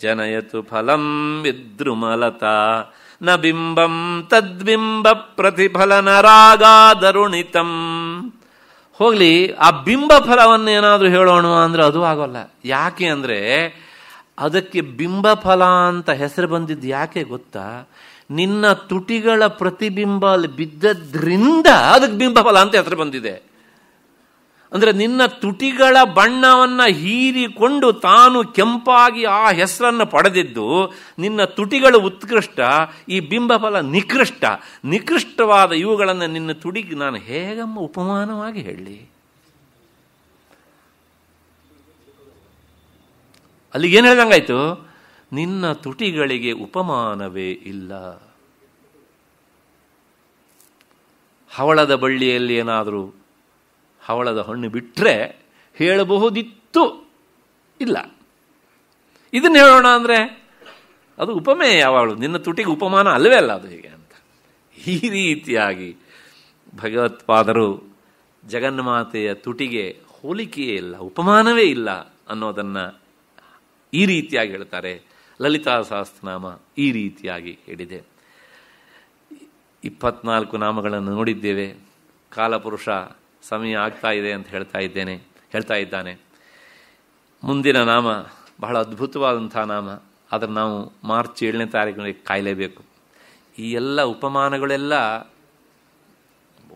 ಜನಯತು ಫಲಂ ವಿದ್ರುಮಲತ ನ ಬಿಂಬಂ ತದ್ಬಿಂಬ ಪ್ರತಿಫಲನ ರಾಗಾದರುಣಿತಂ ಹೋಗಲಿ ಆ ಬಿಂಬ ಫಲವನ್ನು ಏನಾದರೂ ಹೇಳೋಣ ಅಂದರೆ ಅದು ಆಗೋಲ್ಲ ಯಾಕೆ ಅಂದರೆ ಅದಕ್ಕೆ ಬಿಂಬ ಫಲ ಅಂತ ಹೆಸರು ಬಂದಿದ್ದು ಯಾಕೆ ಗೊತ್ತಾ ನಿನ್ನ ತುಟಿಗಳ ಪ್ರತಿಬಿಂಬ ಅಲ್ಲಿ ಬಿದ್ದದ್ರಿಂದ ಅದಕ್ಕೆ ಬಿಂಬ ಫಲ ಅಂತ ಹೆಸರು ಬಂದಿದೆ ಅಂದರೆ ನಿನ್ನ ತುಟಿಗಳ ಬಣ್ಣವನ್ನು ಹೀರಿಕೊಂಡು ತಾನು ಕೆಂಪಾಗಿ ಆ ಹೆಸರನ್ನು ಪಡೆದಿದ್ದು ನಿನ್ನ ತುಟಿಗಳು ಉತ್ಕೃಷ್ಟ ಈ ಬಿಂಬಫಲ ನಿಕೃಷ್ಟ ನಿಕೃಷ್ಟವಾದ ಇವುಗಳನ್ನು ನಿನ್ನ ತುಟಿಗೆ ನಾನು ಹೇಗಮ್ಮ ಉಪಮಾನವಾಗಿ ಹೇಳಿ ಅಲ್ಲಿ ಏನು ಹೇಳ್ದಂಗಾಯ್ತು ನಿನ್ನ ತುಟಿಗಳಿಗೆ ಉಪಮಾನವೇ ಇಲ್ಲ ಹವಳದ ಬಳ್ಳಿಯಲ್ಲಿ ಏನಾದರೂ ಹವಳದ ಹಣ್ಣು ಬಿಟ್ಟರೆ ಹೇಳಬಹುದಿತ್ತು ಇಲ್ಲ ಇದನ್ನು ಹೇಳೋಣ ಅಂದರೆ ಅದು ಉಪಮೇಯ ಯಾವಳು ನಿನ್ನ ತುಟಿಗೆ ಉಪಮಾನ ಅಲ್ಲವೇ ಅಲ್ಲ ಅದು ಹೇಗೆ ಅಂತ ಈ ರೀತಿಯಾಗಿ ಭಗವತ್ಪಾದರು ಜಗನ್ಮಾತೆಯ ತುಟಿಗೆ ಹೋಲಿಕೆಯೇ ಇಲ್ಲ ಉಪಮಾನವೇ ಇಲ್ಲ ಅನ್ನೋದನ್ನು ಈ ರೀತಿಯಾಗಿ ಹೇಳ್ತಾರೆ ಲಲಿತಾ ಸಹಸ್ರನಾಮ ಈ ರೀತಿಯಾಗಿ ಹೇಳಿದೆ ಇಪ್ಪತ್ನಾಲ್ಕು ನಾಮಗಳನ್ನು ನೋಡಿದ್ದೇವೆ ಕಾಲಪುರುಷ ಸಮಯ ಆಗ್ತಾ ಇದೆ ಅಂತ ಹೇಳ್ತಾ ಇದ್ದೇನೆ ಹೇಳ್ತಾ ಇದ್ದಾನೆ ಮುಂದಿನ ನಾಮ ಬಹಳ ಅದ್ಭುತವಾದಂಥ ನಾಮ ಆದರೆ ನಾವು ಮಾರ್ಚ್ ಏಳನೇ ತಾರೀಕಿನಲ್ಲಿ ಕಾಯಲೇಬೇಕು ಈ ಎಲ್ಲ ಉಪಮಾನಗಳೆಲ್ಲ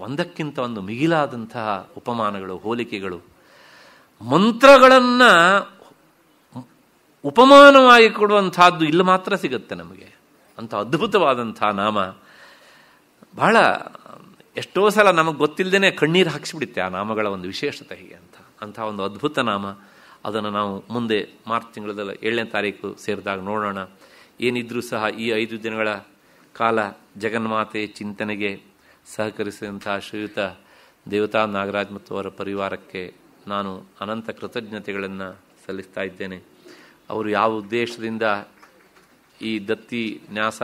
ಒಂದಕ್ಕಿಂತ ಒಂದು ಮಿಗಿಲಾದಂತಹ ಉಪಮಾನಗಳು ಹೋಲಿಕೆಗಳು ಮಂತ್ರಗಳನ್ನು ಉಪಮಾನವಾಗಿ ಕೊಡುವಂಥದ್ದು ಇಲ್ಲಿ ಮಾತ್ರ ಸಿಗುತ್ತೆ ನಮಗೆ ಅಂಥ ಅದ್ಭುತವಾದಂಥ ನಾಮ ಬಹಳ ಎಷ್ಟೋ ಸಲ ನಮಗೆ ಗೊತ್ತಿಲ್ಲದೇ ಕಣ್ಣೀರು ಹಾಕ್ಸಿಬಿಡುತ್ತೆ ಆ ನಾಮಗಳ ಒಂದು ವಿಶೇಷತೆ ಹೀಗೆ ಅಂತ ಅಂಥ ಒಂದು ಅದ್ಭುತ ನಾಮ ಅದನ್ನು ನಾವು ಮುಂದೆ ಮಾರ್ಚ್ ತಿಂಗಳದಲ್ಲಿ ಏಳನೇ ತಾರೀಕು ಸೇರಿದಾಗ ನೋಡೋಣ ಏನಿದ್ರೂ ಸಹ ಈ ಐದು ದಿನಗಳ ಕಾಲ ಜಗನ್ಮಾತೆ ಚಿಂತನೆಗೆ ಸಹಕರಿಸಿದಂಥ ಶ್ರೀಯುತ ದೇವತಾ ನಾಗರಾಜ್ ಮತ್ತು ಅವರ ಪರಿವಾರಕ್ಕೆ ನಾನು ಅನಂತ ಕೃತಜ್ಞತೆಗಳನ್ನು ಸಲ್ಲಿಸ್ತಾ ಇದ್ದೇನೆ ಅವರು ಯಾವ ಉದ್ದೇಶದಿಂದ ಈ ದತ್ತಿ ನ್ಯಾಸ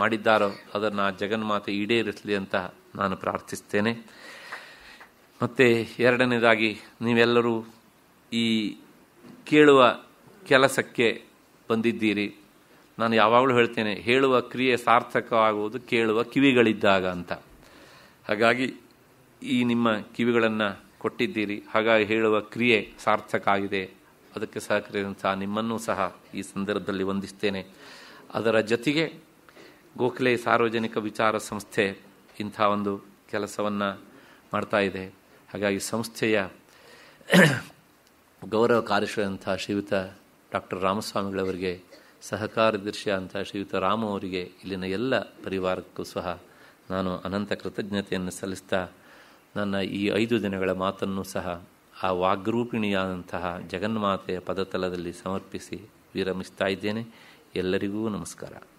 ಮಾಡಿದ್ದಾರೋ ಅದನ್ನು ಜಗನ್ಮಾತೆ ಈಡೇರಿಸಲಿ ಅಂತ ನಾನು ಪ್ರಾರ್ಥಿಸ್ತೇನೆ ಮತ್ತು ಎರಡನೇದಾಗಿ ನೀವೆಲ್ಲರೂ ಈ ಕೇಳುವ ಕೆಲಸಕ್ಕೆ ಬಂದಿದ್ದೀರಿ ನಾನು ಯಾವಾಗಲೂ ಹೇಳ್ತೇನೆ ಹೇಳುವ ಕ್ರಿಯೆ ಸಾರ್ಥಕವಾಗುವುದು ಕೇಳುವ ಕಿವಿಗಳಿದ್ದಾಗ ಅಂತ ಹಾಗಾಗಿ ಈ ನಿಮ್ಮ ಕಿವಿಗಳನ್ನು ಕೊಟ್ಟಿದ್ದೀರಿ ಹಾಗಾಗಿ ಹೇಳುವ ಕ್ರಿಯೆ ಸಾರ್ಥಕ ಆಗಿದೆ ಅದಕ್ಕೆ ಸಹಕರಿಸಿದಂತಹ ನಿಮ್ಮನ್ನೂ ಸಹ ಈ ಸಂದರ್ಭದಲ್ಲಿ ವಂದಿಸ್ತೇನೆ ಅದರ ಜೊತೆಗೆ ಗೋಖಲೆ ಸಾರ್ವಜನಿಕ ವಿಚಾರ ಸಂಸ್ಥೆ ಇಂಥ ಒಂದು ಕೆಲಸವನ್ನು ಮಾಡ್ತಾ ಇದೆ ಹಾಗಾಗಿ ಸಂಸ್ಥೆಯ ಗೌರವ ಕಾರ್ಯಶ್ರಂಥ ಶ್ರೀಯುತ ಡಾಕ್ಟರ್ ರಾಮಸ್ವಾಮಿಗಳವರಿಗೆ ಸಹಕಾರದರ್ಶಿ ಅಂತ ಶ್ರೀಯುತ ರಾಮ ಅವರಿಗೆ ಇಲ್ಲಿನ ಎಲ್ಲ ಪರಿವಾರಕ್ಕೂ ಸಹ ನಾನು ಅನಂತ ಕೃತಜ್ಞತೆಯನ್ನು ಸಲ್ಲಿಸ್ತಾ ನನ್ನ ಈ ಐದು ದಿನಗಳ ಮಾತನ್ನು ಸಹ ಆ ವಾಗ್ರೂಪಿಣಿಯಾದಂತಹ ಜಗನ್ಮಾತೆಯ ಪದತಲದಲ್ಲಿ ಸಮರ್ಪಿಸಿ ವಿರಮಿಸ್ತಾ ಇದ್ದೇನೆ ಎಲ್ಲರಿಗೂ ನಮಸ್ಕಾರ